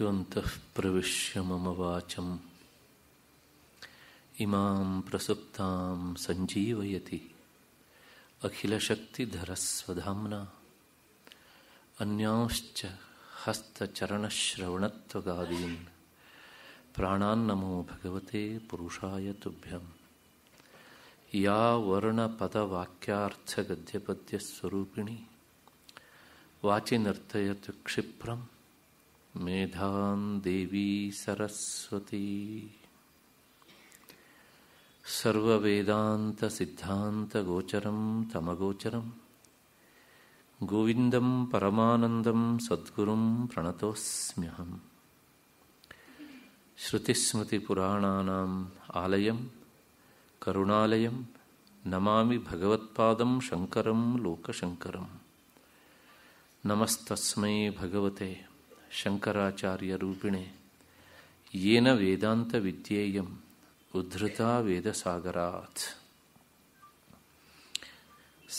ह्योऽन्तः मम वाच इमां प्रसुप्तां संजीवयति अखिलशक्तिधरस्वधाम्ना अन्यांश्च हस्तचरणश्रवणत्वगादीन् प्राणान्नमो भगवते पुरुषाय तुभ्यं या वर्णपदवाक्यार्थगद्यपद्यस्वरूपिणी वाचि नर्तयत् क्षिप्रम् मेधां देवी सरस्वती सर्ववेदान्तसिद्धान्तगोचरं तमगोचरम् गोविन्दम् परमानन्दं सद्गुरुम् प्रणतोऽस्म्यहम् श्रुतिस्मृतिपुराणानाम् आलयं करुणालयं नमामि भगवत्पादं शङ्करं लोकशङ्करम् नमस्तस्मै भगवते शंकराचार्य रूपिणे येन वेदांत विद्येयम उद्धृता वेद सागरात्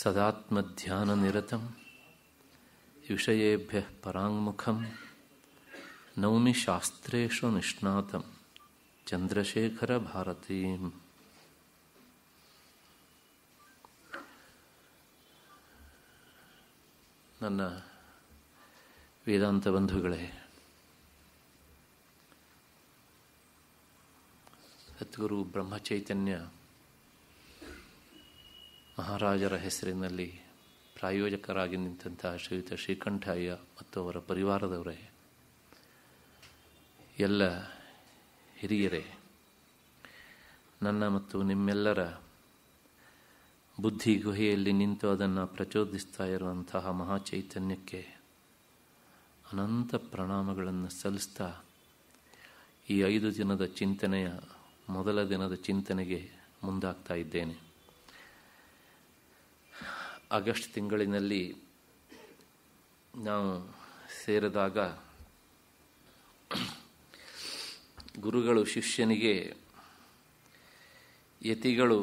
सदात्मध्याननिरतं विषयेभ्यः पराङ्मुखं नौमि शास्त्रेषु चंद्रशेखर भारती ನನ್ನ ವೇದಾಂತ ಬಂಧುಗಳೇ ಸದ್ಗುರು ಬ್ರಹ್ಮಚೈತನ್ಯ ಮಹಾರಾಜರ ಹೆಸರಿನಲ್ಲಿ ಪ್ರಾಯೋಜಕರಾಗಿ ನಿಂತಹ ಶ್ರೀಯುತ ಶ್ರೀಕಂಠಯ್ಯ ಮತ್ತು ಅವರ ಪರಿವಾರದವರೇ ಎಲ್ಲ ಹಿರಿಯರೇ ನನ್ನ ಮತ್ತು ನಿಮ್ಮೆಲ್ಲರ ಬುದ್ಧಿ ಗುಹೆಯಲ್ಲಿ ನಿಂತು ಅದನ್ನು ಪ್ರಚೋದಿಸ್ತಾ ಇರುವಂತಹ ಮಹಾಚೈತನ್ಯಕ್ಕೆ ಅನಂತ ಪ್ರಣಾಮಗಳನ್ನು ಸಲ್ಲಿಸ್ತಾ ಈ ಐದು ದಿನದ ಚಿಂತನೆಯ ಮೊದಲ ದಿನದ ಚಿಂತನೆಗೆ ಮುಂದಾಗ್ತಾ ಇದ್ದೇನೆ ಆಗಸ್ಟ್ ತಿಂಗಳಿನಲ್ಲಿ ನಾವು ಸೇರಿದಾಗ ಗುರುಗಳು ಶಿಷ್ಯನಿಗೆ ಯತಿಗಳು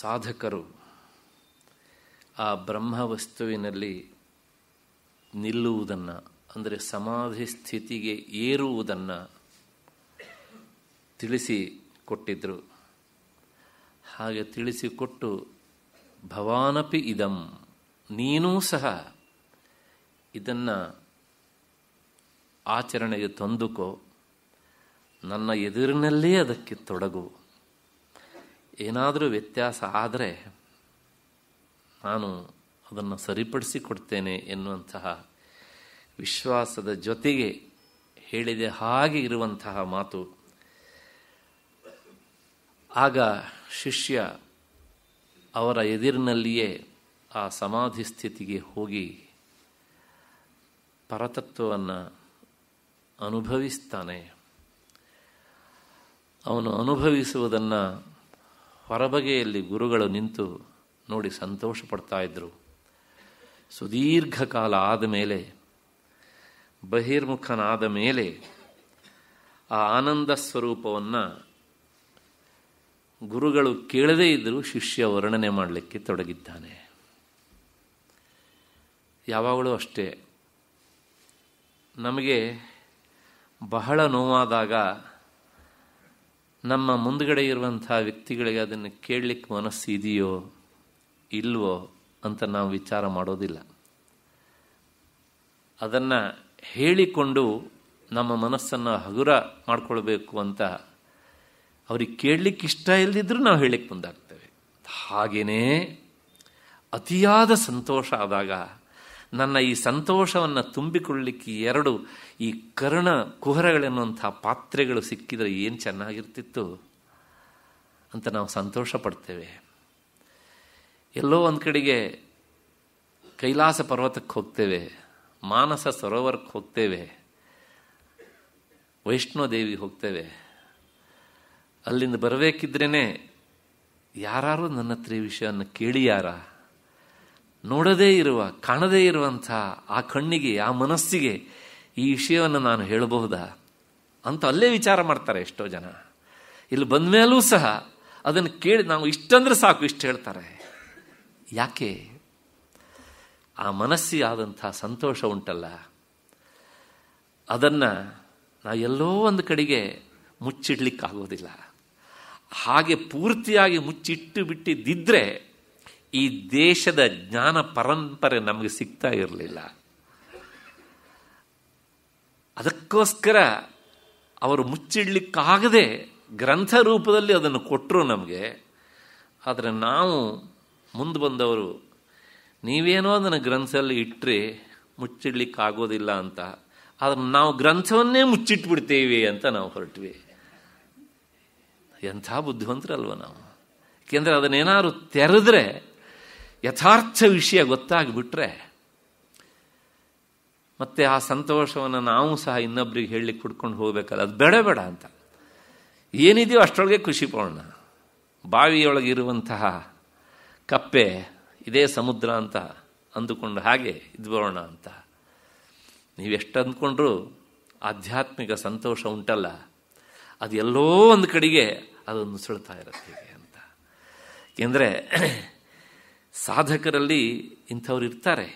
ಸಾಧಕರು ಆ ಬ್ರಹ್ಮವಸ್ತುವಿನಲ್ಲಿ ನಿಲ್ಲುವುದನ್ನು ಅಂದರೆ ಸಮಾಧಿ ಸ್ಥಿತಿಗೆ ಏರುವುದನ್ನು ತಿಳಿಸಿ ಕೊಟ್ಟಿದ್ದರು ಹಾಗೆ ತಿಳಿಸಿಕೊಟ್ಟು ಭವಾನಪಿ ಇದಂ ನೀನೂ ಸಹ ಇದನ್ನು ಆಚರಣೆಗೆ ತಂದುಕೋ ನನ್ನ ಎದುರಿನಲ್ಲೇ ಅದಕ್ಕೆ ತೊಡಗು ಏನಾದರೂ ವ್ಯತ್ಯಾಸ ಆದರೆ ನಾನು ಅದನ್ನು ಸರಿಪಡಿಸಿಕೊಡ್ತೇನೆ ಎನ್ನುವಂತಹ ವಿಶ್ವಾಸದ ಜೊತೆಗೆ ಹೇಳಿದೆ ಹಾಗೆ ಇರುವಂತಹ ಮಾತು ಆಗ ಶಿಷ್ಯ ಅವರ ಎದುರಿನಲ್ಲಿಯೇ ಆ ಸಮಾಧಿ ಸ್ಥಿತಿಗೆ ಹೋಗಿ ಪರತತ್ವವನ್ನು ಅನುಭವಿಸ್ತಾನೆ ಅವನು ಅನುಭವಿಸುವುದನ್ನು ಹೊರಬಗೆಯಲ್ಲಿ ಗುರುಗಳು ನಿಂತು ನೋಡಿ ಸಂತೋಷ ಇದ್ರು ಸುದೀರ್ಘ ಕಾಲ ಆದ ಮೇಲೆ ಬಹಿರ್ಮುಖನಾದ ಮೇಲೆ ಆ ಆನಂದ ಸ್ವರೂಪವನ್ನು ಗುರುಗಳು ಕೇಳದೇ ಇದ್ದರೂ ಶಿಷ್ಯ ವರ್ಣನೆ ಮಾಡಲಿಕ್ಕೆ ತೊಡಗಿದ್ದಾನೆ ಯಾವಾಗಲೂ ಅಷ್ಟೇ ನಮಗೆ ಬಹಳ ನೋವಾದಾಗ ನಮ್ಮ ಮುಂದುಗಡೆ ಇರುವಂಥ ವ್ಯಕ್ತಿಗಳಿಗೆ ಅದನ್ನು ಕೇಳಲಿಕ್ಕೆ ಮನಸ್ಸು ಇದೆಯೋ ಇಲ್ವೋ ಅಂತ ನಾವು ವಿಚಾರ ಮಾಡೋದಿಲ್ಲ ಅದನ್ನು ಹೇಳಿಕೊಂಡು ನಮ್ಮ ಮನಸ್ಸನ್ನು ಹಗುರ ಮಾಡಿಕೊಳ್ಬೇಕು ಅಂತ ಅವ್ರಿಗೆ ಕೇಳಲಿಕ್ಕೆ ಇಷ್ಟ ಇಲ್ಲದಿದ್ದರೂ ನಾವು ಹೇಳಿಕ್ಕೆ ಮುಂದಾಗ್ತೇವೆ ಹಾಗೆಯೇ ಅತಿಯಾದ ಸಂತೋಷ ಆದಾಗ ನನ್ನ ಈ ಸಂತೋಷವನ್ನು ತುಂಬಿಕೊಳ್ಳಲಿಕ್ಕೆ ಎರಡು ಈ ಕರ್ಣ ಕುಹರಗಳೆನ್ನುವಂಥ ಪಾತ್ರೆಗಳು ಸಿಕ್ಕಿದರೆ ಏನು ಚೆನ್ನಾಗಿರ್ತಿತ್ತು ಅಂತ ನಾವು ಸಂತೋಷ ಪಡ್ತೇವೆ ಎಲ್ಲೋ ಒಂದು ಕಡೆಗೆ ಕೈಲಾಸ ಪರ್ವತಕ್ಕೆ ಹೋಗ್ತೇವೆ ಮಾನಸ ಸರೋವರಕ್ಕೆ ಹೋಗ್ತೇವೆ ವೈಷ್ಣೋದೇವಿ ಹೋಗ್ತೇವೆ ಅಲ್ಲಿಂದ ಬರಬೇಕಿದ್ರೇ ಯಾರು ನನ್ನ ಹತ್ರ ಈ ವಿಷಯವನ್ನು ಕೇಳಿಯಾರ ನೋಡದೇ ಇರುವ ಕಾಣದೇ ಇರುವಂಥ ಆ ಕಣ್ಣಿಗೆ ಆ ಮನಸ್ಸಿಗೆ ಈ ವಿಷಯವನ್ನು ನಾನು ಹೇಳಬಹುದಾ ಅಂತ ಅಲ್ಲೇ ವಿಚಾರ ಮಾಡ್ತಾರೆ ಎಷ್ಟೋ ಜನ ಇಲ್ಲಿ ಬಂದ ಮೇಲೂ ಸಹ ಅದನ್ನು ಕೇಳಿ ನಾವು ಇಷ್ಟಂದ್ರೆ ಸಾಕು ಇಷ್ಟು ಹೇಳ್ತಾರೆ ಯಾಕೆ ಆ ಮನಸ್ಸಿಯಾದಂಥ ಸಂತೋಷ ಉಂಟಲ್ಲ ಅದನ್ನು ನಾವು ಎಲ್ಲೋ ಒಂದು ಕಡೆಗೆ ಮುಚ್ಚಿಡ್ಲಿಕ್ಕಾಗೋದಿಲ್ಲ ಹಾಗೆ ಪೂರ್ತಿಯಾಗಿ ಮುಚ್ಚಿಟ್ಟು ಬಿಟ್ಟಿದ್ದಿದ್ರೆ ಈ ದೇಶದ ಜ್ಞಾನ ಪರಂಪರೆ ನಮಗೆ ಸಿಗ್ತಾ ಇರಲಿಲ್ಲ ಅದಕ್ಕೋಸ್ಕರ ಅವರು ಮುಚ್ಚಿಡ್ಲಿಕ್ಕಾಗದೆ ಗ್ರಂಥ ರೂಪದಲ್ಲಿ ಅದನ್ನು ಕೊಟ್ಟರು ನಮಗೆ ಆದರೆ ನಾವು ಮುಂದೆ ಬಂದವರು ನೀವೇನೋ ಅದನ್ನು ಗ್ರಂಥಲ್ಲಿ ಇಟ್ಟರೆ ಮುಚ್ಚಿಡ್ಲಿಕ್ಕಾಗೋದಿಲ್ಲ ಅಂತ ಆದ್ರೆ ನಾವು ಗ್ರಂಥವನ್ನೇ ಮುಚ್ಚಿಟ್ಬಿಡ್ತೇವೆ ಅಂತ ನಾವು ಹೊರಟ್ವಿ ಎಂಥ ಬುದ್ಧಿವಂತರಲ್ವ ನಾವು ಏಕೆಂದರೆ ಅದನ್ನೇನಾದ್ರು ತೆರೆದ್ರೆ ಯಥಾರ್ಥ ವಿಷಯ ಗೊತ್ತಾಗಿಬಿಟ್ರೆ ಮತ್ತೆ ಆ ಸಂತೋಷವನ್ನು ನಾವು ಸಹ ಇನ್ನೊಬ್ರಿಗೆ ಹೇಳಿ ಕುಡ್ಕೊಂಡು ಹೋಗ್ಬೇಕಲ್ಲ ಅದು ಬೇಡ ಬೇಡ ಅಂತ ಏನಿದೆಯೋ ಅಷ್ಟರೊಳಗೆ ಖುಷಿ ಪಡೋಣ ಬಾವಿಯೊಳಗಿರುವಂತಹ ಕಪ್ಪೆ ಇದೇ ಸಮುದ್ರ ಅಂತ ಅಂದುಕೊಂಡು ಹಾಗೆ ಇದ್ಬೋಣ ಅಂತ ನೀವೆಷ್ಟು ಅಂದ್ಕೊಂಡ್ರೂ ಆಧ್ಯಾತ್ಮಿಕ ಸಂತೋಷ ಉಂಟಲ್ಲ ಅದು ಎಲ್ಲೋ ಒಂದು ಕಡೆಗೆ ಅದು ನುಸುಳ್ತಾ ಇರುತ್ತೆ ಅಂತ ಏಕೆಂದರೆ ಸಾಧಕರಲ್ಲಿ ಇಂಥವ್ರು ಇರ್ತಾರೆ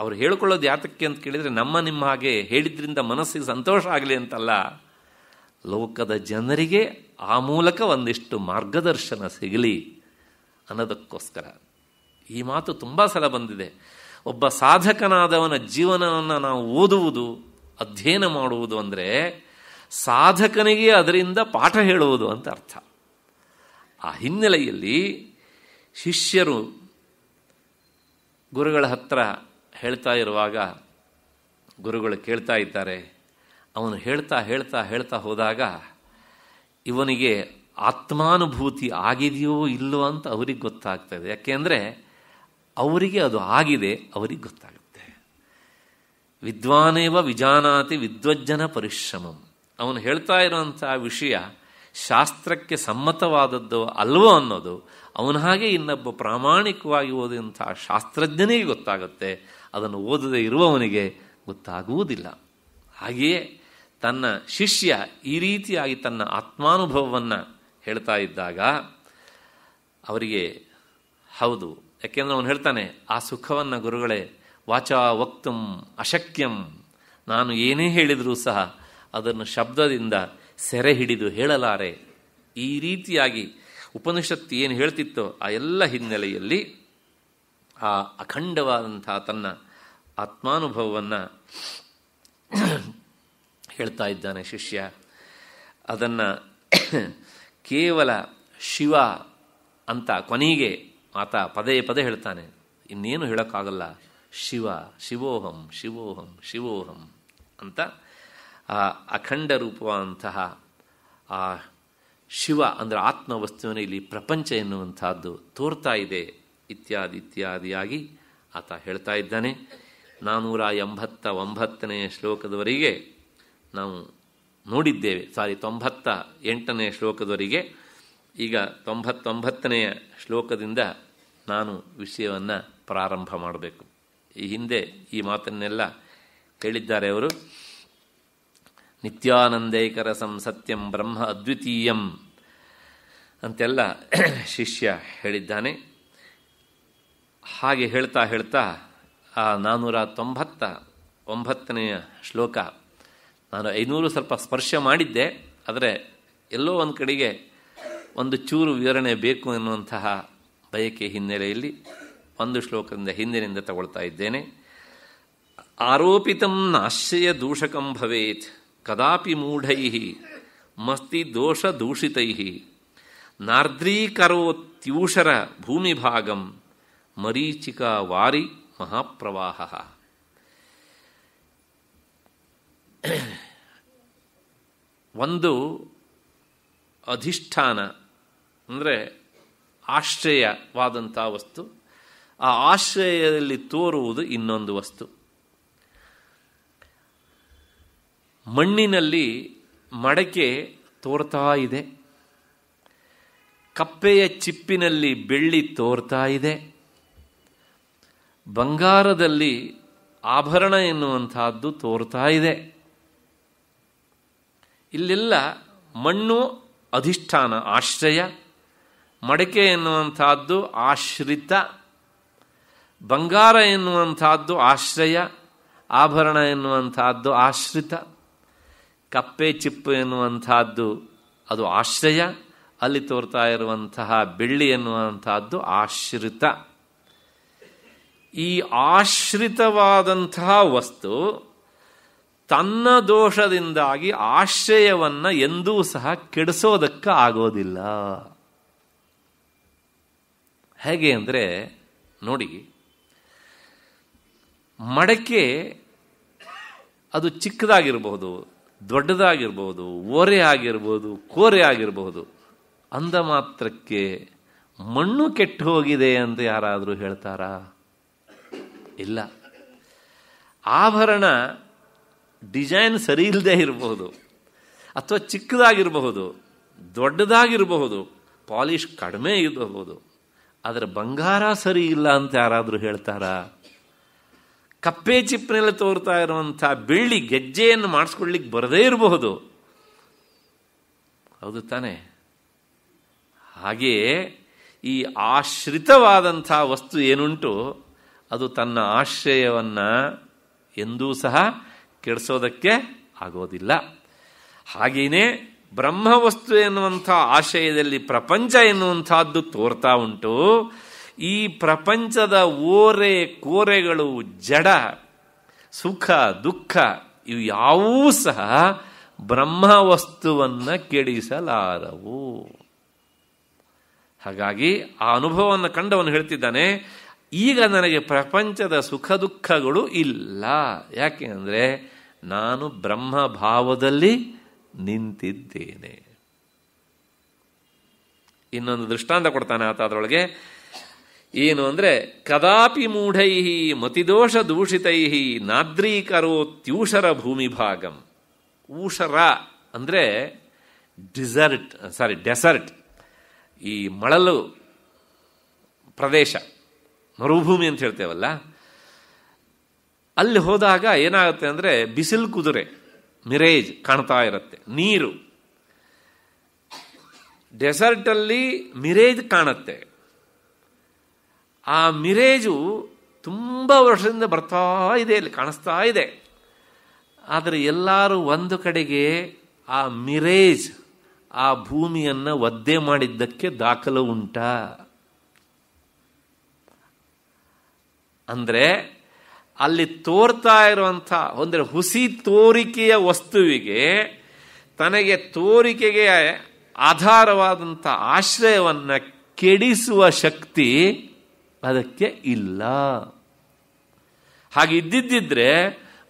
ಅವ್ರು ಹೇಳ್ಕೊಳ್ಳೋದು ಯಾತಕ್ಕೆ ಅಂತ ಕೇಳಿದರೆ ನಮ್ಮ ನಿಮ್ಮ ಹಾಗೆ ಹೇಳಿದ್ರಿಂದ ಮನಸ್ಸಿಗೆ ಸಂತೋಷ ಆಗಲಿ ಅಂತಲ್ಲ ಲೋಕದ ಜನರಿಗೆ ಆ ಮೂಲಕ ಒಂದಿಷ್ಟು ಮಾರ್ಗದರ್ಶನ ಸಿಗಲಿ ಅನ್ನೋದಕ್ಕೋಸ್ಕರ ಈ ಮಾತು ತುಂಬ ಸಲ ಬಂದಿದೆ ಒಬ್ಬ ಸಾಧಕನಾದವನ ಜೀವನವನ್ನು ನಾವು ಓದುವುದು ಅಧ್ಯಯನ ಮಾಡುವುದು ಅಂದರೆ ಸಾಧಕನಿಗೆ ಅದರಿಂದ ಪಾಠ ಹೇಳುವುದು ಅಂತ ಅರ್ಥ ಆ ಹಿನ್ನೆಲೆಯಲ್ಲಿ ಶಿಷ್ಯರು ಗುರುಗಳ ಹತ್ರ ಹೇಳ್ತಾ ಇರುವಾಗ ಗುರುಗಳು ಕೇಳ್ತಾ ಇದ್ದಾರೆ ಅವನು ಹೇಳ್ತಾ ಹೇಳ್ತಾ ಹೇಳ್ತಾ ಹೋದಾಗ ಇವನಿಗೆ ಆತ್ಮಾನುಭೂತಿ ಆಗಿದೆಯೋ ಇಲ್ಲೋ ಅಂತ ಅವರಿಗೆ ಗೊತ್ತಾಗ್ತದೆ ಯಾಕೆಂದರೆ ಅವರಿಗೆ ಅದು ಆಗಿದೆ ಅವರಿಗೆ ಗೊತ್ತಾಗುತ್ತೆ ವಿದ್ವಾನೇವ ವಿಜಾನಾತಿ ವಿದ್ವಜ್ಜನ ಪರಿಶ್ರಮಂ ಅವನು ಹೇಳ್ತಾ ಇರುವಂಥ ವಿಷಯ ಶಾಸ್ತ್ರಕ್ಕೆ ಸಮ್ಮತವಾದದ್ದು ಅಲ್ವೋ ಅನ್ನೋದು ಅವನ ಹಾಗೆ ಇನ್ನೊಬ್ಬ ಪ್ರಾಮಾಣಿಕವಾಗಿ ಓದಿದಂಥ ಶಾಸ್ತ್ರಜ್ಞನಿಗೆ ಗೊತ್ತಾಗುತ್ತೆ ಅದನ್ನು ಓದದೇ ಇರುವವನಿಗೆ ಗೊತ್ತಾಗುವುದಿಲ್ಲ ಹಾಗೆಯೇ ತನ್ನ ಶಿಷ್ಯ ಈ ರೀತಿಯಾಗಿ ತನ್ನ ಆತ್ಮಾನುಭವವನ್ನು ಹೇಳ್ತಾ ಇದ್ದಾಗ ಅವರಿಗೆ ಹೌದು ಯಾಕೆಂದರೆ ಅವನು ಹೇಳ್ತಾನೆ ಆ ಸುಖವನ್ನು ಗುರುಗಳೇ ವಾಚ ವಕ್ತು ಅಶಕ್ಯಂ ನಾನು ಏನೇ ಹೇಳಿದರೂ ಸಹ ಅದನ್ನು ಶಬ್ದದಿಂದ ಸೆರೆ ಹಿಡಿದು ಹೇಳಲಾರೆ ಈ ರೀತಿಯಾಗಿ ಉಪನಿಷತ್ತು ಏನು ಹೇಳ್ತಿತ್ತೋ ಆ ಎಲ್ಲ ಹಿನ್ನೆಲೆಯಲ್ಲಿ ಆ ಅಖಂಡವಾದಂಥ ತನ್ನ ಆತ್ಮಾನುಭವವನ್ನು ಹೇಳ್ತಾ ಇದ್ದಾನೆ ಶಿಷ್ಯ ಅದನ್ನು ಕೇವಲ ಶಿವ ಅಂತ ಕೊನೆಗೆ ಆತ ಪದೇ ಪದೇ ಹೇಳ್ತಾನೆ ಇನ್ನೇನು ಹೇಳೋಕ್ಕಾಗಲ್ಲ ಶಿವ ಶಿವೋಹಂ ಶಿವೋಹಂ ಶಿವೋಹಂ ಅಂತ ಆ ಅಖಂಡ ರೂಪವಾದಂತಹ ಆ ಶಿವ ಅಂದರೆ ಆತ್ಮವಸ್ತುವಿನ ಇಲ್ಲಿ ಪ್ರಪಂಚ ಎನ್ನುವಂತಹದ್ದು ತೋರ್ತಾ ಇದೆ ಇತ್ಯಾದಿ ಇತ್ಯಾದಿಯಾಗಿ ಆತ ಹೇಳ್ತಾ ಇದ್ದಾನೆ ನಾನ್ನೂರ ಎಂಬತ್ತ ಒಂಬತ್ತನೆಯ ಶ್ಲೋಕದವರೆಗೆ ನಾವು ನೋಡಿದ್ದೇವೆ ಸಾರಿ ತೊಂಬತ್ತ ಎಂಟನೆಯ ಶ್ಲೋಕದವರೆಗೆ ಈಗ ತೊಂಬತ್ತೊಂಬತ್ತನೆಯ ಶ್ಲೋಕದಿಂದ ನಾನು ವಿಷಯವನ್ನು ಪ್ರಾರಂಭ ಮಾಡಬೇಕು ಈ ಹಿಂದೆ ಈ ಮಾತನ್ನೆಲ್ಲ ಕೇಳಿದ್ದಾರೆ ಅವರು ನಿತ್ಯಾನಂದೈಕರಸಂ ಸತ್ಯಂ ಬ್ರಹ್ಮ ಅದ್ವಿತೀಯಂ ಅಂತೆಲ್ಲ ಶಿಷ್ಯ ಹೇಳಿದ್ದಾನೆ ಹಾಗೆ ಹೇಳ್ತಾ ಹೇಳ್ತಾ ಆ ನಾನ್ನೂರ ತೊಂಬತ್ತ ಒಂಬತ್ತನೆಯ ಶ್ಲೋಕ ನಾನು ಐನೂರು ಸ್ವಲ್ಪ ಸ್ಪರ್ಶ ಮಾಡಿದ್ದೆ ಆದರೆ ಎಲ್ಲೋ ಒಂದು ಕಡೆಗೆ ಒಂದು ಚೂರು ವಿವರಣೆ ಬೇಕು ಎನ್ನುವಂತಹ ಬಯಕೆ ಹಿನ್ನೆಲೆಯಲ್ಲಿ ಒಂದು ಶ್ಲೋಕದಿಂದ ಹಿಂದಿನಿಂದ ತಗೊಳ್ತಾ ಇದ್ದೇನೆ ಆರೋಪಿತಂ ನಾಶ್ರಯ ದೂಷಕಂ ಭವೇತ್ ಕದಾಪಿ ಮೂಢೈ ಮಸ್ತಿ ದೋಷ ದೂಷಿತೈ ನಾರ್ದ್ರೀಕರೋತ್ಯೂಷರ ಭೂಮಿಭಾಗಂ ಮರೀಚಿಕಾ ವಾರಿ ಮಹಾಪ್ರವಾಹ ಒಂದು ಅಧಿಷ್ಠಾನ ಅಂದರೆ ಆಶ್ರಯವಾದಂಥ ವಸ್ತು ಆ ಆಶ್ರಯದಲ್ಲಿ ತೋರುವುದು ಇನ್ನೊಂದು ವಸ್ತು ಮಣ್ಣಿನಲ್ಲಿ ಮಡಕೆ ತೋರ್ತಾ ಇದೆ ಕಪ್ಪೆಯ ಚಿಪ್ಪಿನಲ್ಲಿ ಬೆಳ್ಳಿ ತೋರ್ತಾ ಇದೆ ಬಂಗಾರದಲ್ಲಿ ಆಭರಣ ಎನ್ನುವಂತಹದ್ದು ತೋರ್ತಾ ಇದೆ ಇಲ್ಲೆಲ್ಲ ಮಣ್ಣು ಅಧಿಷ್ಠಾನ ಆಶ್ರಯ ಮಡಕೆ ಎನ್ನುವಂಥದ್ದು ಆಶ್ರಿತ ಬಂಗಾರ ಎನ್ನುವಂಥದ್ದು ಆಶ್ರಯ ಆಭರಣ ಎನ್ನುವಂತಹದ್ದು ಆಶ್ರಿತ ಕಪ್ಪೆ ಚಿಪ್ಪು ಎನ್ನುವಂತಹದ್ದು ಅದು ಆಶ್ರಯ ಅಲ್ಲಿ ತೋರ್ತಾ ಇರುವಂತಹ ಬೆಳ್ಳಿ ಎನ್ನುವಂಥದ್ದು ಆಶ್ರಿತ ಈ ಆಶ್ರಿತವಾದಂತಹ ವಸ್ತು ತನ್ನ ದೋಷದಿಂದಾಗಿ ಆಶ್ರಯವನ್ನ ಎಂದೂ ಸಹ ಕೆಡಿಸೋದಕ್ಕ ಆಗೋದಿಲ್ಲ ಹೇಗೆ ಅಂದರೆ ನೋಡಿ ಮಡಕೆ ಅದು ಚಿಕ್ಕದಾಗಿರ್ಬೋದು ದೊಡ್ಡದಾಗಿರ್ಬೋದು ಓರೆ ಆಗಿರ್ಬೋದು ಕೋರೆ ಆಗಿರಬಹುದು ಅಂದ ಮಾತ್ರಕ್ಕೆ ಮಣ್ಣು ಕೆಟ್ಟು ಹೋಗಿದೆ ಅಂತ ಯಾರಾದರೂ ಹೇಳ್ತಾರಾ ಇಲ್ಲ ಆಭರಣ ಡಿಸೈನ್ ಸರಿ ಇಲ್ಲದೆ ಇರಬಹುದು ಅಥವಾ ಚಿಕ್ಕದಾಗಿರಬಹುದು ದೊಡ್ಡದಾಗಿರಬಹುದು ಪಾಲಿಷ್ ಕಡಿಮೆ ಇರಬಹುದು ಆದರೆ ಬಂಗಾರ ಸರಿ ಇಲ್ಲ ಅಂತ ಯಾರಾದರೂ ಹೇಳ್ತಾರಾ ಕಪ್ಪೆ ಚಿಪ್ಪಿನಲ್ಲಿ ತೋರ್ತಾ ಇರುವಂಥ ಬೆಳ್ಳಿ ಗೆಜ್ಜೆಯನ್ನು ಮಾಡಿಸ್ಕೊಳ್ಳಿಕ್ಕೆ ಬರದೇ ಇರಬಹುದು ಹೌದು ತಾನೆ ಹಾಗೆಯೇ ಈ ಆಶ್ರಿತವಾದಂಥ ವಸ್ತು ಏನುಂಟು ಅದು ತನ್ನ ಆಶ್ರಯವನ್ನು ಎಂದೂ ಸಹ ಕೆಡಿಸೋದಕ್ಕೆ ಆಗೋದಿಲ್ಲ ಹಾಗೆಯೇ ವಸ್ತು ಎನ್ನುವಂಥ ಆಶಯದಲ್ಲಿ ಪ್ರಪಂಚ ಎನ್ನುವಂಥದ್ದು ತೋರ್ತಾ ಉಂಟು ಈ ಪ್ರಪಂಚದ ಓರೆ ಕೋರೆಗಳು ಜಡ ಸುಖ ದುಃಖ ಇವು ಯಾವೂ ಸಹ ಬ್ರಹ್ಮ ವಸ್ತುವನ್ನ ಕೆಡಿಸಲಾರವು ಹಾಗಾಗಿ ಆ ಅನುಭವವನ್ನು ಕಂಡವನು ಹೇಳ್ತಿದ್ದಾನೆ ಈಗ ನನಗೆ ಪ್ರಪಂಚದ ಸುಖ ದುಃಖಗಳು ಇಲ್ಲ ಯಾಕೆ ಅಂದರೆ ನಾನು ಬ್ರಹ್ಮ ಭಾವದಲ್ಲಿ ನಿಂತಿದ್ದೇನೆ ಇನ್ನೊಂದು ದೃಷ್ಟಾಂತ ಕೊಡ್ತಾನೆ ಆತ ಅದರೊಳಗೆ ಏನು ಅಂದರೆ ಕದಾಪಿ ಮೂಢೈ ಮತಿದೋಷ ನಾದ್ರೀಕರೋ ತ್ಯೂಷರ ಭೂಮಿ ಭಾಗಂ ಊಷರ ಅಂದರೆ ಡಿಸರ್ಟ್ ಸಾರಿ ಡೆಸರ್ಟ್ ಈ ಮಳಲು ಪ್ರದೇಶ ಮರುಭೂಮಿ ಅಂತ ಹೇಳ್ತೇವಲ್ಲ ಅಲ್ಲಿ ಹೋದಾಗ ಏನಾಗುತ್ತೆ ಅಂದರೆ ಬಿಸಿಲು ಕುದುರೆ ಮಿರೇಜ್ ಕಾಣ್ತಾ ಇರುತ್ತೆ ನೀರು ಡೆಸರ್ಟಲ್ಲಿ ಮಿರೇಜ್ ಕಾಣುತ್ತೆ ಆ ಮಿರೇಜು ತುಂಬ ವರ್ಷದಿಂದ ಬರ್ತಾ ಇದೆ ಅಲ್ಲಿ ಕಾಣಿಸ್ತಾ ಇದೆ ಆದರೆ ಎಲ್ಲರೂ ಒಂದು ಕಡೆಗೆ ಆ ಮಿರೇಜ್ ಆ ಭೂಮಿಯನ್ನು ಒದ್ದೆ ಮಾಡಿದ್ದಕ್ಕೆ ದಾಖಲು ಉಂಟಾ ಅಂದರೆ ಅಲ್ಲಿ ತೋರ್ತಾ ಇರುವಂಥ ಅಂದರೆ ಹುಸಿ ತೋರಿಕೆಯ ವಸ್ತುವಿಗೆ ತನಗೆ ತೋರಿಕೆಗೆ ಆಧಾರವಾದಂಥ ಆಶ್ರಯವನ್ನು ಕೆಡಿಸುವ ಶಕ್ತಿ ಅದಕ್ಕೆ ಇಲ್ಲ ಹಾಗೆ ಇದ್ದಿದ್ದಿದ್ರೆ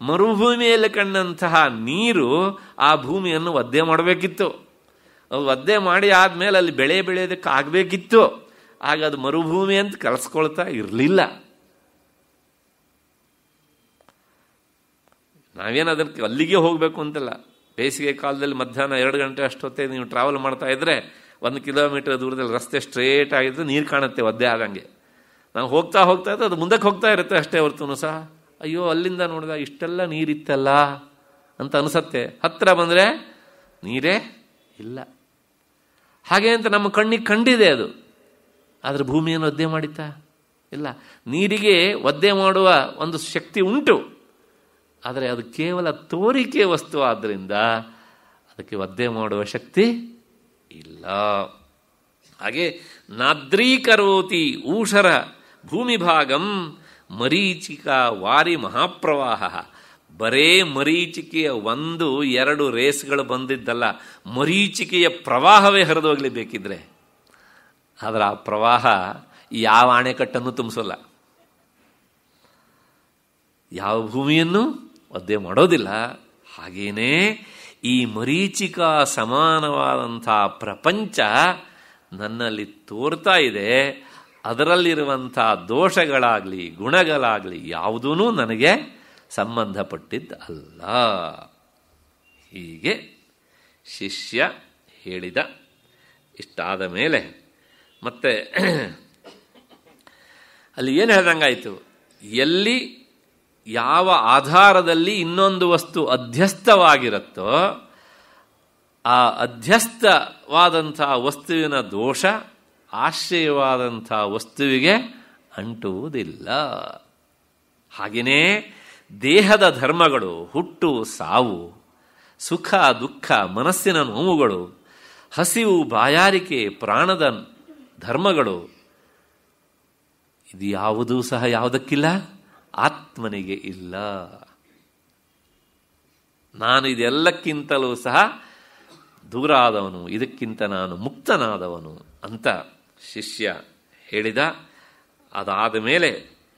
ಮರುಭೂಮಿಯಲ್ಲಿ ಕಂಡಂತಹ ನೀರು ಆ ಭೂಮಿಯನ್ನು ಒದ್ದೆ ಮಾಡಬೇಕಿತ್ತು ಅದು ಒದ್ದೆ ಮಾಡಿ ಆದಮೇಲೆ ಅಲ್ಲಿ ಬೆಳೆ ಬೆಳೆಯೋದಕ್ಕೆ ಆಗಬೇಕಿತ್ತು ಆಗ ಅದು ಮರುಭೂಮಿ ಅಂತ ಕಲಿಸ್ಕೊಳ್ತಾ ಇರಲಿಲ್ಲ ನಾವೇನು ಅದಕ್ಕೆ ಅಲ್ಲಿಗೆ ಹೋಗಬೇಕು ಅಂತಲ್ಲ ಬೇಸಿಗೆ ಕಾಲದಲ್ಲಿ ಮಧ್ಯಾಹ್ನ ಎರಡು ಗಂಟೆ ಅಷ್ಟೊತ್ತೆ ನೀವು ಟ್ರಾವೆಲ್ ಮಾಡ್ತಾ ಇದ್ದರೆ ಒಂದು ಕಿಲೋಮೀಟರ್ ದೂರದಲ್ಲಿ ರಸ್ತೆ ಸ್ಟ್ರೇಟ್ ಆಗಿದ್ರೆ ನೀರು ಕಾಣುತ್ತೆ ಒದ್ದೆ ಆದಂಗೆ ನಾವು ಹೋಗ್ತಾ ಹೋಗ್ತಾ ಇದ್ದರೆ ಅದು ಮುಂದಕ್ಕೆ ಹೋಗ್ತಾ ಇರುತ್ತೆ ಅಷ್ಟೇ ಹೊರತು ಸಹ ಅಯ್ಯೋ ಅಲ್ಲಿಂದ ನೋಡಿದ ಇಷ್ಟೆಲ್ಲ ನೀರಿತ್ತಲ್ಲ ಅಂತ ಅನಿಸತ್ತೆ ಹತ್ತಿರ ಬಂದರೆ ನೀರೇ ಇಲ್ಲ ಹಾಗೆ ಅಂತ ನಮ್ಮ ಕಣ್ಣಿಗೆ ಕಂಡಿದೆ ಅದು ಆದರೆ ಭೂಮಿಯನ್ನು ಒದ್ದೆ ಮಾಡಿತ್ತಾ ಇಲ್ಲ ನೀರಿಗೆ ಒದ್ದೆ ಮಾಡುವ ಒಂದು ಶಕ್ತಿ ಉಂಟು ಆದರೆ ಅದು ಕೇವಲ ತೋರಿಕೆ ವಸ್ತು ಆದ್ದರಿಂದ ಅದಕ್ಕೆ ಒದ್ದೆ ಮಾಡುವ ಶಕ್ತಿ ಇಲ್ಲ ಹಾಗೆ ನಾದ್ರೀಕರೋತಿ ಊಷರ ಭೂಮಿಭಾಗಂ ಮರೀಚಿಕಾ ವಾರಿ ಮಹಾಪ್ರವಾಹ ಬರೇ ಮರೀಚಿಕೆಯ ಒಂದು ಎರಡು ರೇಸ್ಗಳು ಬಂದಿದ್ದಲ್ಲ ಮರೀಚಿಕೆಯ ಪ್ರವಾಹವೇ ಹೋಗಲಿ ಬೇಕಿದ್ರೆ ಆದರೆ ಆ ಪ್ರವಾಹ ಯಾವ ಅಣೆಕಟ್ಟನ್ನು ತುಂಬಿಸಲ್ಲ ಯಾವ ಭೂಮಿಯನ್ನು ಒದ್ದೆ ಮಾಡೋದಿಲ್ಲ ಹಾಗೇನೇ ಈ ಮರೀಚಿಕಾ ಸಮಾನವಾದಂಥ ಪ್ರಪಂಚ ನನ್ನಲ್ಲಿ ತೋರ್ತಾ ಇದೆ ಅದರಲ್ಲಿರುವಂಥ ದೋಷಗಳಾಗಲಿ ಗುಣಗಳಾಗಲಿ ಯಾವುದೂ ನನಗೆ ಸಂಬಂಧಪಟ್ಟಿದ್ದ ಅಲ್ಲ ಹೀಗೆ ಶಿಷ್ಯ ಹೇಳಿದ ಇಷ್ಟಾದ ಮೇಲೆ ಮತ್ತೆ ಅಲ್ಲಿ ಏನು ಹೇಳ್ದಂಗಾಯಿತು ಎಲ್ಲಿ ಯಾವ ಆಧಾರದಲ್ಲಿ ಇನ್ನೊಂದು ವಸ್ತು ಅಧ್ಯಸ್ಥವಾಗಿರುತ್ತೋ ಆ ಅಧ್ಯಸ್ಥವಾದಂಥ ವಸ್ತುವಿನ ದೋಷ ಆಶ್ರಯವಾದಂಥ ವಸ್ತುವಿಗೆ ಅಂಟುವುದಿಲ್ಲ ಹಾಗೆಯೇ ದೇಹದ ಧರ್ಮಗಳು ಹುಟ್ಟು ಸಾವು ಸುಖ ದುಃಖ ಮನಸ್ಸಿನ ನೋವುಗಳು ಹಸಿವು ಬಾಯಾರಿಕೆ ಪ್ರಾಣದ ಧರ್ಮಗಳು ಇದು ಯಾವುದೂ ಸಹ ಯಾವುದಕ್ಕಿಲ್ಲ ಆತ್ಮನಿಗೆ ಇಲ್ಲ ನಾನು ಇದೆಲ್ಲಕ್ಕಿಂತಲೂ ಸಹ ದೂರ ಆದವನು ಇದಕ್ಕಿಂತ ನಾನು ಮುಕ್ತನಾದವನು ಅಂತ ಶಿಷ್ಯ ಹೇಳಿದ ಅದಾದ ಮೇಲೆ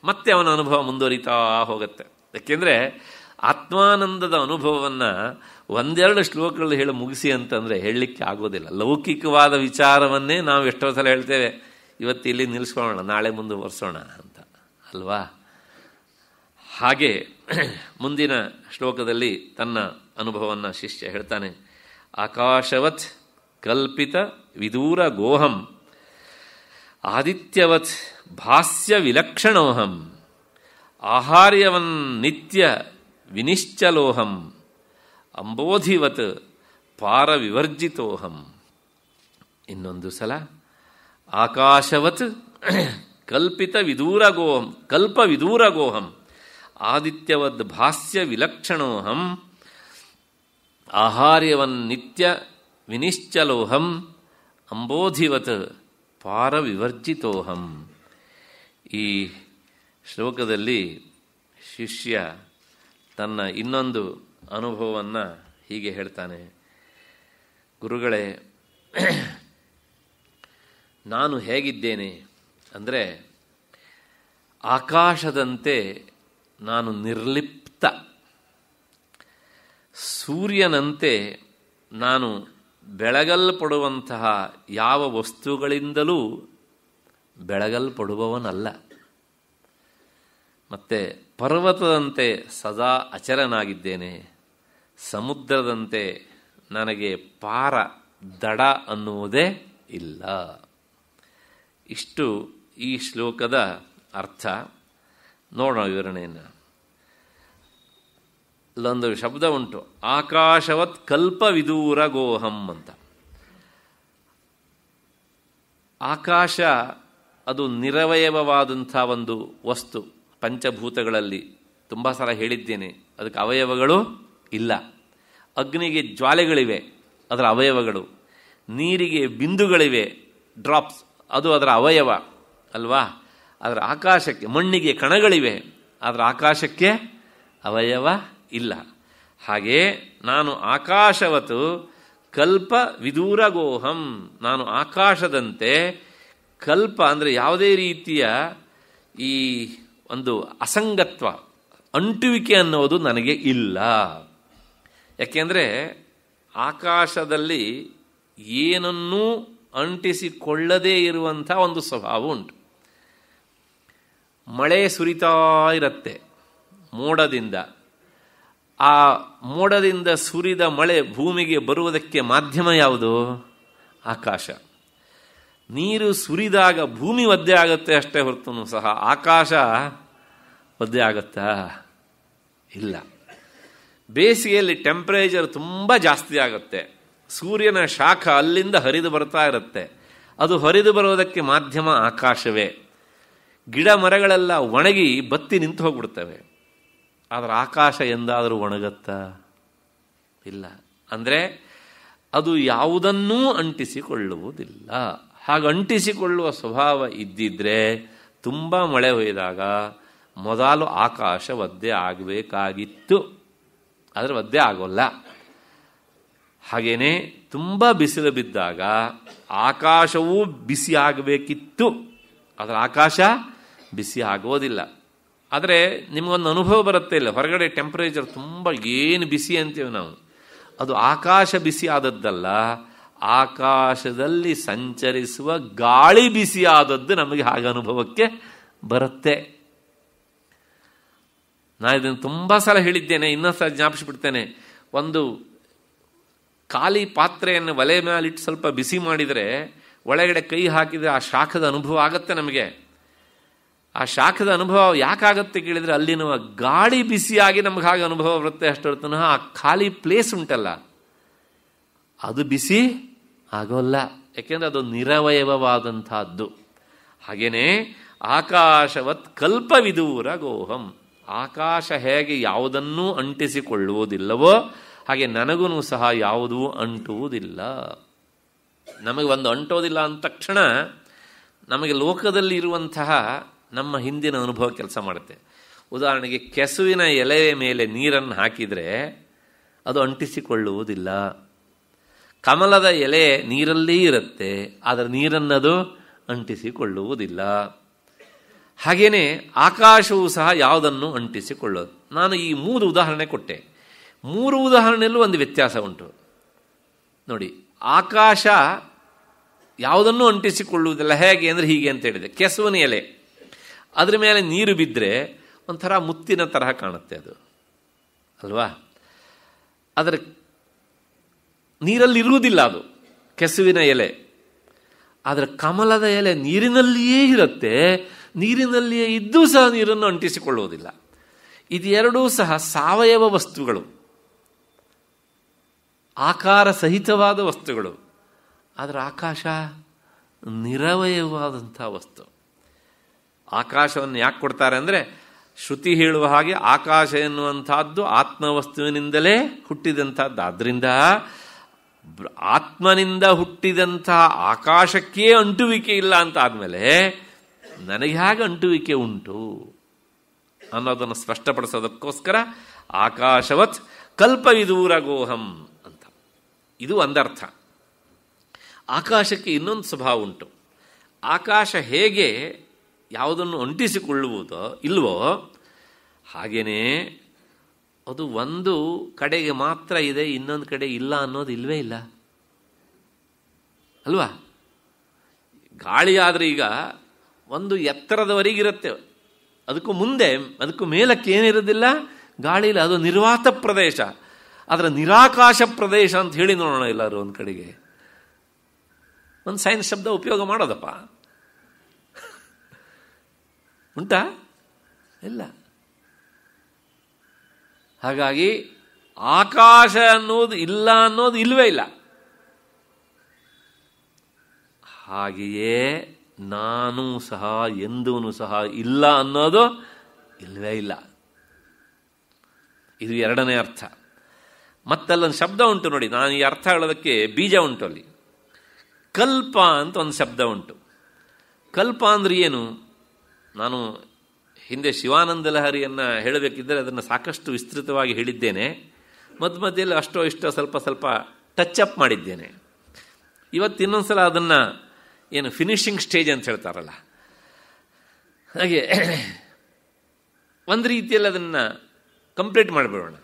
ಮತ್ತೆ ಅವನ ಅನುಭವ ಮುಂದುವರಿತಾ ಹೋಗುತ್ತೆ ಯಾಕೆಂದರೆ ಆತ್ಮಾನಂದದ ಅನುಭವವನ್ನು ಒಂದೆರಡು ಶ್ಲೋಕಗಳು ಹೇಳಿ ಮುಗಿಸಿ ಅಂತಂದರೆ ಹೇಳಲಿಕ್ಕೆ ಆಗೋದಿಲ್ಲ ಲೌಕಿಕವಾದ ವಿಚಾರವನ್ನೇ ನಾವು ಎಷ್ಟೋ ಸಲ ಹೇಳ್ತೇವೆ ಇವತ್ತು ಇಲ್ಲಿ ನಿಲ್ಲಿಸ್ಕೊಳ್ಳೋಣ ನಾಳೆ ಮುಂದುವರ್ಸೋಣ ಅಂತ ಅಲ್ವಾ ಹಾಗೆ ಮುಂದಿನ ಶ್ಲೋಕದಲ್ಲಿ ತನ್ನ ಅನುಭವವನ್ನು ಶಿಷ್ಯ ಹೇಳ್ತಾನೆ ಆಕಾಶವತ್ ಕಲ್ಪಿತ ವಿದೂರ ಗೋಹಂ ಆದಿತ್ಯವತ್ ಭಾಸ್ಯ ವಿಲಕ್ಷಣೋಹಂ ಆಹಾರ್ಯವನ್ ನಿತ್ಯ ವಿನಿಶ್ಚಲೋಹಂ ಅಂಬೋಧಿವತ್ ಪಾರವಿವರ್ಜಿತೋಹಂ ಇನ್ನೊಂದು ಸಲ ಆಕಾಶವತ್ ಕಲ್ಪಿತ ವಿದೂರ ಗೋಹಂ ಕಲ್ಪ ವಿದೂರ ಗೋಹಂ ಆದಿತ್ಯವದ್ ಭಾಸ್ಯ ವಿಲಕ್ಷಣೋಹಂ ಆಹಾರ್ಯವನ್ ನಿತ್ಯ ವಿನಿಶ್ಚಲೋಹಂ ಅಂಬೋಧಿವತ್ ಪಾರವಿವರ್ಜಿತೋಹಂ ಈ ಶ್ಲೋಕದಲ್ಲಿ ಶಿಷ್ಯ ತನ್ನ ಇನ್ನೊಂದು ಅನುಭವವನ್ನು ಹೀಗೆ ಹೇಳ್ತಾನೆ ಗುರುಗಳೇ ನಾನು ಹೇಗಿದ್ದೇನೆ ಅಂದರೆ ಆಕಾಶದಂತೆ ನಾನು ನಿರ್ಲಿಪ್ತ ಸೂರ್ಯನಂತೆ ನಾನು ಬೆಳಗಲ್ಪಡುವಂತಹ ಯಾವ ವಸ್ತುಗಳಿಂದಲೂ ಬೆಳಗಲ್ಪಡುವವನಲ್ಲ ಮತ್ತೆ ಪರ್ವತದಂತೆ ಸದಾ ಅಚರನಾಗಿದ್ದೇನೆ ಸಮುದ್ರದಂತೆ ನನಗೆ ಪಾರ ದಡ ಅನ್ನುವುದೇ ಇಲ್ಲ ಇಷ್ಟು ಈ ಶ್ಲೋಕದ ಅರ್ಥ ನೋಡೋಣ ವಿವರಣೆಯನ್ನು ಇಲ್ಲೊಂದು ಶಬ್ದ ಉಂಟು ಆಕಾಶವತ್ ಕಲ್ಪ ವಿದೂರ ಗೋಹಂ ಅಂತ ಆಕಾಶ ಅದು ನಿರವಯವವಾದಂಥ ಒಂದು ವಸ್ತು ಪಂಚಭೂತಗಳಲ್ಲಿ ತುಂಬ ಸಲ ಹೇಳಿದ್ದೇನೆ ಅದಕ್ಕೆ ಅವಯವಗಳು ಇಲ್ಲ ಅಗ್ನಿಗೆ ಜ್ವಾಲೆಗಳಿವೆ ಅದರ ಅವಯವಗಳು ನೀರಿಗೆ ಬಿಂದುಗಳಿವೆ ಡ್ರಾಪ್ಸ್ ಅದು ಅದರ ಅವಯವ ಅಲ್ವಾ ಆದರೆ ಆಕಾಶಕ್ಕೆ ಮಣ್ಣಿಗೆ ಕಣಗಳಿವೆ ಆದರೆ ಆಕಾಶಕ್ಕೆ ಅವಯವ ಇಲ್ಲ ಹಾಗೇ ನಾನು ಆಕಾಶವತು ಕಲ್ಪ ವಿದೂರಗೋಹಂ ನಾನು ಆಕಾಶದಂತೆ ಕಲ್ಪ ಅಂದರೆ ಯಾವುದೇ ರೀತಿಯ ಈ ಒಂದು ಅಸಂಗತ್ವ ಅಂಟುವಿಕೆ ಅನ್ನೋದು ನನಗೆ ಇಲ್ಲ ಯಾಕೆಂದರೆ ಆಕಾಶದಲ್ಲಿ ಏನನ್ನೂ ಅಂಟಿಸಿಕೊಳ್ಳದೇ ಇರುವಂಥ ಒಂದು ಸ್ವಭಾವ ಉಂಟು ಮಳೆ ಸುರಿತಾ ಇರುತ್ತೆ ಮೋಡದಿಂದ ಆ ಮೋಡದಿಂದ ಸುರಿದ ಮಳೆ ಭೂಮಿಗೆ ಬರುವುದಕ್ಕೆ ಮಾಧ್ಯಮ ಯಾವುದು ಆಕಾಶ ನೀರು ಸುರಿದಾಗ ಭೂಮಿ ಒದ್ದೆ ಆಗುತ್ತೆ ಅಷ್ಟೇ ಹೊರತು ಸಹ ಆಕಾಶ ಒದ್ದೆ ಆಗುತ್ತಾ ಇಲ್ಲ ಬೇಸಿಗೆಯಲ್ಲಿ ಟೆಂಪರೇಚರ್ ತುಂಬ ಜಾಸ್ತಿ ಆಗುತ್ತೆ ಸೂರ್ಯನ ಶಾಖ ಅಲ್ಲಿಂದ ಹರಿದು ಬರ್ತಾ ಇರುತ್ತೆ ಅದು ಹರಿದು ಬರುವುದಕ್ಕೆ ಮಾಧ್ಯಮ ಆಕಾಶವೇ ಗಿಡ ಮರಗಳೆಲ್ಲ ಒಣಗಿ ಬತ್ತಿ ನಿಂತು ಹೋಗ್ಬಿಡ್ತವೆ ಆದರೆ ಆಕಾಶ ಎಂದಾದರೂ ಒಣಗತ್ತ ಇಲ್ಲ ಅಂದರೆ ಅದು ಯಾವುದನ್ನೂ ಅಂಟಿಸಿಕೊಳ್ಳುವುದಿಲ್ಲ ಹಾಗೆ ಅಂಟಿಸಿಕೊಳ್ಳುವ ಸ್ವಭಾವ ಇದ್ದಿದ್ರೆ ತುಂಬ ಮಳೆ ಹೊಯ್ದಾಗ ಮೊದಲು ಆಕಾಶ ಒದ್ದೆ ಆಗಬೇಕಾಗಿತ್ತು ಆದರೆ ಒದ್ದೆ ಆಗೋಲ್ಲ ಹಾಗೇನೆ ತುಂಬ ಬಿಸಿಲು ಬಿದ್ದಾಗ ಆಕಾಶವೂ ಬಿಸಿ ಆಗಬೇಕಿತ್ತು ಆದರೆ ಆಕಾಶ ಬಿಸಿ ಆಗೋದಿಲ್ಲ ಆದರೆ ನಿಮಗೊಂದು ಅನುಭವ ಬರುತ್ತೆ ಇಲ್ಲ ಹೊರಗಡೆ ಟೆಂಪರೇಚರ್ ತುಂಬ ಏನು ಬಿಸಿ ಅಂತೀವಿ ನಾವು ಅದು ಆಕಾಶ ಬಿಸಿ ಆದದ್ದಲ್ಲ ಆಕಾಶದಲ್ಲಿ ಸಂಚರಿಸುವ ಗಾಳಿ ಬಿಸಿ ಆದದ್ದು ನಮಗೆ ಹಾಗೆ ಅನುಭವಕ್ಕೆ ಬರುತ್ತೆ ನಾನು ಇದನ್ನು ತುಂಬ ಸಲ ಹೇಳಿದ್ದೇನೆ ಇನ್ನೊಂದು ಸಲ ಜ್ಞಾಪಿಸಿಬಿಡ್ತೇನೆ ಒಂದು ಖಾಲಿ ಪಾತ್ರೆಯನ್ನು ಒಲೆ ಮೇಲಿಟ್ಟು ಸ್ವಲ್ಪ ಬಿಸಿ ಮಾಡಿದರೆ ಒಳಗಡೆ ಕೈ ಹಾಕಿದರೆ ಆ ಶಾಖದ ಅನುಭವ ಆಗುತ್ತೆ ನಮಗೆ ಆ ಶಾಖದ ಅನುಭವ ಯಾಕಾಗತ್ತೆ ಕೇಳಿದರೆ ಅಲ್ಲಿನ ಗಾಳಿ ಬಿಸಿಯಾಗಿ ನಮ್ಗೆ ಹಾಗೆ ಅನುಭವ ಬರುತ್ತೆ ಅಷ್ಟು ಆ ಖಾಲಿ ಪ್ಲೇಸ್ ಉಂಟಲ್ಲ ಅದು ಬಿಸಿ ಆಗೋಲ್ಲ ಯಾಕೆಂದ್ರೆ ಅದು ನಿರವಯವವಾದಂಥದ್ದು ಹಾಗೆಯೇ ಆಕಾಶವತ್ ಕಲ್ಪವಿದೂರ ಗೋಹಂ ಆಕಾಶ ಹೇಗೆ ಯಾವುದನ್ನೂ ಅಂಟಿಸಿಕೊಳ್ಳುವುದಿಲ್ಲವೋ ಹಾಗೆ ನನಗೂ ಸಹ ಯಾವುದೂ ಅಂಟುವುದಿಲ್ಲ ನಮಗೆ ಒಂದು ಅಂಟೋದಿಲ್ಲ ಅಂದ ತಕ್ಷಣ ನಮಗೆ ಲೋಕದಲ್ಲಿ ಇರುವಂತಹ ನಮ್ಮ ಹಿಂದಿನ ಅನುಭವ ಕೆಲಸ ಮಾಡುತ್ತೆ ಉದಾಹರಣೆಗೆ ಕೆಸುವಿನ ಎಲೆಯ ಮೇಲೆ ನೀರನ್ನು ಹಾಕಿದರೆ ಅದು ಅಂಟಿಸಿಕೊಳ್ಳುವುದಿಲ್ಲ ಕಮಲದ ಎಲೆ ನೀರಲ್ಲೇ ಇರುತ್ತೆ ಆದರೆ ನೀರನ್ನದು ಅಂಟಿಸಿಕೊಳ್ಳುವುದಿಲ್ಲ ಹಾಗೆಯೇ ಆಕಾಶವೂ ಸಹ ಯಾವುದನ್ನು ಅಂಟಿಸಿಕೊಳ್ಳೋದು ನಾನು ಈ ಮೂರು ಉದಾಹರಣೆ ಕೊಟ್ಟೆ ಮೂರು ಉದಾಹರಣೆಯಲ್ಲೂ ಒಂದು ವ್ಯತ್ಯಾಸ ಉಂಟು ನೋಡಿ ಆಕಾಶ ಯಾವುದನ್ನು ಅಂಟಿಸಿಕೊಳ್ಳುವುದಿಲ್ಲ ಹೇಗೆ ಅಂದರೆ ಹೀಗೆ ಅಂತ ಹೇಳಿದೆ ಕೆಸುವಿನ ಎಲೆ ಅದರ ಮೇಲೆ ನೀರು ಬಿದ್ದರೆ ಒಂಥರ ಮುತ್ತಿನ ತರಹ ಕಾಣುತ್ತೆ ಅದು ಅಲ್ವಾ ಅದರ ನೀರಲ್ಲಿರುವುದಿಲ್ಲ ಅದು ಕೆಸುವಿನ ಎಲೆ ಆದರೆ ಕಮಲದ ಎಲೆ ನೀರಿನಲ್ಲಿಯೇ ಇರುತ್ತೆ ನೀರಿನಲ್ಲಿಯೇ ಇದ್ದೂ ಸಹ ನೀರನ್ನು ಅಂಟಿಸಿಕೊಳ್ಳುವುದಿಲ್ಲ ಇದೆರಡೂ ಸಹ ಸಾವಯವ ವಸ್ತುಗಳು ಆಕಾರ ಸಹಿತವಾದ ವಸ್ತುಗಳು ಆದರೆ ಆಕಾಶ ನಿರವಯವಾದಂಥ ವಸ್ತು ಆಕಾಶವನ್ನು ಯಾಕೆ ಕೊಡ್ತಾರೆ ಅಂದರೆ ಶ್ರುತಿ ಹೇಳುವ ಹಾಗೆ ಆಕಾಶ ಎನ್ನುವಂಥದ್ದು ಆತ್ಮವಸ್ತುವಿನಿಂದಲೇ ಹುಟ್ಟಿದಂಥದ್ದು ಆದ್ದರಿಂದ ಆತ್ಮನಿಂದ ಹುಟ್ಟಿದಂತಹ ಆಕಾಶಕ್ಕೆ ಅಂಟುವಿಕೆ ಇಲ್ಲ ಅಂತ ಆದಮೇಲೆ ನನಗೆ ಹೇಗೆ ಅಂಟುವಿಕೆ ಉಂಟು ಅನ್ನೋದನ್ನು ಸ್ಪಷ್ಟಪಡಿಸೋದಕ್ಕೋಸ್ಕರ ಆಕಾಶವತ್ ಕಲ್ಪವಿದೂರ ಗೋಹಂ ಅಂತ ಇದು ಒಂದರ್ಥ ಆಕಾಶಕ್ಕೆ ಇನ್ನೊಂದು ಸ್ವಭಾವ ಉಂಟು ಆಕಾಶ ಹೇಗೆ ಯಾವುದನ್ನು ಅಂಟಿಸಿಕೊಳ್ಳುವುದೋ ಇಲ್ವೋ ಹಾಗೆಯೇ ಅದು ಒಂದು ಕಡೆಗೆ ಮಾತ್ರ ಇದೆ ಇನ್ನೊಂದು ಕಡೆ ಇಲ್ಲ ಅನ್ನೋದು ಇಲ್ವೇ ಇಲ್ಲ ಅಲ್ವಾ ಗಾಳಿ ಆದರೆ ಈಗ ಒಂದು ಎತ್ತರದವರೆಗಿರುತ್ತೆ ಅದಕ್ಕೂ ಮುಂದೆ ಅದಕ್ಕೂ ಮೇಲಕ್ಕೆ ಏನಿರೋದಿಲ್ಲ ಇಲ್ಲ ಅದು ನಿರ್ವಾತ ಪ್ರದೇಶ ಅದರ ನಿರಾಕಾಶ ಪ್ರದೇಶ ಅಂತ ಹೇಳಿ ನೋಡೋಣ ಎಲ್ಲರೂ ಒಂದು ಕಡೆಗೆ ಒಂದು ಸೈನ್ಸ್ ಶಬ್ದ ಉಪಯೋಗ ಮಾಡೋದಪ್ಪ ಉಂಟಾ ಇಲ್ಲ ಹಾಗಾಗಿ ಆಕಾಶ ಅನ್ನೋದು ಇಲ್ಲ ಅನ್ನೋದು ಇಲ್ಲವೇ ಇಲ್ಲ ಹಾಗೆಯೇ ನಾನು ಸಹ ಎಂದೂ ಸಹ ಇಲ್ಲ ಅನ್ನೋದು ಇಲ್ಲವೇ ಇಲ್ಲ ಇದು ಎರಡನೇ ಅರ್ಥ ಮತ್ತಲ್ಲೊಂದು ಶಬ್ದ ಉಂಟು ನೋಡಿ ನಾನು ಈ ಅರ್ಥ ಹೇಳೋದಕ್ಕೆ ಬೀಜ ಉಂಟು ಅಲ್ಲಿ ಕಲ್ಪ ಅಂತ ಒಂದು ಶಬ್ದ ಉಂಟು ಕಲ್ಪ ಅಂದ್ರೆ ಏನು ನಾನು ಹಿಂದೆ ಶಿವಾನಂದ ಲಹರಿಯನ್ನು ಹೇಳಬೇಕಿದ್ದರೆ ಅದನ್ನು ಸಾಕಷ್ಟು ವಿಸ್ತೃತವಾಗಿ ಹೇಳಿದ್ದೇನೆ ಮಧ್ಯ ಮಧ್ಯದಲ್ಲಿ ಅಷ್ಟೋ ಇಷ್ಟೋ ಸ್ವಲ್ಪ ಸ್ವಲ್ಪ ಟಚ್ ಅಪ್ ಮಾಡಿದ್ದೇನೆ ಇವತ್ತು ಇನ್ನೊಂದು ಸಲ ಅದನ್ನು ಏನು ಫಿನಿಷಿಂಗ್ ಸ್ಟೇಜ್ ಅಂತ ಹೇಳ್ತಾರಲ್ಲ ಹಾಗೆ ಒಂದು ರೀತಿಯಲ್ಲಿ ಅದನ್ನು ಕಂಪ್ಲೀಟ್ ಮಾಡಿಬಿಡೋಣ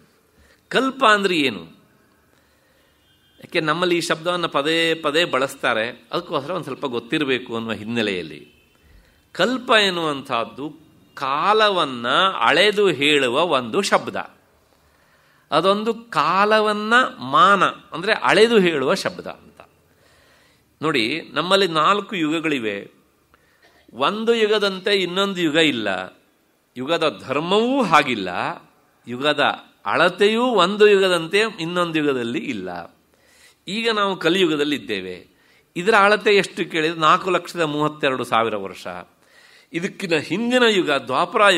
ಕಲ್ಪ ಅಂದರೆ ಏನು ಯಾಕೆ ನಮ್ಮಲ್ಲಿ ಈ ಶಬ್ದವನ್ನು ಪದೇ ಪದೇ ಬಳಸ್ತಾರೆ ಅದಕ್ಕೋಸ್ಕರ ಒಂದು ಸ್ವಲ್ಪ ಗೊತ್ತಿರಬೇಕು ಅನ್ನುವ ಹಿನ್ನೆಲೆಯಲ್ಲಿ ಕಲ್ಪ ಎನ್ನುವಂಥದ್ದು ಕಾಲವನ್ನು ಅಳೆದು ಹೇಳುವ ಒಂದು ಶಬ್ದ ಅದೊಂದು ಕಾಲವನ್ನು ಮಾನ ಅಂದರೆ ಅಳೆದು ಹೇಳುವ ಶಬ್ದ ಅಂತ ನೋಡಿ ನಮ್ಮಲ್ಲಿ ನಾಲ್ಕು ಯುಗಗಳಿವೆ ಒಂದು ಯುಗದಂತೆ ಇನ್ನೊಂದು ಯುಗ ಇಲ್ಲ ಯುಗದ ಧರ್ಮವೂ ಹಾಗಿಲ್ಲ ಯುಗದ ಅಳತೆಯೂ ಒಂದು ಯುಗದಂತೆ ಇನ್ನೊಂದು ಯುಗದಲ್ಲಿ ಇಲ್ಲ ಈಗ ನಾವು ಕಲಿಯುಗದಲ್ಲಿ ಇದ್ದೇವೆ ಇದರ ಅಳತೆ ಎಷ್ಟು ಕೇಳಿದ್ರೆ ನಾಲ್ಕು ಲಕ್ಷದ ಮೂವತ್ತೆರಡು ಸಾವಿರ ವರ್ಷ ಇದಕ್ಕಿನ ಹಿಂದಿನ ಯುಗ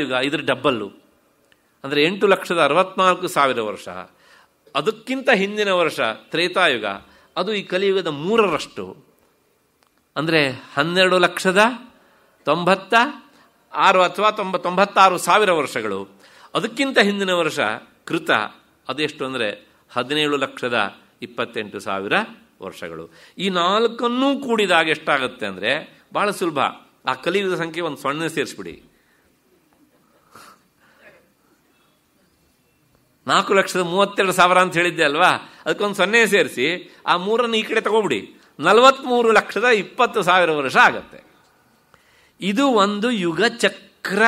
ಯುಗ ಇದರ ಡಬ್ಬಲ್ಲು ಅಂದರೆ ಎಂಟು ಲಕ್ಷದ ಅರವತ್ನಾಲ್ಕು ಸಾವಿರ ವರ್ಷ ಅದಕ್ಕಿಂತ ಹಿಂದಿನ ವರ್ಷ ತ್ರೇತಾಯುಗ ಅದು ಈ ಕಲಿಯುಗದ ಮೂರರಷ್ಟು ಅಂದರೆ ಹನ್ನೆರಡು ಲಕ್ಷದ ತೊಂಬತ್ತ ಆರು ಅಥವಾ ತೊಂಬ ತೊಂಬತ್ತಾರು ಸಾವಿರ ವರ್ಷಗಳು ಅದಕ್ಕಿಂತ ಹಿಂದಿನ ವರ್ಷ ಕೃತ ಅದೆಷ್ಟು ಅಂದರೆ ಹದಿನೇಳು ಲಕ್ಷದ ಇಪ್ಪತ್ತೆಂಟು ಸಾವಿರ ವರ್ಷಗಳು ಈ ನಾಲ್ಕನ್ನೂ ಕೂಡಿದಾಗ ಎಷ್ಟಾಗುತ್ತೆ ಅಂದರೆ ಭಾಳ ಸುಲಭ ಆ ಕಲಿಯುಗದ ಸಂಖ್ಯೆ ಒಂದು ಸೊನ್ನೆ ಸೇರಿಸ್ಬಿಡಿ ನಾಲ್ಕು ಲಕ್ಷದ ಮೂವತ್ತೆರಡು ಸಾವಿರ ಅಂತ ಹೇಳಿದ್ದೆ ಅಲ್ವಾ ಅದಕ್ಕೊಂದು ಸೊನ್ನೆ ಸೇರಿಸಿ ಆ ಮೂರನ್ನು ಈ ಕಡೆ ತಗೋಬಿಡಿ ನಲವತ್ತ್ಮೂರು ಲಕ್ಷದ ಇಪ್ಪತ್ತು ಸಾವಿರ ವರ್ಷ ಆಗತ್ತೆ ಇದು ಒಂದು ಯುಗ ಚಕ್ರ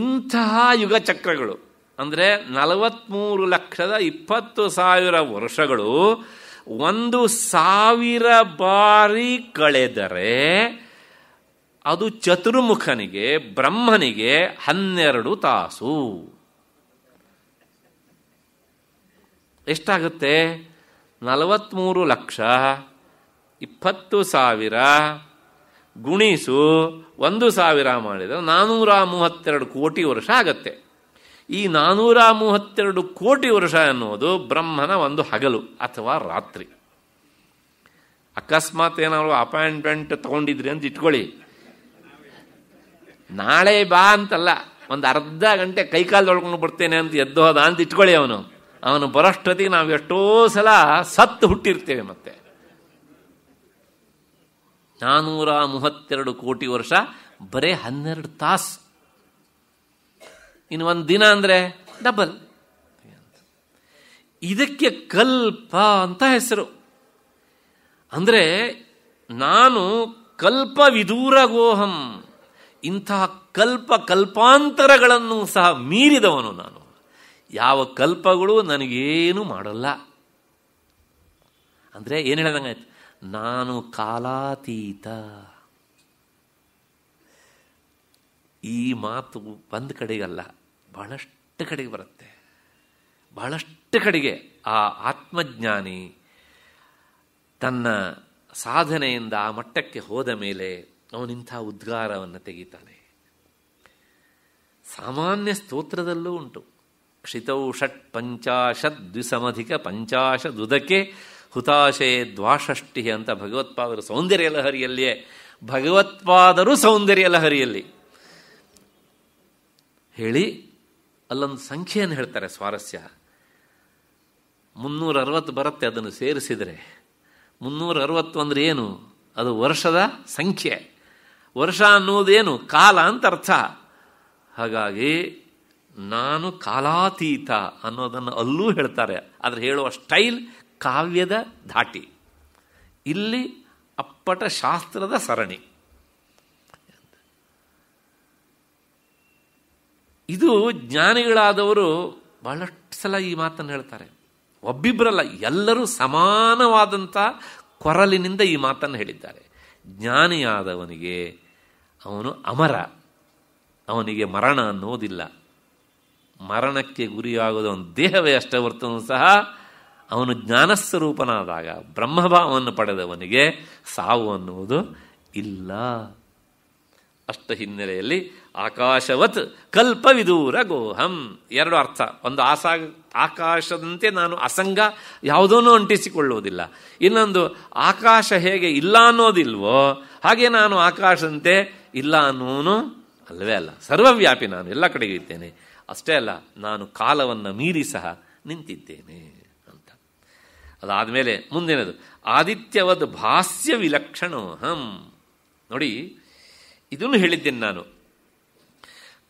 ಇಂತಹ ಯುಗ ಚಕ್ರಗಳು ಅಂದರೆ ನಲವತ್ತ್ಮೂರು ಲಕ್ಷದ ಇಪ್ಪತ್ತು ಸಾವಿರ ವರ್ಷಗಳು ಒಂದು ಸಾವಿರ ಬಾರಿ ಕಳೆದರೆ ಅದು ಚತುರ್ಮುಖನಿಗೆ ಬ್ರಹ್ಮನಿಗೆ ಹನ್ನೆರಡು ತಾಸು ಎಷ್ಟಾಗುತ್ತೆ ನಲವತ್ಮೂರು ಲಕ್ಷ ಇಪ್ಪತ್ತು ಸಾವಿರ ಗುಣಿಸು ಒಂದು ಸಾವಿರ ಮಾಡಿದರೆ ನಾನ್ನೂರ ಮೂವತ್ತೆರಡು ಕೋಟಿ ವರ್ಷ ಆಗತ್ತೆ ಈ ನಾನೂರ ಮೂವತ್ತೆರಡು ಕೋಟಿ ವರ್ಷ ಅನ್ನೋದು ಬ್ರಹ್ಮನ ಒಂದು ಹಗಲು ಅಥವಾ ರಾತ್ರಿ ಅಕಸ್ಮಾತ್ ಏನಾದ್ರು ಅಪಾಯಿಂಟ್ಮೆಂಟ್ ತಗೊಂಡಿದ್ರಿ ಅಂತ ಇಟ್ಕೊಳ್ಳಿ ನಾಳೆ ಬಾ ಅಂತಲ್ಲ ಒಂದು ಅರ್ಧ ಗಂಟೆ ತೊಳ್ಕೊಂಡು ಬರ್ತೇನೆ ಅಂತ ಎದ್ದು ಹೋದ ಅಂತ ಇಟ್ಕೊಳ್ಳಿ ಅವನು ಅವನು ಬರೋಷ್ಟೊತ್ತಿಗೆ ನಾವು ಎಷ್ಟೋ ಸಲ ಸತ್ತು ಹುಟ್ಟಿರ್ತೇವೆ ಮತ್ತೆ ನಾನೂರ ಮೂವತ್ತೆರಡು ಕೋಟಿ ವರ್ಷ ಬರೀ ಹನ್ನೆರಡು ತಾಸು ಇನ್ನು ಒಂದು ದಿನ ಅಂದರೆ ಡಬಲ್ ಇದಕ್ಕೆ ಕಲ್ಪ ಅಂತ ಹೆಸರು ಅಂದರೆ ನಾನು ಕಲ್ಪ ಗೋಹಂ ಇಂತಹ ಕಲ್ಪ ಕಲ್ಪಾಂತರಗಳನ್ನು ಸಹ ಮೀರಿದವನು ನಾನು ಯಾವ ಕಲ್ಪಗಳು ನನಗೇನು ಮಾಡಲ್ಲ ಅಂದರೆ ಏನು ಆಯ್ತು ನಾನು ಕಾಲಾತೀತ ಈ ಮಾತು ಬಂದ ಕಡೆಗಲ್ಲ ಬಹಳಷ್ಟು ಕಡೆಗೆ ಬರುತ್ತೆ ಬಹಳಷ್ಟು ಕಡೆಗೆ ಆ ಆತ್ಮಜ್ಞಾನಿ ತನ್ನ ಸಾಧನೆಯಿಂದ ಆ ಮಟ್ಟಕ್ಕೆ ಹೋದ ಮೇಲೆ ಅವನಿಂಥ ಉದ್ಗಾರವನ್ನು ತೆಗೀತಾನೆ ಸಾಮಾನ್ಯ ಸ್ತೋತ್ರದಲ್ಲೂ ಉಂಟು ಕ್ಷಿತೌ ಷಟ್ ಪಂಚಾಶತ್ ದ್ವಿಸಮಧಿಕ ಪಂಚಾಶದುದಕ್ಕೆ ಹುತಾಶೆ ದ್ವಾಷಷ್ಟಿ ಅಂತ ಭಗವತ್ಪಾದರು ಸೌಂದರ್ಯ ಲಹರಿಯಲ್ಲಿಯೇ ಭಗವತ್ಪಾದರು ಸೌಂದರ್ಯ ಲಹರಿಯಲ್ಲಿ ಹೇಳಿ ಅಲ್ಲೊಂದು ಸಂಖ್ಯೆಯನ್ನು ಹೇಳ್ತಾರೆ ಸ್ವಾರಸ್ಯ ಮುನ್ನೂರ ಅರವತ್ತು ಬರುತ್ತೆ ಅದನ್ನು ಸೇರಿಸಿದರೆ ಮುನ್ನೂರ ಅರವತ್ತು ಅಂದ್ರೆ ಏನು ಅದು ವರ್ಷದ ಸಂಖ್ಯೆ ವರ್ಷ ಅನ್ನುವುದೇನು ಕಾಲ ಅಂತ ಅರ್ಥ ಹಾಗಾಗಿ ನಾನು ಕಾಲಾತೀತ ಅನ್ನೋದನ್ನು ಅಲ್ಲೂ ಹೇಳ್ತಾರೆ ಆದರೆ ಹೇಳುವ ಸ್ಟೈಲ್ ಕಾವ್ಯದ ಧಾಟಿ ಇಲ್ಲಿ ಅಪ್ಪಟ ಶಾಸ್ತ್ರದ ಸರಣಿ ಇದು ಜ್ಞಾನಿಗಳಾದವರು ಬಹಳಷ್ಟು ಸಲ ಈ ಮಾತನ್ನು ಹೇಳ್ತಾರೆ ಒಬ್ಬಿಬ್ಬರಲ್ಲ ಎಲ್ಲರೂ ಸಮಾನವಾದಂಥ ಕೊರಲಿನಿಂದ ಈ ಮಾತನ್ನು ಹೇಳಿದ್ದಾರೆ ಜ್ಞಾನಿಯಾದವನಿಗೆ ಅವನು ಅಮರ ಅವನಿಗೆ ಮರಣ ಅನ್ನೋದಿಲ್ಲ ಮರಣಕ್ಕೆ ಗುರಿಯಾಗುವುದು ಅವನ ದೇಹವೇ ಅಷ್ಟೇ ಹೊರತನು ಸಹ ಅವನು ಜ್ಞಾನಸ್ವರೂಪನಾದಾಗ ಬ್ರಹ್ಮಭಾವವನ್ನು ಪಡೆದವನಿಗೆ ಸಾವು ಅನ್ನುವುದು ಇಲ್ಲ ಅಷ್ಟ ಹಿನ್ನೆಲೆಯಲ್ಲಿ ಆಕಾಶವತ್ ಕಲ್ಪವಿದೂರ ಗೋಹಂ ಎರಡು ಅರ್ಥ ಒಂದು ಆಸಾಗ ಆಕಾಶದಂತೆ ನಾನು ಅಸಂಗ ಯಾವುದೋ ಅಂಟಿಸಿಕೊಳ್ಳುವುದಿಲ್ಲ ಇನ್ನೊಂದು ಆಕಾಶ ಹೇಗೆ ಇಲ್ಲ ಅನ್ನೋದಿಲ್ವೋ ಹಾಗೆ ನಾನು ಆಕಾಶದಂತೆ ಇಲ್ಲ ಅನ್ನೋನು ಅಲ್ಲವೇ ಅಲ್ಲ ಸರ್ವವ್ಯಾಪಿ ನಾನು ಎಲ್ಲ ಕಡೆಗೂ ಇದ್ದೇನೆ ಅಷ್ಟೇ ಅಲ್ಲ ನಾನು ಕಾಲವನ್ನು ಮೀರಿ ಸಹ ನಿಂತಿದ್ದೇನೆ ಅಂತ ಅದಾದಮೇಲೆ ಮುಂದಿನದು ಆದಿತ್ಯವತ್ ಭಾಸ್ಯ ವಿಲಕ್ಷಣೋ ಹಂ ನೋಡಿ ಇದನ್ನು ಹೇಳಿದ್ದೇನೆ ನಾನು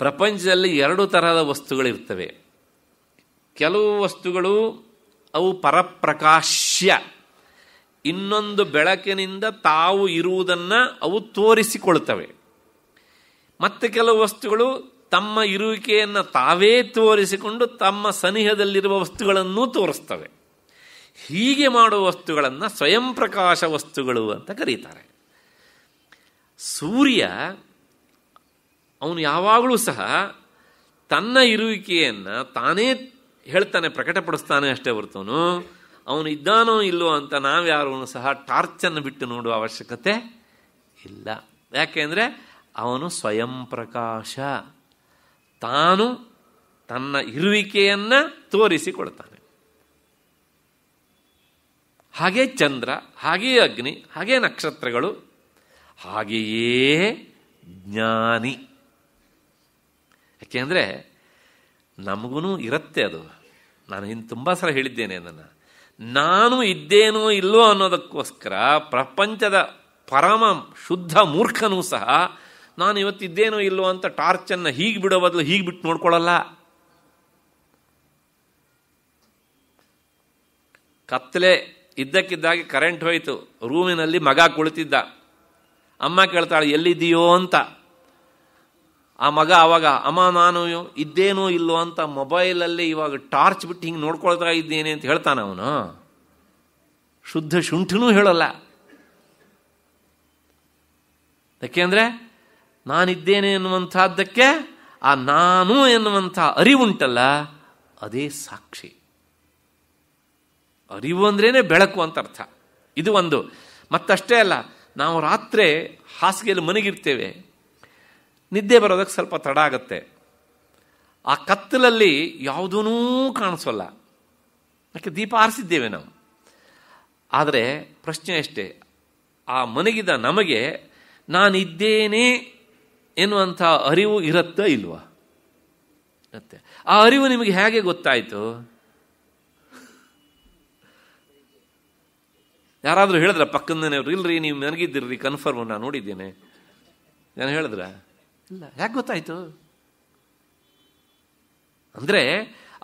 ಪ್ರಪಂಚದಲ್ಲಿ ಎರಡು ತರಹದ ವಸ್ತುಗಳಿರ್ತವೆ ಕೆಲವು ವಸ್ತುಗಳು ಅವು ಪರಪ್ರಕಾಶ್ಯ ಇನ್ನೊಂದು ಬೆಳಕಿನಿಂದ ತಾವು ಇರುವುದನ್ನು ಅವು ತೋರಿಸಿಕೊಳ್ತವೆ ಮತ್ತು ಕೆಲವು ವಸ್ತುಗಳು ತಮ್ಮ ಇರುವಿಕೆಯನ್ನು ತಾವೇ ತೋರಿಸಿಕೊಂಡು ತಮ್ಮ ಸನಿಹದಲ್ಲಿರುವ ವಸ್ತುಗಳನ್ನು ತೋರಿಸ್ತವೆ ಹೀಗೆ ಮಾಡುವ ವಸ್ತುಗಳನ್ನು ಸ್ವಯಂ ಪ್ರಕಾಶ ವಸ್ತುಗಳು ಅಂತ ಕರೀತಾರೆ ಸೂರ್ಯ ಅವನು ಯಾವಾಗಲೂ ಸಹ ತನ್ನ ಇರುವಿಕೆಯನ್ನು ತಾನೇ ಹೇಳ್ತಾನೆ ಪ್ರಕಟಪಡಿಸ್ತಾನೆ ಅಷ್ಟೇ ಬರ್ತವನು ಅವನು ಇದ್ದಾನೋ ಇಲ್ಲೋ ಅಂತ ನಾವ್ಯಾರೂ ಸಹ ಟಾರ್ಚನ್ನು ಬಿಟ್ಟು ನೋಡುವ ಅವಶ್ಯಕತೆ ಇಲ್ಲ ಯಾಕೆಂದರೆ ಅವನು ಸ್ವಯಂ ಪ್ರಕಾಶ ತಾನು ತನ್ನ ಇರುವಿಕೆಯನ್ನು ತೋರಿಸಿಕೊಳ್ತಾನೆ ಹಾಗೆ ಚಂದ್ರ ಹಾಗೆಯೇ ಅಗ್ನಿ ಹಾಗೆ ನಕ್ಷತ್ರಗಳು ಹಾಗೆಯೇ ಜ್ಞಾನಿ ಯಾಕೆ ಅಂದರೆ ನಮಗೂ ಇರುತ್ತೆ ಅದು ನಾನು ಇನ್ನು ತುಂಬ ಸಲ ಹೇಳಿದ್ದೇನೆ ಅದನ್ನು ನಾನು ಇದ್ದೇನೋ ಇಲ್ಲೋ ಅನ್ನೋದಕ್ಕೋಸ್ಕರ ಪ್ರಪಂಚದ ಪರಮ ಶುದ್ಧ ಮೂರ್ಖನೂ ಸಹ ನಾನು ಇವತ್ತಿದ್ದೇನೋ ಇಲ್ಲೋ ಅಂತ ಟಾರ್ಚನ್ನು ಹೀಗೆ ಬಿಡೋ ಬದಲು ಹೀಗೆ ಬಿಟ್ಟು ನೋಡ್ಕೊಳ್ಳಲ್ಲ ಕತ್ತಲೆ ಇದ್ದಕ್ಕಿದ್ದಾಗಿ ಕರೆಂಟ್ ಹೋಯಿತು ರೂಮಿನಲ್ಲಿ ಮಗ ಕುಳಿತಿದ್ದ ಅಮ್ಮ ಕೇಳ್ತಾಳೆ ಎಲ್ಲಿದ್ದೀಯೋ ಅಂತ ಆ ಮಗ ಅವಾಗ ಅಮ್ಮ ನಾನು ಇದ್ದೇನೋ ಇಲ್ಲೋ ಅಂತ ಮೊಬೈಲಲ್ಲೇ ಇವಾಗ ಟಾರ್ಚ್ ಬಿಟ್ಟು ಹಿಂಗೆ ನೋಡ್ಕೊಳ್ತಾ ಇದ್ದೇನೆ ಅಂತ ಹೇಳ್ತಾನೆ ಅವನು ಶುದ್ಧ ಶುಂಠನೂ ಹೇಳಲ್ಲ ಯಾಕೆಂದರೆ ನಾನಿದ್ದೇನೆ ಎನ್ನುವಂಥದ್ದಕ್ಕೆ ಆ ನಾನು ಎನ್ನುವಂಥ ಅರಿವುಂಟಲ್ಲ ಅದೇ ಸಾಕ್ಷಿ ಅರಿವು ಅಂದ್ರೇ ಬೆಳಕು ಅಂತ ಅರ್ಥ ಇದು ಒಂದು ಮತ್ತಷ್ಟೇ ಅಲ್ಲ ನಾವು ರಾತ್ರಿ ಹಾಸಿಗೆಯಲ್ಲಿ ಮನೆಗಿರ್ತೇವೆ ನಿದ್ದೆ ಬರೋದಕ್ಕೆ ಸ್ವಲ್ಪ ತಡ ಆಗುತ್ತೆ ಆ ಕತ್ತಲಲ್ಲಿ ಯಾವುದೂ ಕಾಣಿಸೋಲ್ಲ ಯಾಕೆ ದೀಪ ಆರಿಸಿದ್ದೇವೆ ನಾವು ಆದರೆ ಪ್ರಶ್ನೆ ಅಷ್ಟೇ ಆ ಮನಗಿದ ನಮಗೆ ನಾನಿದ್ದೇನೆ ಎನ್ನುವಂಥ ಅರಿವು ಇರುತ್ತಾ ಇಲ್ವ ಮತ್ತೆ ಆ ಅರಿವು ನಿಮಗೆ ಹೇಗೆ ಗೊತ್ತಾಯಿತು ಯಾರಾದರೂ ಹೇಳಿದ್ರ ಪಕ್ಕದನೇ ಇಲ್ರಿ ನೀವು ನನಗಿದ್ದಿರ್ರಿ ಕನ್ಫರ್ಮ್ ನಾನು ನೋಡಿದ್ದೇನೆ ನಾನು ಹೇಳಿದ್ರ ಇಲ್ಲ ಯಾಕೆ ಗೊತ್ತಾಯಿತು ಅಂದರೆ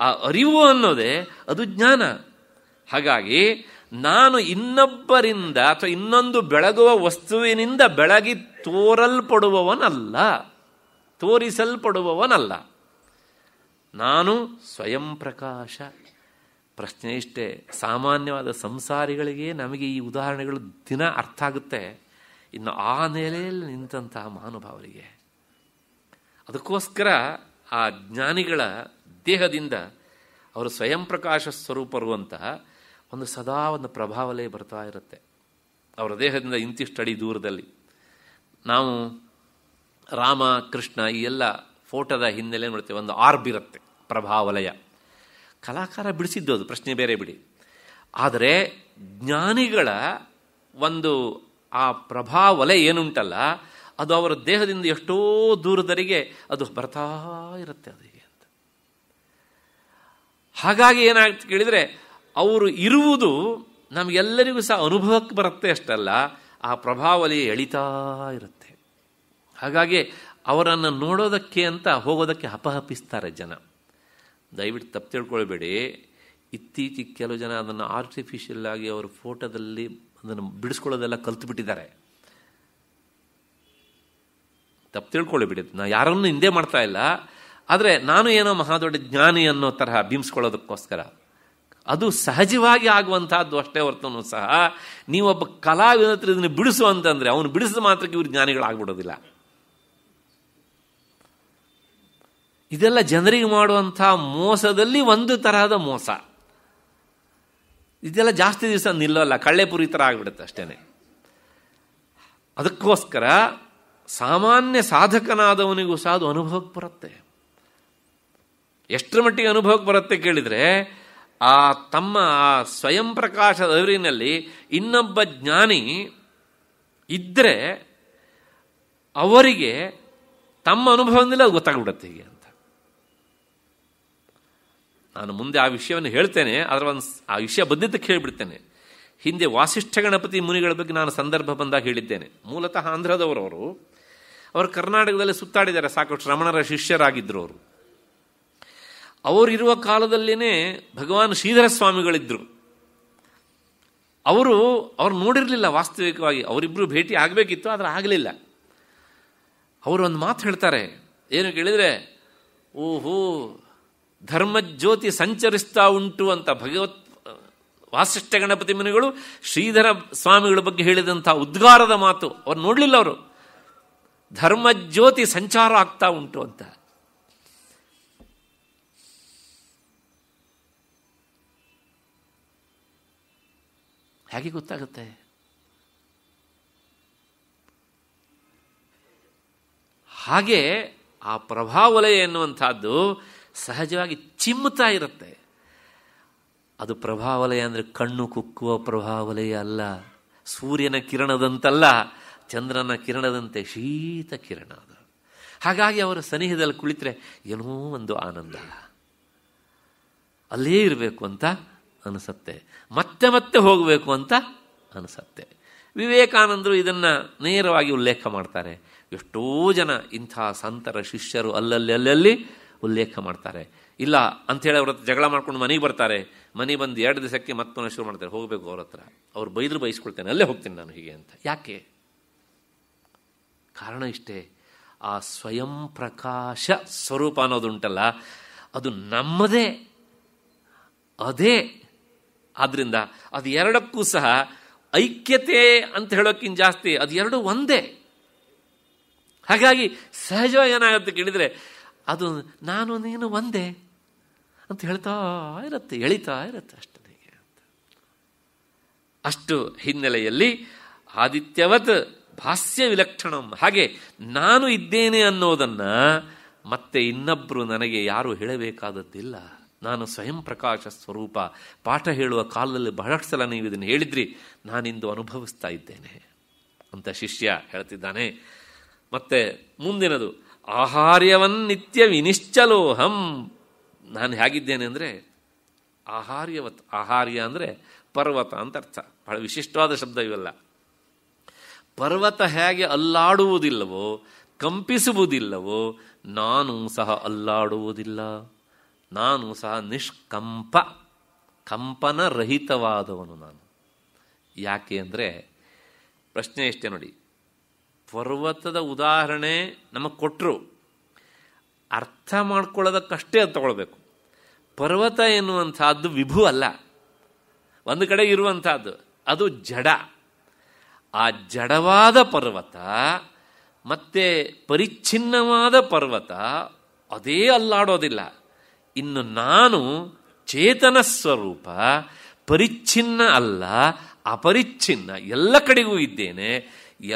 ಆ ಅರಿವು ಅನ್ನೋದೇ ಅದು ಜ್ಞಾನ ಹಾಗಾಗಿ ನಾನು ಇನ್ನೊಬ್ಬರಿಂದ ಅಥವಾ ಇನ್ನೊಂದು ಬೆಳಗುವ ವಸ್ತುವಿನಿಂದ ಬೆಳಗಿ ತೋರಲ್ಪಡುವವನಲ್ಲ ತೋರಿಸಲ್ಪಡುವವನಲ್ಲ ನಾನು ಸ್ವಯಂ ಪ್ರಕಾಶ ಪ್ರಶ್ನೆ ಇಷ್ಟೇ ಸಾಮಾನ್ಯವಾದ ಸಂಸಾರಿಗಳಿಗೆ ನಮಗೆ ಈ ಉದಾಹರಣೆಗಳು ದಿನ ಅರ್ಥ ಆಗುತ್ತೆ ಇನ್ನು ಆ ನೆಲೆಯಲ್ಲಿ ನಿಂತಹ ಮಹಾನುಭಾವರಿಗೆ ಅದಕ್ಕೋಸ್ಕರ ಆ ಜ್ಞಾನಿಗಳ ದೇಹದಿಂದ ಅವರು ಸ್ವಯಂ ಪ್ರಕಾಶ ಸ್ವರೂಪರು ಅಂತ ಒಂದು ಸದಾ ಒಂದು ಪ್ರಭಾವಲೇ ಬರ್ತಾ ಇರುತ್ತೆ ಅವರ ದೇಹದಿಂದ ಇಂತಿಷ್ಟು ಅಡಿ ದೂರದಲ್ಲಿ ನಾವು ರಾಮ ಕೃಷ್ಣ ಈ ಎಲ್ಲ ಫೋಟೋದ ಹಿನ್ನೆಲೆ ನೋಡ್ತೇವೆ ಒಂದು ಆರ್ಬ್ ಇರುತ್ತೆ ಪ್ರಭಾವಲಯ ಕಲಾಕಾರ ಬಿಡಿಸಿದ್ದು ಅದು ಪ್ರಶ್ನೆ ಬೇರೆ ಬಿಡಿ ಆದರೆ ಜ್ಞಾನಿಗಳ ಒಂದು ಆ ಪ್ರಭಾವಲೆ ಏನುಂಟಲ್ಲ ಅದು ಅವರ ದೇಹದಿಂದ ಎಷ್ಟೋ ದೂರದರಿಗೆ ಅದು ಬರ್ತಾ ಇರುತ್ತೆ ಅದಕ್ಕೆ ಅಂತ ಹಾಗಾಗಿ ಏನಾಗುತ್ತೆ ಕೇಳಿದರೆ ಅವರು ಇರುವುದು ನಮಗೆಲ್ಲರಿಗೂ ಸಹ ಅನುಭವಕ್ಕೆ ಬರುತ್ತೆ ಅಷ್ಟಲ್ಲ ಆ ಪ್ರಭಾವಲಿ ಎಳಿತಾ ಇರುತ್ತೆ ಹಾಗಾಗಿ ಅವರನ್ನು ನೋಡೋದಕ್ಕೆ ಅಂತ ಹೋಗೋದಕ್ಕೆ ಹಪಹಪಿಸ್ತಾರೆ ಜನ ದಯವಿಟ್ಟು ತಪ್ಪು ತಿಳ್ಕೊಳ್ಬೇಡಿ ಇತ್ತೀಚೆಗೆ ಕೆಲವು ಜನ ಅದನ್ನು ಆರ್ಟಿಫಿಷಿಯಲ್ ಆಗಿ ಅವರ ಫೋಟೋದಲ್ಲಿ ಅದನ್ನು ಬಿಡಿಸ್ಕೊಳ್ಳೋದೆಲ್ಲ ಕಲ್ತುಬಿಟ್ಟಿದ್ದಾರೆ ತಪ್ಪು ತಿಳ್ಕೊಳ್ಳಿ ಬಿಡಿ ನಾ ಯಾರನ್ನು ಹಿಂದೆ ಮಾಡ್ತಾ ಇಲ್ಲ ಆದರೆ ನಾನು ಏನೋ ಮಹಾದೊಡ್ಡ ಜ್ಞಾನಿ ಅನ್ನೋ ತರಹ ಬಿಂಬಿಸ್ಕೊಳ್ಳೋದಕ್ಕೋಸ್ಕರ ಅದು ಸಹಜವಾಗಿ ಆಗುವಂತಹದ್ದು ಅಷ್ಟೇ ಹೊರತು ಸಹ ನೀವೊಬ್ಬ ಕಲಾವಿದ ಹತ್ರ ಇದನ್ನು ಬಿಡಿಸು ಅಂತಂದರೆ ಅವನು ಬಿಡಿಸಿದ ಮಾತ್ರಕ್ಕೆ ಇವರು ಜ್ಞಾನಿಗಳಾಗ್ಬಿಡೋದಿಲ್ಲ ಇದೆಲ್ಲ ಜನರಿಗೆ ಮಾಡುವಂಥ ಮೋಸದಲ್ಲಿ ಒಂದು ತರಹದ ಮೋಸ ಇದೆಲ್ಲ ಜಾಸ್ತಿ ದಿವಸ ನಿಲ್ಲೋಲ್ಲ ಕಳ್ಳೆಪುರಿ ಥರ ಆಗ್ಬಿಡುತ್ತೆ ಅಷ್ಟೇನೆ ಅದಕ್ಕೋಸ್ಕರ ಸಾಮಾನ್ಯ ಸಾಧಕನಾದವನಿಗೂ ಸಹ ಅದು ಅನುಭವಕ್ಕೆ ಬರುತ್ತೆ ಎಷ್ಟರ ಮಟ್ಟಿಗೆ ಅನುಭವಕ್ಕೆ ಬರುತ್ತೆ ಕೇಳಿದರೆ ಆ ತಮ್ಮ ಆ ಸ್ವಯಂ ಪ್ರಕಾಶದ ಅವರಿನಲ್ಲಿ ಇನ್ನೊಬ್ಬ ಜ್ಞಾನಿ ಇದ್ದರೆ ಅವರಿಗೆ ತಮ್ಮ ಅನುಭವದಿಂದಲೇ ಅದು ಗೊತ್ತಾಗ್ಬಿಡುತ್ತೆ ಹೀಗೆ ಅಂತ ನಾನು ಮುಂದೆ ಆ ವಿಷಯವನ್ನು ಹೇಳ್ತೇನೆ ಅದರ ಒಂದು ಆ ವಿಷಯ ಬಂದಿದ್ದಕ್ಕೆ ಹೇಳಿಬಿಡ್ತೇನೆ ಹಿಂದೆ ವಾಸಿಷ್ಠ ಗಣಪತಿ ಮುನಿಗಳ ಬಗ್ಗೆ ನಾನು ಸಂದರ್ಭ ಬಂದಾಗ ಹೇಳಿದ್ದೇನೆ ಮೂಲತಃ ಆಂಧ್ರದವರವರು ಅವರು ಕರ್ನಾಟಕದಲ್ಲಿ ಸುತ್ತಾಡಿದ್ದಾರೆ ಸಾಕಷ್ಟು ರಮಣರ ಶಿಷ್ಯರಾಗಿದ್ದರು ಅವರು ಅವರಿರುವ ಕಾಲದಲ್ಲೇ ಭಗವಾನ್ ಶ್ರೀಧರ ಸ್ವಾಮಿಗಳಿದ್ದರು ಅವರು ಅವ್ರು ನೋಡಿರಲಿಲ್ಲ ವಾಸ್ತವಿಕವಾಗಿ ಅವರಿಬ್ಬರು ಭೇಟಿ ಆಗಬೇಕಿತ್ತು ಆದರೆ ಆಗಲಿಲ್ಲ ಅವರು ಒಂದು ಮಾತು ಹೇಳ್ತಾರೆ ಏನು ಕೇಳಿದರೆ ಓಹೋ ಧರ್ಮಜ್ಯೋತಿ ಸಂಚರಿಸ್ತಾ ಉಂಟು ಅಂತ ಭಗವತ್ ವಾಸಿಷ್ಠ ಗಣಪತಿ ಮುನಿಗಳು ಶ್ರೀಧರ ಸ್ವಾಮಿಗಳ ಬಗ್ಗೆ ಹೇಳಿದಂಥ ಉದ್ಗಾರದ ಮಾತು ಅವ್ರು ನೋಡಲಿಲ್ಲ ಅವರು ಧರ್ಮಜ್ಯೋತಿ ಸಂಚಾರ ಆಗ್ತಾ ಉಂಟು ಅಂತ ಹೇಗೆ ಗೊತ್ತಾಗುತ್ತೆ ಹಾಗೆ ಆ ಪ್ರಭಾವಲಯ ಎನ್ನುವಂಥದ್ದು ಸಹಜವಾಗಿ ಚಿಮ್ಮುತ್ತಾ ಇರುತ್ತೆ ಅದು ಪ್ರಭಾವಲಯ ಅಂದರೆ ಕಣ್ಣು ಕುಕ್ಕುವ ಪ್ರಭಾವಲಯ ಅಲ್ಲ ಸೂರ್ಯನ ಕಿರಣದಂತಲ್ಲ ಚಂದ್ರನ ಕಿರಣದಂತೆ ಶೀತ ಕಿರಣ ಅದು ಹಾಗಾಗಿ ಅವರ ಸನಿಹದಲ್ಲಿ ಕುಳಿತರೆ ಏನೋ ಒಂದು ಆನಂದ ಅಲ್ಲೇ ಇರಬೇಕು ಅಂತ ಅನಿಸತ್ತೆ ಮತ್ತೆ ಮತ್ತೆ ಹೋಗಬೇಕು ಅಂತ ಅನಿಸತ್ತೆ ವಿವೇಕಾನಂದರು ಇದನ್ನು ನೇರವಾಗಿ ಉಲ್ಲೇಖ ಮಾಡ್ತಾರೆ ಎಷ್ಟೋ ಜನ ಇಂಥ ಸಂತರ ಶಿಷ್ಯರು ಅಲ್ಲಲ್ಲಿ ಅಲ್ಲಲ್ಲಿ ಉಲ್ಲೇಖ ಮಾಡ್ತಾರೆ ಇಲ್ಲ ಅಂಥೇಳಿ ಅವ್ರ ಹತ್ರ ಜಗಳ ಮಾಡ್ಕೊಂಡು ಮನೆಗೆ ಬರ್ತಾರೆ ಮನೆ ಬಂದು ಎರಡು ದಿವಸಕ್ಕೆ ಮತ್ತೊಮ್ಮೆ ಶುರು ಮಾಡ್ತಾರೆ ಹೋಗಬೇಕು ಅವ್ರ ಹತ್ರ ಅವ್ರು ಬೈದ್ರು ಬಯಸ್ಕೊಳ್ತೇನೆ ಅಲ್ಲೇ ಹೋಗ್ತೀನಿ ನಾನು ಹೀಗೆ ಅಂತ ಯಾಕೆ ಕಾರಣ ಇಷ್ಟೇ ಆ ಸ್ವಯಂ ಪ್ರಕಾಶ ಸ್ವರೂಪ ಅನ್ನೋದುಂಟಲ್ಲ ಅದು ನಮ್ಮದೇ ಅದೇ ಆದ್ರಿಂದ ಅದು ಎರಡಕ್ಕೂ ಸಹ ಐಕ್ಯತೆ ಅಂತ ಹೇಳೋಕ್ಕಿಂತ ಜಾಸ್ತಿ ಅದು ಎರಡು ಒಂದೇ ಹಾಗಾಗಿ ಸಹಜವಾಗಿ ಏನಾಗುತ್ತೆ ಕೇಳಿದರೆ ಅದು ನಾನು ನೀನು ಒಂದೇ ಅಂತ ಹೇಳ್ತಾ ಇರುತ್ತೆ ಎಳಿತಾ ಇರುತ್ತೆ ಅಷ್ಟೇ ಅಂತ ಅಷ್ಟು ಹಿನ್ನೆಲೆಯಲ್ಲಿ ಆದಿತ್ಯವತ್ ಹಾಸ್ಯ ವಿಲಕ್ಷಣಂ ಹಾಗೆ ನಾನು ಇದ್ದೇನೆ ಅನ್ನೋದನ್ನು ಮತ್ತೆ ಇನ್ನೊಬ್ಬರು ನನಗೆ ಯಾರು ಹೇಳಬೇಕಾದದ್ದಿಲ್ಲ ನಾನು ಸ್ವಯಂ ಪ್ರಕಾಶ ಸ್ವರೂಪ ಪಾಠ ಹೇಳುವ ಕಾಲದಲ್ಲಿ ಬಹಳಷ್ಟು ಸಲ ನೀವು ಇದನ್ನು ಹೇಳಿದ್ರಿ ನಾನಿಂದು ಅನುಭವಿಸ್ತಾ ಇದ್ದೇನೆ ಅಂತ ಶಿಷ್ಯ ಹೇಳ್ತಿದ್ದಾನೆ ಮತ್ತೆ ಮುಂದಿನದು ಆಹಾರ್ಯವನ್ನಿತ್ಯ ವಿನಿಶ್ಚಲೋಹಂ ನಾನು ಹೇಗಿದ್ದೇನೆ ಅಂದರೆ ಆಹಾರ್ಯವತ್ ಆಹಾರ್ಯ ಅಂದರೆ ಪರ್ವತ ಅಂತ ಅರ್ಥ ಬಹಳ ವಿಶಿಷ್ಟವಾದ ಶಬ್ದ ಇವೆಲ್ಲ ಪರ್ವತ ಹೇಗೆ ಅಲ್ಲಾಡುವುದಿಲ್ಲವೋ ಕಂಪಿಸುವುದಿಲ್ಲವೋ ನಾನು ಸಹ ಅಲ್ಲಾಡುವುದಿಲ್ಲ ನಾನು ಸಹ ನಿಷ್ಕಂಪ ಕಂಪನ ರಹಿತವಾದವನು ನಾನು ಯಾಕೆ ಅಂದರೆ ಪ್ರಶ್ನೆ ಇಷ್ಟೇ ನೋಡಿ ಪರ್ವತದ ಉದಾಹರಣೆ ನಮಗೆ ಕೊಟ್ಟರು ಅರ್ಥ ಮಾಡ್ಕೊಳ್ಳೋದಕ್ಕಷ್ಟೇ ಅದು ತಗೊಳ್ಬೇಕು ಪರ್ವತ ಎನ್ನುವಂಥದ್ದು ವಿಭು ಅಲ್ಲ ಒಂದು ಕಡೆ ಇರುವಂಥದ್ದು ಅದು ಜಡ ಆ ಜಡವಾದ ಪರ್ವತ ಮತ್ತೆ ಪರಿಚ್ಛಿನ್ನವಾದ ಪರ್ವತ ಅದೇ ಅಲ್ಲಾಡೋದಿಲ್ಲ ಇನ್ನು ನಾನು ಚೇತನ ಸ್ವರೂಪ ಪರಿಚ್ಛಿನ್ನ ಅಲ್ಲ ಅಪರಿಚ್ಛಿನ್ನ ಎಲ್ಲ ಕಡೆಗೂ ಇದ್ದೇನೆ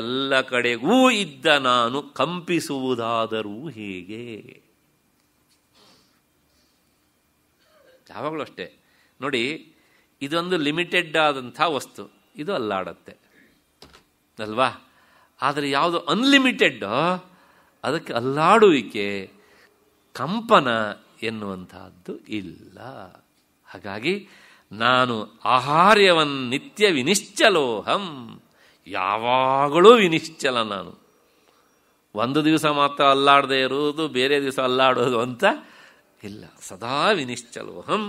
ಎಲ್ಲ ಕಡೆಗೂ ಇದ್ದ ನಾನು ಕಂಪಿಸುವುದಾದರೂ ಹೇಗೆ ಯಾವಾಗಲೂ ಅಷ್ಟೆ ನೋಡಿ ಇದೊಂದು ಲಿಮಿಟೆಡ್ ಆದಂಥ ವಸ್ತು ಇದು ಅಲ್ಲಾಡತ್ತೆ ಅಲ್ವಾ ಆದರೆ ಯಾವುದು ಅನ್ಲಿಮಿಟೆಡ್ ಅದಕ್ಕೆ ಅಲ್ಲಾಡುವಿಕೆ ಕಂಪನ ಎನ್ನುವಂತಹದ್ದು ಇಲ್ಲ ಹಾಗಾಗಿ ನಾನು ಆಹಾರ್ಯವನ್ ನಿತ್ಯ ವಿನಿಶ್ಚಲೋಹಂ ಯಾವಾಗಲೂ ವಿನಿಶ್ಚಲ ನಾನು ಒಂದು ದಿವಸ ಮಾತ್ರ ಅಲ್ಲಾಡದೆ ಇರುವುದು ಬೇರೆ ದಿವಸ ಅಲ್ಲಾಡೋದು ಅಂತ ಇಲ್ಲ ಸದಾ ವಿನಿಶ್ಚಲೋಹಂ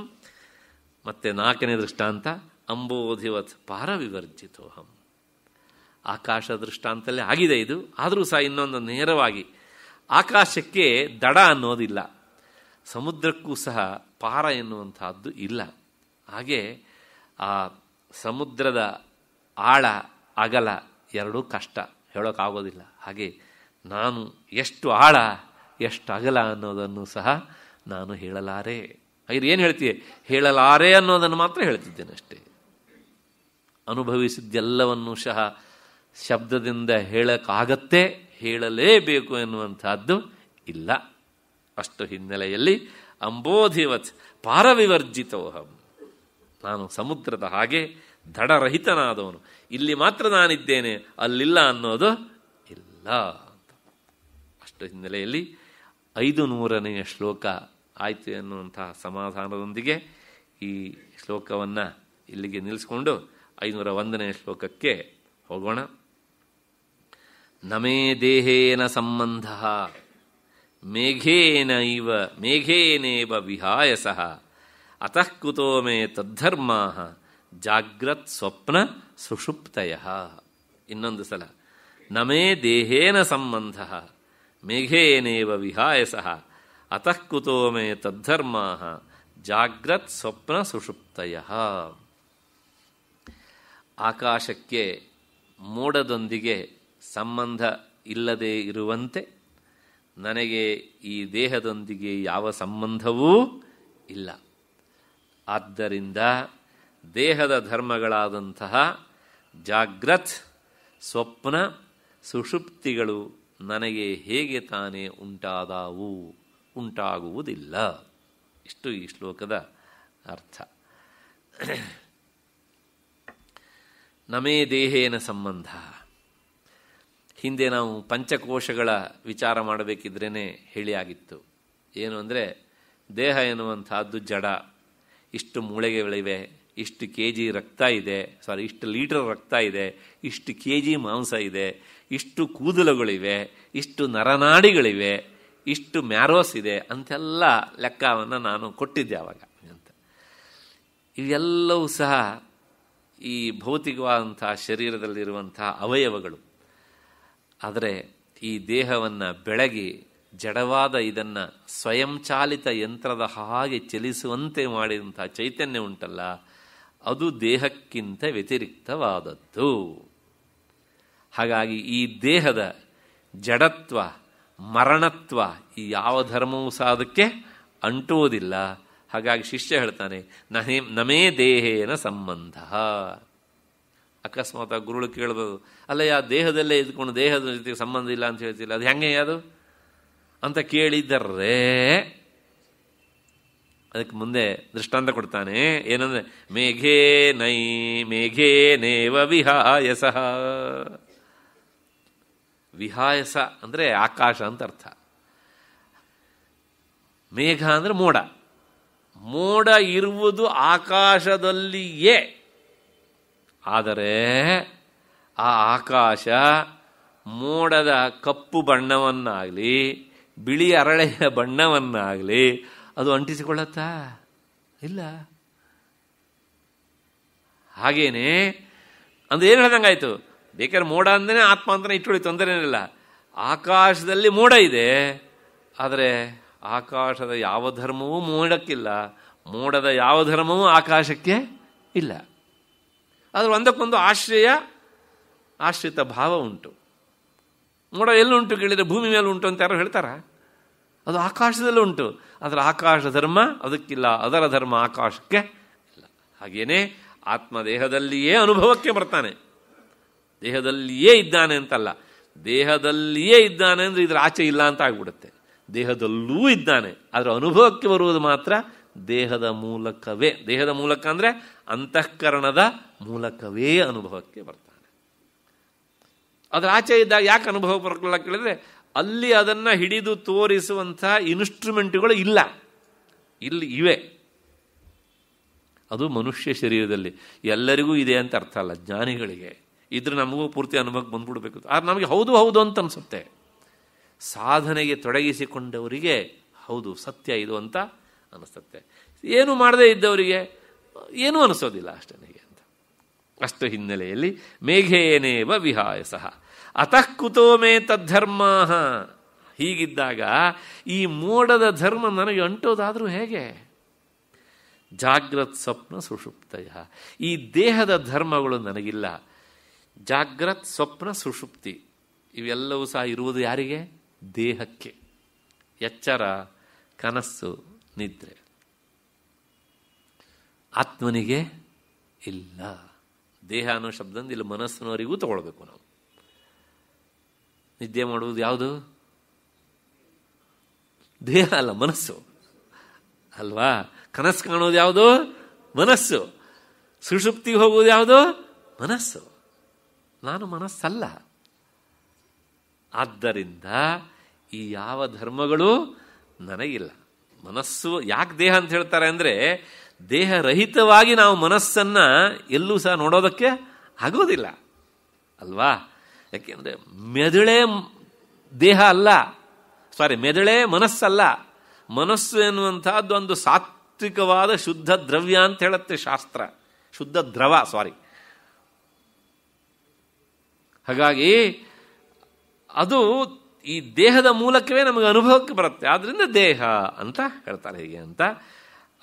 ಮತ್ತೆ ನಾಲ್ಕನೇ ದೃಷ್ಟಾಂತ ಅಂಬೋಧಿವತ್ ಪಾರವಿವರ್ಜಿತೋಹಂ ಆಕಾಶ ದೃಷ್ಟಾಂತಲೇ ಆಗಿದೆ ಇದು ಆದರೂ ಸಹ ಇನ್ನೊಂದು ನೇರವಾಗಿ ಆಕಾಶಕ್ಕೆ ದಡ ಅನ್ನೋದಿಲ್ಲ ಸಮುದ್ರಕ್ಕೂ ಸಹ ಪಾರ ಎನ್ನುವಂತಹದ್ದು ಇಲ್ಲ ಹಾಗೆ ಆ ಸಮುದ್ರದ ಆಳ ಅಗಲ ಎರಡೂ ಕಷ್ಟ ಹೇಳೋಕ್ಕಾಗೋದಿಲ್ಲ ಹಾಗೆ ನಾನು ಎಷ್ಟು ಆಳ ಎಷ್ಟು ಅಗಲ ಅನ್ನೋದನ್ನು ಸಹ ನಾನು ಹೇಳಲಾರೆ ಹಾಗೆ ಏನು ಹೇಳ್ತೀಯ ಹೇಳಲಾರೆ ಅನ್ನೋದನ್ನು ಮಾತ್ರ ಹೇಳ್ತಿದ್ದೇನೆ ಅಷ್ಟೇ ಅನುಭವಿಸಿದ್ದೆಲ್ಲವನ್ನೂ ಸಹ ಶಬ್ದದಿಂದ ಹೇಳಕ್ಕಾಗತ್ತೆ ಹೇಳಲೇಬೇಕು ಎನ್ನುವಂಥದ್ದು ಇಲ್ಲ ಅಷ್ಟು ಹಿನ್ನೆಲೆಯಲ್ಲಿ ಅಂಬೋಧಿವತ್ ಪಾರವಿವರ್ಜಿತೋಹಂ ನಾನು ಸಮುದ್ರದ ಹಾಗೆ ದಡರಹಿತನಾದವನು ಇಲ್ಲಿ ಮಾತ್ರ ನಾನಿದ್ದೇನೆ ಅಲ್ಲಿಲ್ಲ ಅನ್ನೋದು ಇಲ್ಲ ಅಷ್ಟು ಹಿನ್ನೆಲೆಯಲ್ಲಿ ಐದು ನೂರನೆಯ ಶ್ಲೋಕ ಆಯಿತು ಎನ್ನುವಂತಹ ಸಮಾಧಾನದೊಂದಿಗೆ ಈ ಶ್ಲೋಕವನ್ನು ಇಲ್ಲಿಗೆ ನಿಲ್ಲಿಸಿಕೊಂಡು ಐನೂರ ಒಂದನೆಯ ಶ್ಲೋಕಕ್ಕೆ ಹೋಗೋಣ ನಮೇ ದೇಹೇನ ಸಂಬಂಧ ಮೇಘೇನ ಇವ ಮೇಘೇನೇವ ವಿಹಾಯಸ ಅತಃ ಕುತೋ ಮೇ ತದ್ಧರ್ಮ ಜಾಗ್ರತ್ ಸ್ವಪ್ನ ಸುಷುಪ್ತಯ ಇನ್ನೊಂದು ಸಲ ನಮೇ ದೇಹೇನ ಸಂಬಂಧ ಮೇಘೇನೇವ ವಿಹಾಯಸ ಅತಃ ಕುತೋ ಮೇ ತದ್ಧರ್ಮ ಜಾಗ್ರತ್ ಸ್ವಪ್ನ ಸುಷುಪ್ತಯ ಆಕಾಶಕ್ಕೆ ಮೋಡದೊಂದಿಗೆ ಸಂಬಂಧ ಇಲ್ಲದೆ ಇರುವಂತೆ ನನಗೆ ಈ ದೇಹದೊಂದಿಗೆ ಯಾವ ಸಂಬಂಧವೂ ಇಲ್ಲ ಆದ್ದರಿಂದ ದೇಹದ ಧರ್ಮಗಳಾದಂತಹ ಜಾಗ್ರತ್ ಸ್ವಪ್ನ ಸುಷುಪ್ತಿಗಳು ನನಗೆ ಹೇಗೆ ತಾನೇ ಉಂಟಾದವು ಉಂಟಾಗುವುದಿಲ್ಲ ಇಷ್ಟು ಈ ಶ್ಲೋಕದ ಅರ್ಥ ನಮೇ ದೇಹೇನ ಸಂಬಂಧ ಹಿಂದೆ ನಾವು ಪಂಚಕೋಶಗಳ ವಿಚಾರ ಮಾಡಬೇಕಿದ್ರೇ ಹೇಳಿ ಆಗಿತ್ತು ಏನು ಅಂದರೆ ದೇಹ ಎನ್ನುವಂಥದ್ದು ಜಡ ಇಷ್ಟು ಮೂಳೆಗೆಗಳಿವೆ ಇಷ್ಟು ಕೆ ಜಿ ರಕ್ತ ಇದೆ ಸಾರಿ ಇಷ್ಟು ಲೀಟರ್ ರಕ್ತ ಇದೆ ಇಷ್ಟು ಕೆ ಜಿ ಮಾಂಸ ಇದೆ ಇಷ್ಟು ಕೂದಲುಗಳಿವೆ ಇಷ್ಟು ನರನಾಡಿಗಳಿವೆ ಇಷ್ಟು ಮ್ಯಾರೋಸ್ ಇದೆ ಅಂತೆಲ್ಲ ಲೆಕ್ಕವನ್ನು ನಾನು ಕೊಟ್ಟಿದ್ದೆ ಆವಾಗ ಅಂತ ಇವೆಲ್ಲವೂ ಸಹ ಈ ಭೌತಿಕವಾದಂಥ ಶರೀರದಲ್ಲಿರುವಂಥ ಅವಯವಗಳು ಆದರೆ ಈ ದೇಹವನ್ನು ಬೆಳಗಿ ಜಡವಾದ ಇದನ್ನು ಸ್ವಯಂಚಾಲಿತ ಯಂತ್ರದ ಹಾಗೆ ಚಲಿಸುವಂತೆ ಮಾಡಿದಂಥ ಚೈತನ್ಯ ಉಂಟಲ್ಲ ಅದು ದೇಹಕ್ಕಿಂತ ವ್ಯತಿರಿಕ್ತವಾದದ್ದು ಹಾಗಾಗಿ ಈ ದೇಹದ ಜಡತ್ವ ಮರಣತ್ವ ಈ ಯಾವ ಧರ್ಮವೂ ಸಹ ಅದಕ್ಕೆ ಅಂಟುವುದಿಲ್ಲ ಹಾಗಾಗಿ ಶಿಷ್ಯ ಹೇಳ್ತಾನೆ ನಹೇ ನಮೇ ದೇಹೇನ ಸಂಬಂಧ ಅಕಸ್ಮಾತ್ ಆ ಗುರುಳು ಕೇಳ್ಬೋದು ಅಲ್ಲ ಯಾ ದೇಹದಲ್ಲೇ ಇದ್ಕೊಂಡು ದೇಹದ ಜೊತೆಗೆ ಸಂಬಂಧ ಇಲ್ಲ ಅಂತ ಹೇಳ್ತಿಲ್ಲ ಅದು ಹೆಂಗೆ ಅದು ಅಂತ ಕೇಳಿದ್ದರೇ ಅದಕ್ಕೆ ಮುಂದೆ ದೃಷ್ಟಾಂತ ಕೊಡ್ತಾನೆ ಏನಂದ್ರೆ ಮೇಘೇ ನೈ ಮೇಘೇ ನೇವ ವಿಹಾಯಸ ವಿಹಾಯಸ ಅಂದರೆ ಆಕಾಶ ಅಂತ ಅರ್ಥ ಮೇಘ ಅಂದರೆ ಮೋಡ ಮೋಡ ಇರುವುದು ಆಕಾಶದಲ್ಲಿಯೇ ಆದರೆ ಆ ಆಕಾಶ ಮೋಡದ ಕಪ್ಪು ಬಣ್ಣವನ್ನಾಗಲಿ ಬಿಳಿ ಅರಳೆಯ ಬಣ್ಣವನ್ನಾಗಲಿ ಅದು ಅಂಟಿಸಿಕೊಳ್ಳುತ್ತಾ ಇಲ್ಲ ಹಾಗೇನೆ ಅಂದ್ರೆ ಏನು ಹೇಳ್ದಂಗಾಯ್ತು ಬೇಕಾದ್ರೆ ಮೋಡ ಅಂದೇ ಆತ್ಮ ಅಂತ ಇಟ್ಟುಳಿ ತೊಂದರೆನಿಲ್ಲ ಆಕಾಶದಲ್ಲಿ ಮೋಡ ಇದೆ ಆದರೆ ಆಕಾಶದ ಯಾವ ಧರ್ಮವೂ ಮೋಡಕ್ಕಿಲ್ಲ ಮೋಡದ ಯಾವ ಧರ್ಮವೂ ಆಕಾಶಕ್ಕೆ ಇಲ್ಲ ಅದರ ಒಂದಕ್ಕೊಂದು ಆಶ್ರಯ ಆಶ್ರಿತ ಭಾವ ಉಂಟು ಮೋಡ ಎಲ್ಲುಂಟು ಕೇಳಿದರೆ ಭೂಮಿ ಮೇಲೆ ಉಂಟು ಅಂತ ಯಾರು ಹೇಳ್ತಾರ ಅದು ಆಕಾಶದಲ್ಲೂ ಉಂಟು ಅದರ ಆಕಾಶ ಧರ್ಮ ಅದಕ್ಕಿಲ್ಲ ಅದರ ಧರ್ಮ ಆಕಾಶಕ್ಕೆ ಇಲ್ಲ ಹಾಗೇನೆ ಆತ್ಮ ದೇಹದಲ್ಲಿಯೇ ಅನುಭವಕ್ಕೆ ಬರ್ತಾನೆ ದೇಹದಲ್ಲಿಯೇ ಇದ್ದಾನೆ ಅಂತಲ್ಲ ದೇಹದಲ್ಲಿಯೇ ಇದ್ದಾನೆ ಅಂದರೆ ಇದರ ಆಚೆ ಇಲ್ಲ ಅಂತ ಆಗ್ಬಿಡುತ್ತೆ ದೇಹದಲ್ಲೂ ಇದ್ದಾನೆ ಅದರ ಅನುಭವಕ್ಕೆ ಬರುವುದು ಮಾತ್ರ ದೇಹದ ಮೂಲಕವೇ ದೇಹದ ಮೂಲಕ ಅಂದರೆ ಅಂತಃಕರಣದ ಮೂಲಕವೇ ಅನುಭವಕ್ಕೆ ಬರ್ತಾನೆ ಅದರ ಆಚೆ ಇದ್ದಾಗ ಯಾಕೆ ಅನುಭವ ಬರ್ಕೊಳ್ಳ ಕೇಳಿದ್ರೆ ಅಲ್ಲಿ ಅದನ್ನು ಹಿಡಿದು ತೋರಿಸುವಂಥ ಇನ್ಸ್ಟ್ರೂಮೆಂಟ್ಗಳು ಇಲ್ಲ ಇಲ್ಲಿ ಇವೆ ಅದು ಮನುಷ್ಯ ಶರೀರದಲ್ಲಿ ಎಲ್ಲರಿಗೂ ಇದೆ ಅಂತ ಅರ್ಥ ಅಲ್ಲ ಜ್ಞಾನಿಗಳಿಗೆ ಇದ್ರೆ ನಮಗೂ ಪೂರ್ತಿ ಅನುಭವಕ್ಕೆ ಬಂದ್ಬಿಡ್ಬೇಕು ಆದ್ರೆ ನಮಗೆ ಹೌದು ಹೌದು ಅಂತ ಅನಿಸುತ್ತೆ ಸಾಧನೆಗೆ ತೊಡಗಿಸಿಕೊಂಡವರಿಗೆ ಹೌದು ಸತ್ಯ ಇದು ಅಂತ ಅನಿಸುತ್ತೆ ಏನು ಮಾಡದೇ ಇದ್ದವರಿಗೆ ಏನೂ ಅನಿಸೋದಿಲ್ಲ ಅಷ್ಟೇ ಅಷ್ಟು ಹಿನ್ನೆಲೆಯಲ್ಲಿ ಮೇಘೇನೇವ ವಿಹಾಯ ಸಹ ಅತಃ ಕುತೋ ಮೇ ಧರ್ಮ ಹೀಗಿದ್ದಾಗ ಈ ಮೋಡದ ಧರ್ಮ ನನಗೆ ಅಂಟೋದಾದರೂ ಹೇಗೆ ಜಾಗ್ರತ್ ಸ್ವಪ್ನ ಸುಷುಪ್ತಯ ಈ ದೇಹದ ಧರ್ಮಗಳು ನನಗಿಲ್ಲ ಜಾಗ್ರತ್ ಸ್ವಪ್ನ ಸುಷುಪ್ತಿ ಇವೆಲ್ಲವೂ ಸಹ ಇರುವುದು ಯಾರಿಗೆ ದೇಹಕ್ಕೆ ಎಚ್ಚರ ಕನಸ್ಸು ನಿದ್ರೆ ಆತ್ಮನಿಗೆ ಇಲ್ಲ ದೇಹ ಅನ್ನೋ ಶಬ್ದದಿಂದ ಇಲ್ಲ ಮನಸ್ಸಿನವರಿಗೂ ತಗೊಳ್ಬೇಕು ನಾವು ನಿದ್ದೆ ಮಾಡುವುದು ಯಾವುದು ದೇಹ ಅಲ್ಲ ಮನಸ್ಸು ಅಲ್ವಾ ಕನಸು ಕಾಣೋದು ಯಾವುದು ಮನಸ್ಸು ಸುಷುಪ್ತಿಗೆ ಹೋಗುವುದು ಯಾವುದು ಮನಸ್ಸು ನಾನು ಮನಸ್ಸಲ್ಲ ಆದ್ದರಿಂದ ಈ ಯಾವ ಧರ್ಮಗಳು ನನಗಿಲ್ಲ ಮನಸ್ಸು ಯಾಕೆ ದೇಹ ಅಂತ ಹೇಳ್ತಾರೆ ಅಂದರೆ ದೇಹರಹಿತವಾಗಿ ನಾವು ಮನಸ್ಸನ್ನು ಎಲ್ಲೂ ಸಹ ನೋಡೋದಕ್ಕೆ ಆಗೋದಿಲ್ಲ ಅಲ್ವಾ ಯಾಕೆಂದರೆ ಮೆದುಳೇ ದೇಹ ಅಲ್ಲ ಸಾರಿ ಮೆದುಳೇ ಮನಸ್ಸಲ್ಲ ಮನಸ್ಸು ಎನ್ನುವಂಥದ್ದು ಒಂದು ಸಾತ್ವಿಕವಾದ ಶುದ್ಧ ದ್ರವ್ಯ ಅಂತ ಹೇಳುತ್ತೆ ಶಾಸ್ತ್ರ ಶುದ್ಧ ದ್ರವ ಸಾರಿ ಹಾಗಾಗಿ ಅದು ಈ ದೇಹದ ಮೂಲಕವೇ ನಮಗೆ ಅನುಭವಕ್ಕೆ ಬರುತ್ತೆ ಆದ್ದರಿಂದ ದೇಹ ಅಂತ ಹೇಳ್ತಾರೆ ಹೀಗೆ ಅಂತ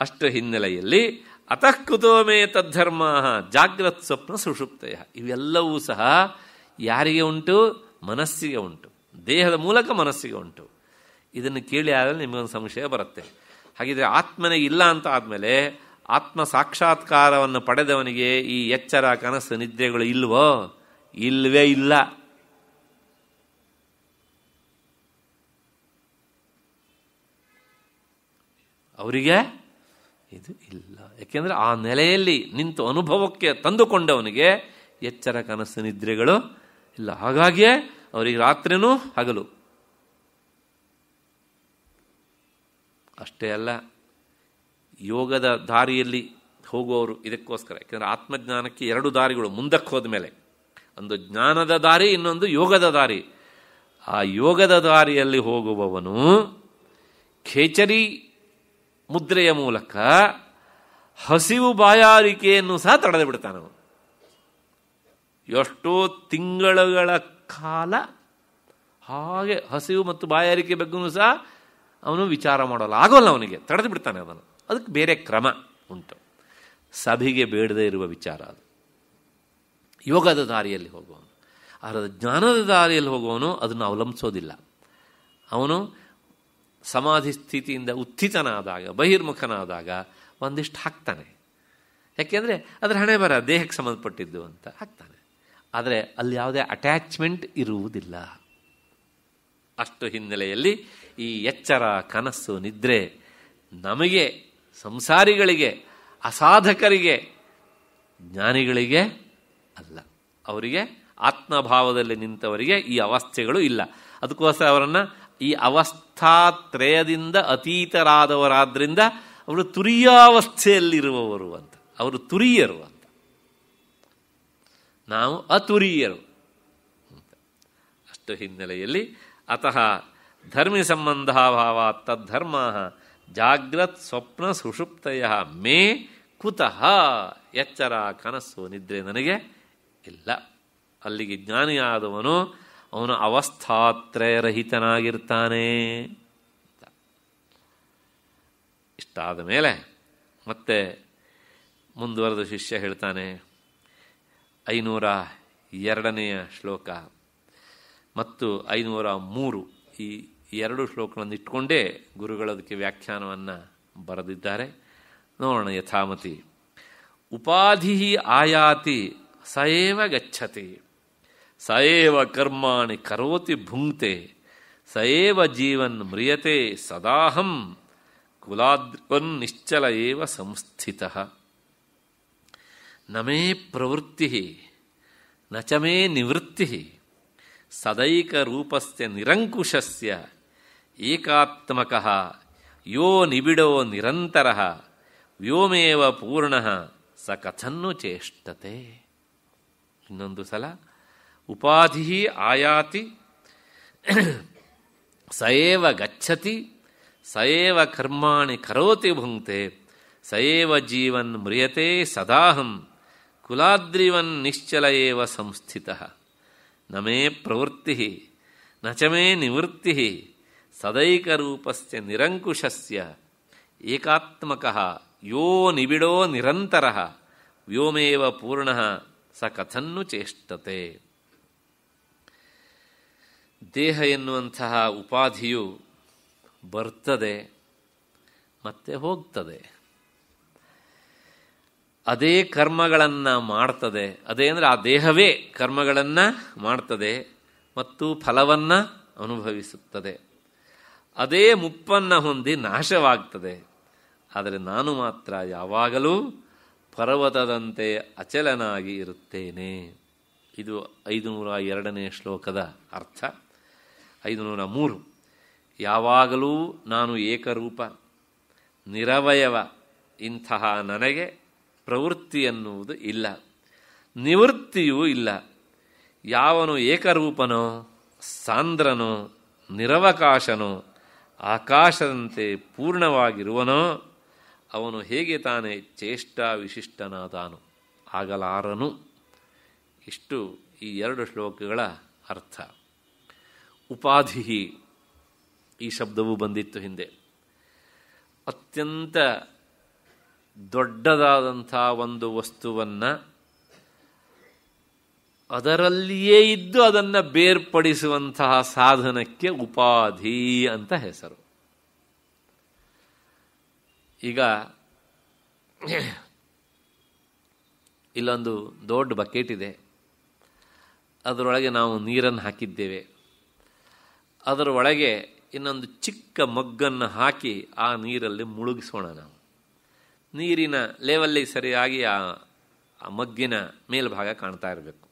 ಅಷ್ಟು ಹಿನ್ನೆಲೆಯಲ್ಲಿ ಅತಃ ಕುತೋಮೆ ತದ್ಧರ್ಮ ಜಾಗ್ರತ್ ಸ್ವಪ್ನ ಸುಷುಪ್ತಯ ಇವೆಲ್ಲವೂ ಸಹ ಯಾರಿಗೆ ಉಂಟು ಮನಸ್ಸಿಗೆ ಉಂಟು ದೇಹದ ಮೂಲಕ ಮನಸ್ಸಿಗೆ ಉಂಟು ಇದನ್ನು ಕೇಳಿ ಆದರೆ ನಿಮಗೊಂದು ಸಂಶಯ ಬರುತ್ತೆ ಹಾಗಿದ್ರೆ ಆತ್ಮನೇ ಇಲ್ಲ ಅಂತ ಆದಮೇಲೆ ಆತ್ಮ ಸಾಕ್ಷಾತ್ಕಾರವನ್ನು ಪಡೆದವನಿಗೆ ಈ ಎಚ್ಚರ ಕನಸು ನಿದ್ರೆಗಳು ಇಲ್ವೋ ಇಲ್ವೇ ಇಲ್ಲ ಅವರಿಗೆ ಇದು ಇಲ್ಲ ಯಾಕೆಂದರೆ ಆ ನೆಲೆಯಲ್ಲಿ ನಿಂತು ಅನುಭವಕ್ಕೆ ತಂದುಕೊಂಡವನಿಗೆ ಎಚ್ಚರ ಕನಸು ನಿದ್ರೆಗಳು ಇಲ್ಲ ಹಾಗಾಗಿಯೇ ಅವರಿಗೆ ರಾತ್ರಿನೂ ಹಗಲು ಅಷ್ಟೇ ಅಲ್ಲ ಯೋಗದ ದಾರಿಯಲ್ಲಿ ಹೋಗುವವರು ಇದಕ್ಕೋಸ್ಕರ ಯಾಕೆಂದರೆ ಆತ್ಮಜ್ಞಾನಕ್ಕೆ ಎರಡು ದಾರಿಗಳು ಮುಂದಕ್ಕೆ ಹೋದ ಮೇಲೆ ಒಂದು ಜ್ಞಾನದ ದಾರಿ ಇನ್ನೊಂದು ಯೋಗದ ದಾರಿ ಆ ಯೋಗದ ದಾರಿಯಲ್ಲಿ ಹೋಗುವವನು ಖೇಚರಿ ಮುದ್ರೆಯ ಮೂಲಕ ಹಸಿವು ಬಾಯಾರಿಕೆಯನ್ನು ಸಹ ತಡೆದು ಬಿಡ್ತಾನವನು ಎಷ್ಟೋ ತಿಂಗಳುಗಳ ಕಾಲ ಹಾಗೆ ಹಸಿವು ಮತ್ತು ಬಾಯಾರಿಕೆ ಬಗ್ಗೆ ಸಹ ಅವನು ವಿಚಾರ ಮಾಡೋಲ್ಲ ಆಗೋಲ್ಲ ಅವನಿಗೆ ತಡೆದು ಬಿಡ್ತಾನೆ ಅದನ್ನು ಅದಕ್ಕೆ ಬೇರೆ ಕ್ರಮ ಉಂಟು ಸಭೆಗೆ ಬೇಡದೇ ಇರುವ ವಿಚಾರ ಅದು ಯೋಗದ ದಾರಿಯಲ್ಲಿ ಹೋಗುವವನು ಅದರ ಜ್ಞಾನದ ದಾರಿಯಲ್ಲಿ ಹೋಗುವವನು ಅದನ್ನು ಅವಲಂಬಿಸೋದಿಲ್ಲ ಅವನು ಸಮಾಧಿ ಸ್ಥಿತಿಯಿಂದ ಉತ್ಥಿತನಾದಾಗ ಬಹಿರ್ಮುಖನಾದಾಗ ಒಂದಿಷ್ಟು ಹಾಕ್ತಾನೆ ಯಾಕೆಂದರೆ ಅದರ ಹಣೆ ಬರ ದೇಹಕ್ಕೆ ಸಂಬಂಧಪಟ್ಟಿದ್ದು ಅಂತ ಹಾಕ್ತಾನೆ ಆದರೆ ಅಲ್ಲಿ ಯಾವುದೇ ಅಟ್ಯಾಚ್ಮೆಂಟ್ ಇರುವುದಿಲ್ಲ ಅಷ್ಟು ಹಿನ್ನೆಲೆಯಲ್ಲಿ ಈ ಎಚ್ಚರ ಕನಸು ನಿದ್ರೆ ನಮಗೆ ಸಂಸಾರಿಗಳಿಗೆ ಅಸಾಧಕರಿಗೆ ಜ್ಞಾನಿಗಳಿಗೆ ಅಲ್ಲ ಅವರಿಗೆ ಆತ್ಮಭಾವದಲ್ಲಿ ನಿಂತವರಿಗೆ ಈ ಅವಸ್ಥೆಗಳು ಇಲ್ಲ ಅದಕ್ಕೋಸ್ಕರ ಅವರನ್ನು ಈ ಅವಸ್ಥಾತ್ರಯದಿಂದ ಅತೀತರಾದವರಾದ್ರಿಂದ ಅವರು ತುರಿಯಾವಸ್ಥೆಯಲ್ಲಿರುವವರು ಅಂತ ಅವರು ತುರಿಯರು ಅಂತ ನಾವು ಅತುರಿಯರು ಅಷ್ಟು ಹಿನ್ನೆಲೆಯಲ್ಲಿ ಅತಃ ಧರ್ಮಿ ಸಂಬಂಧಾಭಾವ ತದ್ಧರ್ಮ ಜಾಗ್ರತ್ ಸ್ವಪ್ನ ಸುಷುಪ್ತಯ ಮೇ ಕುತಃ ಎಚ್ಚರ ಕನಸು ನಿದ್ರೆ ನನಗೆ ಇಲ್ಲ ಅಲ್ಲಿಗೆ ಜ್ಞಾನಿಯಾದವನು ಅವನು ಅವಸ್ಥಾತ್ರಯರಹಿತನಾಗಿರ್ತಾನೆ ಇಷ್ಟಾದ ಮೇಲೆ ಮತ್ತೆ ಮುಂದುವರೆದ ಶಿಷ್ಯ ಹೇಳ್ತಾನೆ ಐನೂರ ಎರಡನೆಯ ಶ್ಲೋಕ ಮತ್ತು ಐನೂರ ಮೂರು ಈ ಎರಡು ಶ್ಲೋಕಗಳನ್ನು ಇಟ್ಕೊಂಡೇ ಗುರುಗಳದಕ್ಕೆ ವ್ಯಾಖ್ಯಾನವನ್ನು ಬರೆದಿದ್ದಾರೆ ನೋಡೋಣ ಯಥಾಮತಿ ಉಪಾಧಿ ಆಯಾತಿ ಸಯೇವ ಗಚ್ಚತಿ ಸಯೇವ ಕರ್ಮಾಣಿ ಕರೋತಿ ಭುಂಕ್ತೆ ಸಯೇವ ಜೀವನ್ ಮ್ರಿಯತೆ ಸದಾಹಂ ಕುಲಾದ್ವನ್ ನಿಶ್ಚಲ ಏವ ಸಂಸ್ಥಿತ ನಮೇ ಪ್ರವೃತ್ತಿ ನಚಮೇ ನಿವೃತ್ತಿ ಸದೈಕ ರೂಪಸ್ಯ ನಿರಂಕುಶಸ್ಯ ಏಕಾತ್ಮಕ ಯೋ ನಿಬಿಡೋ ನಿರಂತರ ವ್ಯೋಮೇವ ಪೂರ್ಣ ಸ ಕಥನ್ನು ಚೇಷ್ಟತೆ ಇನ್ನೊಂದು ಸಲ ఉపాధి ఆయాతి సయవ గచ్చతి సయవ కర్మాణి కరోతి భుంక్తే సయవ జీవన్ మ్రియతే సదాహం కులాద్రివన్ నిశ్చలయేవ సంస్థిత నమే ప్రవృత్తి నచమే నివృత్తి సదైకరూపస్ నిరంకుశస్య ఏకాత్మక యో నిబిడో నిరంతర వ్యోమేవ పూర్ణ స కథన్ను చేష్టతే ದೇಹ ಎನ್ನುವಂತಹ ಉಪಾಧಿಯು ಬರ್ತದೆ ಮತ್ತೆ ಹೋಗ್ತದೆ ಅದೇ ಕರ್ಮಗಳನ್ನು ಮಾಡ್ತದೆ ಅದೇ ಅಂದರೆ ಆ ದೇಹವೇ ಕರ್ಮಗಳನ್ನು ಮಾಡ್ತದೆ ಮತ್ತು ಫಲವನ್ನು ಅನುಭವಿಸುತ್ತದೆ ಅದೇ ಮುಪ್ಪನ್ನು ಹೊಂದಿ ನಾಶವಾಗ್ತದೆ ಆದರೆ ನಾನು ಮಾತ್ರ ಯಾವಾಗಲೂ ಪರ್ವತದಂತೆ ಅಚಲನಾಗಿ ಇರುತ್ತೇನೆ ಇದು ಐದುನೂರ ಎರಡನೇ ಶ್ಲೋಕದ ಅರ್ಥ ಐದುನೂರ ಮೂರು ಯಾವಾಗಲೂ ನಾನು ಏಕರೂಪ ನಿರವಯವ ಇಂತಹ ನನಗೆ ಪ್ರವೃತ್ತಿ ಎನ್ನುವುದು ಇಲ್ಲ ನಿವೃತ್ತಿಯೂ ಇಲ್ಲ ಯಾವನು ಏಕರೂಪನೋ ಸಾಂದ್ರನೋ ನಿರವಕಾಶನೋ ಆಕಾಶದಂತೆ ಪೂರ್ಣವಾಗಿರುವನೋ ಅವನು ಹೇಗೆ ತಾನೇ ಚೇಷ್ಟ ವಿಶಿಷ್ಟನಾದಾನು ಆಗಲಾರನು ಇಷ್ಟು ಈ ಎರಡು ಶ್ಲೋಕಗಳ ಅರ್ಥ ಉಪಾಧಿ ಈ ಶಬ್ದವು ಬಂದಿತ್ತು ಹಿಂದೆ ಅತ್ಯಂತ ದೊಡ್ಡದಾದಂಥ ಒಂದು ವಸ್ತುವನ್ನು ಅದರಲ್ಲಿಯೇ ಇದ್ದು ಅದನ್ನು ಬೇರ್ಪಡಿಸುವಂತಹ ಸಾಧನಕ್ಕೆ ಉಪಾಧಿ ಅಂತ ಹೆಸರು ಈಗ ಇಲ್ಲೊಂದು ದೊಡ್ಡ ಬಕೆಟ್ ಇದೆ ಅದರೊಳಗೆ ನಾವು ನೀರನ್ನು ಹಾಕಿದ್ದೇವೆ ಅದರ ಒಳಗೆ ಇನ್ನೊಂದು ಚಿಕ್ಕ ಮಗ್ಗನ್ನು ಹಾಕಿ ಆ ನೀರಲ್ಲಿ ಮುಳುಗಿಸೋಣ ನಾವು ನೀರಿನ ಲೆವೆಲ್ಲಿ ಸರಿಯಾಗಿ ಆ ಮಗ್ಗಿನ ಮೇಲ್ಭಾಗ ಕಾಣ್ತಾ ಇರಬೇಕು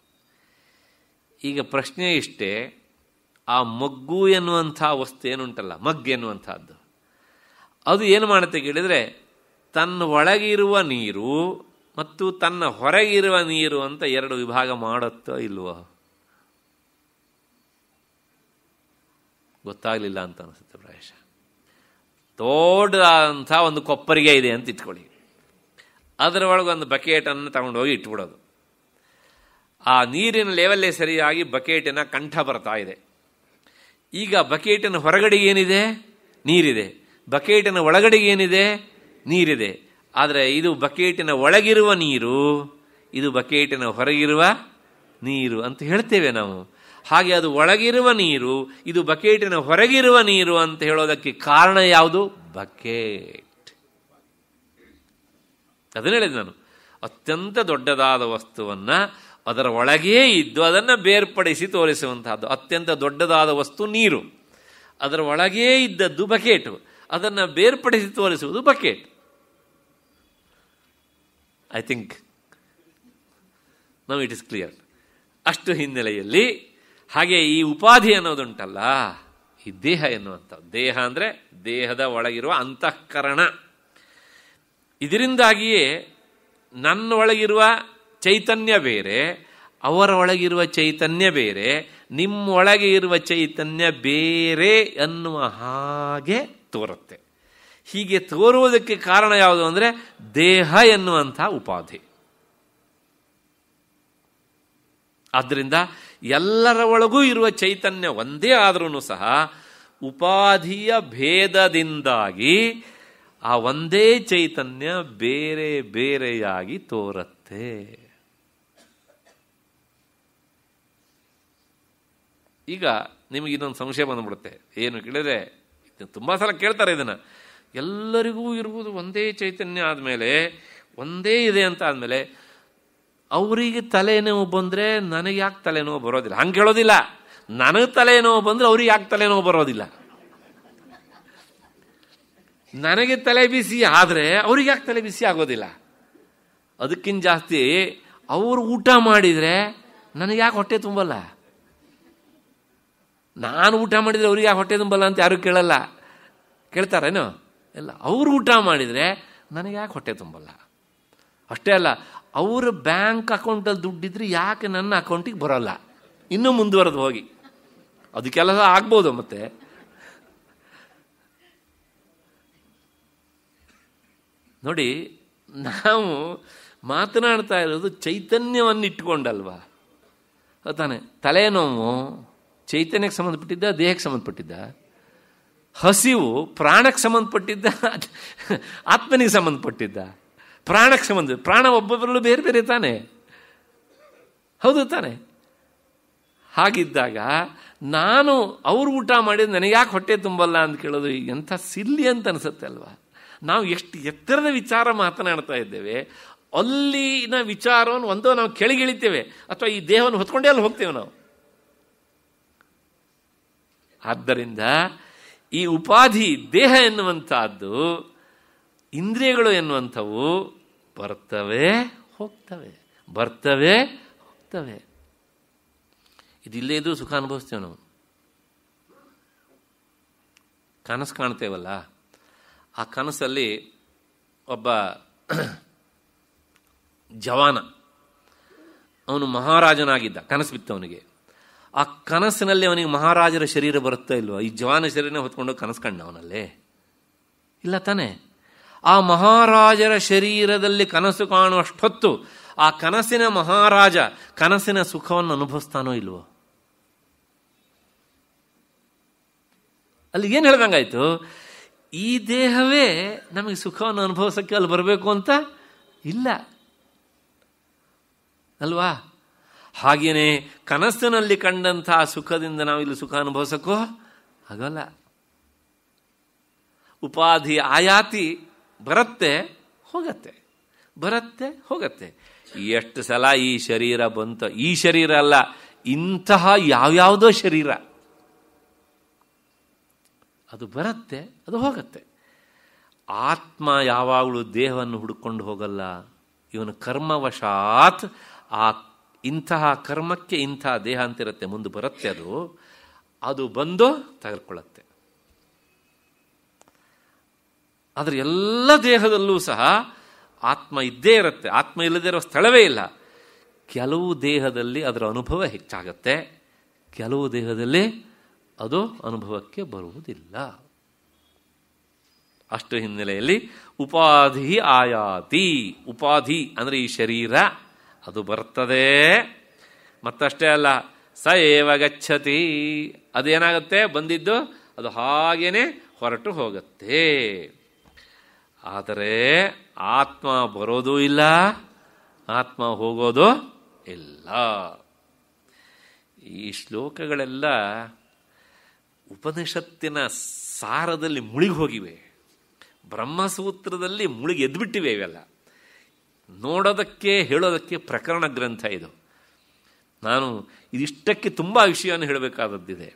ಈಗ ಪ್ರಶ್ನೆ ಇಷ್ಟೇ ಆ ಮಗ್ಗು ಎನ್ನುವಂಥ ವಸ್ತು ಏನುಂಟಲ್ಲ ಮಗ್ ಎನ್ನುವಂಥದ್ದು ಅದು ಏನು ಮಾಡುತ್ತೆ ಕೇಳಿದರೆ ತನ್ನ ಒಳಗಿರುವ ನೀರು ಮತ್ತು ತನ್ನ ಹೊರಗಿರುವ ನೀರು ಅಂತ ಎರಡು ವಿಭಾಗ ಮಾಡುತ್ತೋ ಇಲ್ವೋ ಗೊತ್ತಾಗಲಿಲ್ಲ ಅಂತ ಅನಿಸುತ್ತೆ ಪ್ರಾಯಶಃ ದೊಡ್ಡದಾದಂಥ ಒಂದು ಕೊಪ್ಪರಿಗೆ ಇದೆ ಅಂತ ಇಟ್ಕೊಳ್ಳಿ ಅದರ ಒಂದು ಬಕೆಟನ್ನು ತಗೊಂಡೋಗಿ ಇಟ್ಬಿಡೋದು ಆ ನೀರಿನ ಲೆವೆಲ್ಲೇ ಸರಿಯಾಗಿ ಬಕೆಟಿನ ಕಂಠ ಬರ್ತಾ ಇದೆ ಈಗ ಬಕೆಟಿನ ಹೊರಗಡೆ ಏನಿದೆ ನೀರಿದೆ ಬಕೆಟಿನ ಒಳಗಡೆ ಏನಿದೆ ನೀರಿದೆ ಆದರೆ ಇದು ಬಕೆಟಿನ ಒಳಗಿರುವ ನೀರು ಇದು ಬಕೆಟಿನ ಹೊರಗಿರುವ ನೀರು ಅಂತ ಹೇಳ್ತೇವೆ ನಾವು ಹಾಗೆ ಅದು ಒಳಗಿರುವ ನೀರು ಇದು ಬಕೆಟಿನ ಹೊರಗಿರುವ ನೀರು ಅಂತ ಹೇಳೋದಕ್ಕೆ ಕಾರಣ ಯಾವುದು ಬಕೆಟ್ ಅದನ್ನು ಹೇಳಿದೆ ನಾನು ಅತ್ಯಂತ ದೊಡ್ಡದಾದ ವಸ್ತುವನ್ನು ಅದರ ಒಳಗೇ ಇದ್ದು ಅದನ್ನು ಬೇರ್ಪಡಿಸಿ ತೋರಿಸುವಂತಹದ್ದು ಅತ್ಯಂತ ದೊಡ್ಡದಾದ ವಸ್ತು ನೀರು ಅದರ ಒಳಗೇ ಇದ್ದದ್ದು ಬಕೆಟು ಅದನ್ನು ಬೇರ್ಪಡಿಸಿ ತೋರಿಸುವುದು bucket I think now it is clear ಅಷ್ಟು ಹಿನ್ನೆಲೆಯಲ್ಲಿ ಹಾಗೆ ಈ ಉಪಾಧಿ ಅನ್ನೋದುಂಟಲ್ಲ ಈ ದೇಹ ಎನ್ನುವಂಥ ದೇಹ ಅಂದರೆ ದೇಹದ ಒಳಗಿರುವ ಅಂತಃಕರಣ ಇದರಿಂದಾಗಿಯೇ ನನ್ನೊಳಗಿರುವ ಚೈತನ್ಯ ಬೇರೆ ಅವರ ಒಳಗಿರುವ ಚೈತನ್ಯ ಬೇರೆ ನಿಮ್ಮೊಳಗೆ ಇರುವ ಚೈತನ್ಯ ಬೇರೆ ಅನ್ನುವ ಹಾಗೆ ತೋರುತ್ತೆ ಹೀಗೆ ತೋರುವುದಕ್ಕೆ ಕಾರಣ ಯಾವುದು ಅಂದರೆ ದೇಹ ಎನ್ನುವಂಥ ಉಪಾಧಿ ಆದ್ದರಿಂದ ಎಲ್ಲರ ಒಳಗೂ ಇರುವ ಚೈತನ್ಯ ಒಂದೇ ಆದ್ರೂ ಸಹ ಉಪಾಧಿಯ ಭೇದದಿಂದಾಗಿ ಆ ಒಂದೇ ಚೈತನ್ಯ ಬೇರೆ ಬೇರೆಯಾಗಿ ತೋರತ್ತೆ ಈಗ ನಿಮಗೆ ಇನ್ನೊಂದು ಸಂಶಯ ಬಂದ್ಬಿಡುತ್ತೆ ಏನು ಕೇಳಿದ್ರೆ ತುಂಬ ಸಲ ಕೇಳ್ತಾರೆ ಇದನ್ನು ಎಲ್ಲರಿಗೂ ಇರುವುದು ಒಂದೇ ಚೈತನ್ಯ ಆದಮೇಲೆ ಒಂದೇ ಇದೆ ಅಂತ ಆದಮೇಲೆ ಅವರಿಗೆ ತಲೆನೋವು ಬಂದರೆ ನನಗೆ ಯಾಕೆ ತಲೆನೋವು ಬರೋದಿಲ್ಲ ಹಂಗೆ ಹೇಳೋದಿಲ್ಲ ನನಗೆ ತಲೆನೋವು ಬಂದರೆ ಅವ್ರಿಗೆ ಯಾಕೆ ತಲೆನೋವು ಬರೋದಿಲ್ಲ ನನಗೆ ತಲೆ ಬಿಸಿ ಆದರೆ ಅವ್ರಿಗೆ ಯಾಕೆ ತಲೆ ಬಿಸಿ ಆಗೋದಿಲ್ಲ ಅದಕ್ಕಿಂತ ಜಾಸ್ತಿ ಅವರು ಊಟ ಮಾಡಿದರೆ ನನಗೆ ಯಾಕೆ ಹೊಟ್ಟೆ ತುಂಬಲ್ಲ ನಾನು ಊಟ ಮಾಡಿದರೆ ಅವ್ರಿಗೆ ಯಾಕೆ ಹೊಟ್ಟೆ ತುಂಬಲ್ಲ ಅಂತ ಯಾರು ಕೇಳಲ್ಲ ಕೇಳ್ತಾರೇನು ಇಲ್ಲ ಅವರು ಊಟ ಮಾಡಿದರೆ ನನಗೆ ಯಾಕೆ ಹೊಟ್ಟೆ ತುಂಬಲ್ಲ ಅಷ್ಟೇ ಅಲ್ಲ ಅವರ ಬ್ಯಾಂಕ್ ಅಕೌಂಟಲ್ಲಿ ದುಡ್ಡಿದ್ರೆ ಯಾಕೆ ನನ್ನ ಅಕೌಂಟಿಗೆ ಬರೋಲ್ಲ ಇನ್ನೂ ಮುಂದುವರೆದು ಹೋಗಿ ಅದಕ್ಕೆಲ್ಲ ಕೆಲಸ ಆಗ್ಬೋದು ಮತ್ತೆ ನೋಡಿ ನಾವು ಮಾತನಾಡ್ತಾ ಇರೋದು ಚೈತನ್ಯವನ್ನಿಟ್ಕೊಂಡಲ್ವಾ ತಾನೇ ತಲೆನೋವು ಚೈತನ್ಯಕ್ಕೆ ಸಂಬಂಧಪಟ್ಟಿದ್ದ ದೇಹಕ್ಕೆ ಸಂಬಂಧಪಟ್ಟಿದ್ದ ಹಸಿವು ಪ್ರಾಣಕ್ಕೆ ಸಂಬಂಧಪಟ್ಟಿದ್ದ ಆತ್ಮನಿಗೆ ಸಂಬಂಧಪಟ್ಟಿದ್ದ ಪ್ರಾಣಕ್ಕೆ ಸಂಬಂಧ ಪ್ರಾಣ ಒಬ್ಬೊಬ್ಬರಲ್ಲೂ ಬೇರೆ ಬೇರೆ ತಾನೆ ಹೌದು ತಾನೆ ಹಾಗಿದ್ದಾಗ ನಾನು ಅವ್ರು ಊಟ ಮಾಡಿದ ನನಗ್ಯಾಕೆ ಹೊಟ್ಟೆ ತುಂಬಲ್ಲ ಅಂತ ಕೇಳೋದು ಎಂಥ ಸಿಲ್ಲಿ ಅಂತ ಅನಿಸುತ್ತೆ ಅಲ್ವಾ ನಾವು ಎಷ್ಟು ಎತ್ತರದ ವಿಚಾರ ಮಾತನಾಡ್ತಾ ಇದ್ದೇವೆ ಅಲ್ಲಿನ ವಿಚಾರವನ್ನು ಒಂದೋ ನಾವು ಕೆಳಗಿಳಿತೇವೆ ಅಥವಾ ಈ ದೇಹವನ್ನು ಹೊತ್ಕೊಂಡೇ ಅಲ್ಲಿ ಹೋಗ್ತೇವೆ ನಾವು ಆದ್ದರಿಂದ ಈ ಉಪಾಧಿ ದೇಹ ಎನ್ನುವಂತಹದ್ದು ಇಂದ್ರಿಯಗಳು ಎನ್ನುವಂಥವು ಬರ್ತವೆ ಹೋಗ್ತವೆ ಬರ್ತವೆ ಹೋಗ್ತವೆ ಇದಿಲ್ಲೇ ಇದ್ರೂ ಸುಖ ಅನುಭವಿಸ್ತೇವೆ ನಾವು ಕನಸು ಕಾಣ್ತೇವಲ್ಲ ಆ ಕನಸಲ್ಲಿ ಒಬ್ಬ ಜವಾನ ಅವನು ಮಹಾರಾಜನಾಗಿದ್ದ ಕನಸು ಬಿತ್ತವನಿಗೆ ಆ ಕನಸಿನಲ್ಲಿ ಅವನಿಗೆ ಮಹಾರಾಜರ ಶರೀರ ಬರುತ್ತಾ ಇಲ್ವ ಈ ಜವಾನ ಶರೀರನೇ ಹೊತ್ಕೊಂಡು ಕನಸು ಕಂಡ ಅವನಲ್ಲೇ ಇಲ್ಲ ತಾನೇ ಆ ಮಹಾರಾಜರ ಶರೀರದಲ್ಲಿ ಕನಸು ಕಾಣುವಷ್ಟೊತ್ತು ಆ ಕನಸಿನ ಮಹಾರಾಜ ಕನಸಿನ ಸುಖವನ್ನು ಅನುಭವಿಸ್ತಾನೋ ಇಲ್ವೋ ಅಲ್ಲಿ ಏನು ಹೇಳ್ದಂಗಾಯ್ತು ಈ ದೇಹವೇ ನಮಗೆ ಸುಖವನ್ನು ಅನುಭವಿಸೋಕ್ಕೆ ಅಲ್ಲಿ ಬರಬೇಕು ಅಂತ ಇಲ್ಲ ಅಲ್ವಾ ಹಾಗೆಯೇ ಕನಸಿನಲ್ಲಿ ಕಂಡಂತಹ ಸುಖದಿಂದ ನಾವು ಇಲ್ಲಿ ಸುಖ ಅನುಭವಿಸಕ್ಕೋ ಆಗಲ್ಲ ಉಪಾಧಿ ಆಯಾತಿ ಬರುತ್ತೆ ಹೋಗತ್ತೆ ಬರುತ್ತೆ ಹೋಗತ್ತೆ ಎಷ್ಟು ಸಲ ಈ ಶರೀರ ಬಂತು ಈ ಶರೀರ ಅಲ್ಲ ಇಂತಹ ಯಾವ್ಯಾವುದೋ ಶರೀರ ಅದು ಬರುತ್ತೆ ಅದು ಹೋಗತ್ತೆ ಆತ್ಮ ಯಾವಾಗಲೂ ದೇಹವನ್ನು ಹುಡುಕೊಂಡು ಹೋಗಲ್ಲ ಇವನು ಕರ್ಮವಶಾತ್ ಆ ಇಂತಹ ಕರ್ಮಕ್ಕೆ ಇಂತಹ ದೇಹ ಅಂತಿರುತ್ತೆ ಮುಂದೆ ಬರುತ್ತೆ ಅದು ಅದು ಬಂದು ತೆಗೆದುಕೊಳ್ಳುತ್ತೆ ಆದರೆ ಎಲ್ಲ ದೇಹದಲ್ಲೂ ಸಹ ಆತ್ಮ ಇದ್ದೇ ಇರುತ್ತೆ ಆತ್ಮ ಇಲ್ಲದೇ ಇರೋ ಸ್ಥಳವೇ ಇಲ್ಲ ಕೆಲವು ದೇಹದಲ್ಲಿ ಅದರ ಅನುಭವ ಹೆಚ್ಚಾಗತ್ತೆ ಕೆಲವು ದೇಹದಲ್ಲಿ ಅದು ಅನುಭವಕ್ಕೆ ಬರುವುದಿಲ್ಲ ಅಷ್ಟು ಹಿನ್ನೆಲೆಯಲ್ಲಿ ಉಪಾಧಿ ಆಯಾತಿ ಉಪಾಧಿ ಅಂದರೆ ಈ ಶರೀರ ಅದು ಬರ್ತದೆ ಮತ್ತಷ್ಟೇ ಅಲ್ಲ ಸ ಏವ ಗಚ್ಚತಿ ಅದೇನಾಗುತ್ತೆ ಬಂದಿದ್ದು ಅದು ಹಾಗೇನೆ ಹೊರಟು ಹೋಗುತ್ತೆ ಆದರೆ ಆತ್ಮ ಬರೋದೂ ಇಲ್ಲ ಆತ್ಮ ಹೋಗೋದು ಇಲ್ಲ ಈ ಶ್ಲೋಕಗಳೆಲ್ಲ ಉಪನಿಷತ್ತಿನ ಸಾರದಲ್ಲಿ ಮುಳುಗಿ ಹೋಗಿವೆ ಬ್ರಹ್ಮಸೂತ್ರದಲ್ಲಿ ಮುಳುಗಿ ಎದ್ಬಿಟ್ಟಿವೆ ಇವೆಲ್ಲ ನೋಡೋದಕ್ಕೆ ಹೇಳೋದಕ್ಕೆ ಪ್ರಕರಣ ಗ್ರಂಥ ಇದು ನಾನು ಇದಿಷ್ಟಕ್ಕೆ ತುಂಬ ವಿಷಯವನ್ನು ಹೇಳಬೇಕಾದದ್ದಿದೆ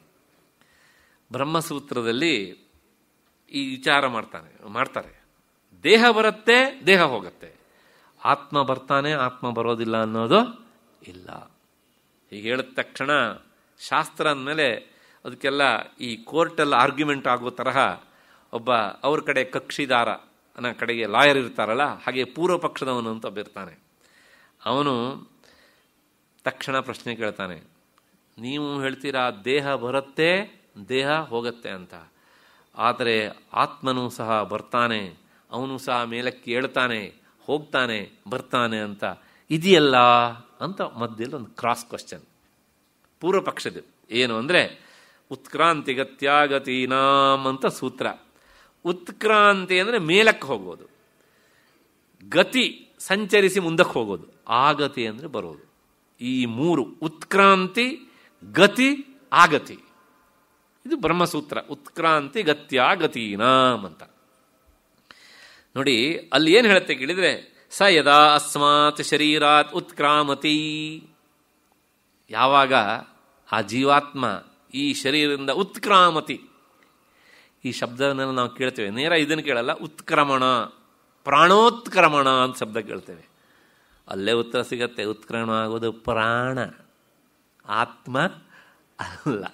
ಬ್ರಹ್ಮಸೂತ್ರದಲ್ಲಿ ಈ ವಿಚಾರ ಮಾಡ್ತಾನೆ ಮಾಡ್ತಾರೆ ದೇಹ ಬರುತ್ತೆ ದೇಹ ಹೋಗುತ್ತೆ ಆತ್ಮ ಬರ್ತಾನೆ ಆತ್ಮ ಬರೋದಿಲ್ಲ ಅನ್ನೋದು ಇಲ್ಲ ಹೀಗೆ ಹೇಳಿದ ತಕ್ಷಣ ಶಾಸ್ತ್ರ ಅಂದಮೇಲೆ ಅದಕ್ಕೆಲ್ಲ ಈ ಕೋರ್ಟಲ್ಲಿ ಆರ್ಗ್ಯುಮೆಂಟ್ ಆಗೋ ತರಹ ಒಬ್ಬ ಅವ್ರ ಕಡೆ ಕಕ್ಷಿದಾರ ಅನ್ನೋ ಕಡೆಗೆ ಲಾಯರ್ ಇರ್ತಾರಲ್ಲ ಹಾಗೆ ಪೂರ್ವ ಪಕ್ಷದವನು ಅಂತ ಬಿರ್ತಾನೆ ಅವನು ತಕ್ಷಣ ಪ್ರಶ್ನೆ ಕೇಳ್ತಾನೆ ನೀವು ಹೇಳ್ತೀರಾ ದೇಹ ಬರುತ್ತೆ ದೇಹ ಹೋಗುತ್ತೆ ಅಂತ ಆದರೆ ಆತ್ಮನೂ ಸಹ ಬರ್ತಾನೆ ಅವನು ಸಹ ಮೇಲಕ್ಕೆ ಹೇಳ್ತಾನೆ ಹೋಗ್ತಾನೆ ಬರ್ತಾನೆ ಅಂತ ಇದೆಯಲ್ಲ ಅಂತ ಮಧ್ಯದಲ್ಲಿ ಒಂದು ಕ್ರಾಸ್ ಕ್ವಶನ್ ಪೂರ್ವ ಪಕ್ಷದ ಏನು ಅಂದರೆ ಉತ್ಕ್ರಾಂತಿಗತ್ಯಾಗತೀನಾಮ್ ಅಂತ ಸೂತ್ರ ಉತ್ಕ್ರಾಂತಿ ಅಂದರೆ ಮೇಲಕ್ಕೆ ಹೋಗೋದು ಗತಿ ಸಂಚರಿಸಿ ಮುಂದಕ್ಕೆ ಹೋಗೋದು ಆಗತಿ ಅಂದರೆ ಬರೋದು ಈ ಮೂರು ಉತ್ಕ್ರಾಂತಿ ಗತಿ ಆಗತಿ ಇದು ಬ್ರಹ್ಮಸೂತ್ರ ಉತ್ಕ್ರಾಂತಿ ಗತ್ಯಾಗತೀನಾಮ್ ಅಂತ ನೋಡಿ ಅಲ್ಲಿ ಏನು ಹೇಳುತ್ತೆ ಕೇಳಿದರೆ ಸ ಯದಾ ಅಸ್ಮಾತ್ ಶರೀರಾತ್ ಉತ್ಕ್ರಾಮತಿ ಯಾವಾಗ ಆ ಜೀವಾತ್ಮ ಈ ಶರೀರದಿಂದ ಉತ್ಕ್ರಾಮತಿ ಈ ಶಬ್ದವನ್ನೆಲ್ಲ ನಾವು ಕೇಳ್ತೇವೆ ನೇರ ಇದನ್ನು ಕೇಳಲ್ಲ ಉತ್ಕ್ರಮಣ ಪ್ರಾಣೋತ್ಕ್ರಮಣ ಅಂತ ಶಬ್ದ ಕೇಳ್ತೇವೆ ಅಲ್ಲೇ ಉತ್ತರ ಸಿಗತ್ತೆ ಉತ್ಕ್ರಮಣ ಆಗೋದು ಪ್ರಾಣ ಆತ್ಮ ಅಲ್ಲ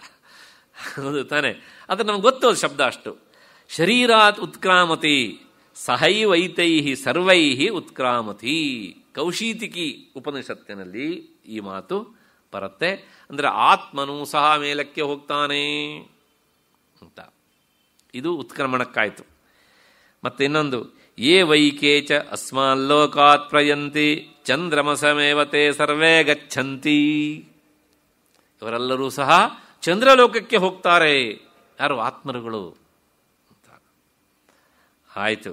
ಹೌದು ತಾನೆ ಅದು ನಮ್ಗೆ ಗೊತ್ತು ಶಬ್ದ ಅಷ್ಟು ಶರೀರಾತ್ ಉತ್ಕ್ರಾಮತಿ ಸಹೈವೈತೈಹಿ ಸರ್ವೈಹಿ ಉತ್ಕ್ರಾಮತಿ ಕೌಶೀತಿಕಿ ಉಪನಿಷತ್ತಿನಲ್ಲಿ ಈ ಮಾತು ಬರುತ್ತೆ ಅಂದರೆ ಆತ್ಮನೂ ಸಹ ಮೇಲಕ್ಕೆ ಹೋಗ್ತಾನೆ ಅಂತ ಇದು ಉತ್ಕ್ರಮಣಕ್ಕಾಯಿತು ಮತ್ತೆ ಇನ್ನೊಂದು ಯೇ ವೈಕೇಚ ಅಸ್ಮಾಲ್ಲೋಕಾತ್ ಪ್ರಯಂತಿ ಚಂದ್ರಮಸಮೇವ ತೇ ಸರ್ವೇ ಗಚ್ಚಂತಿ ಇವರೆಲ್ಲರೂ ಸಹ ಚಂದ್ರಲೋಕಕ್ಕೆ ಹೋಗ್ತಾರೆ ಯಾರು ಆತ್ಮರುಗಳು ಅಂತ ಆಯಿತು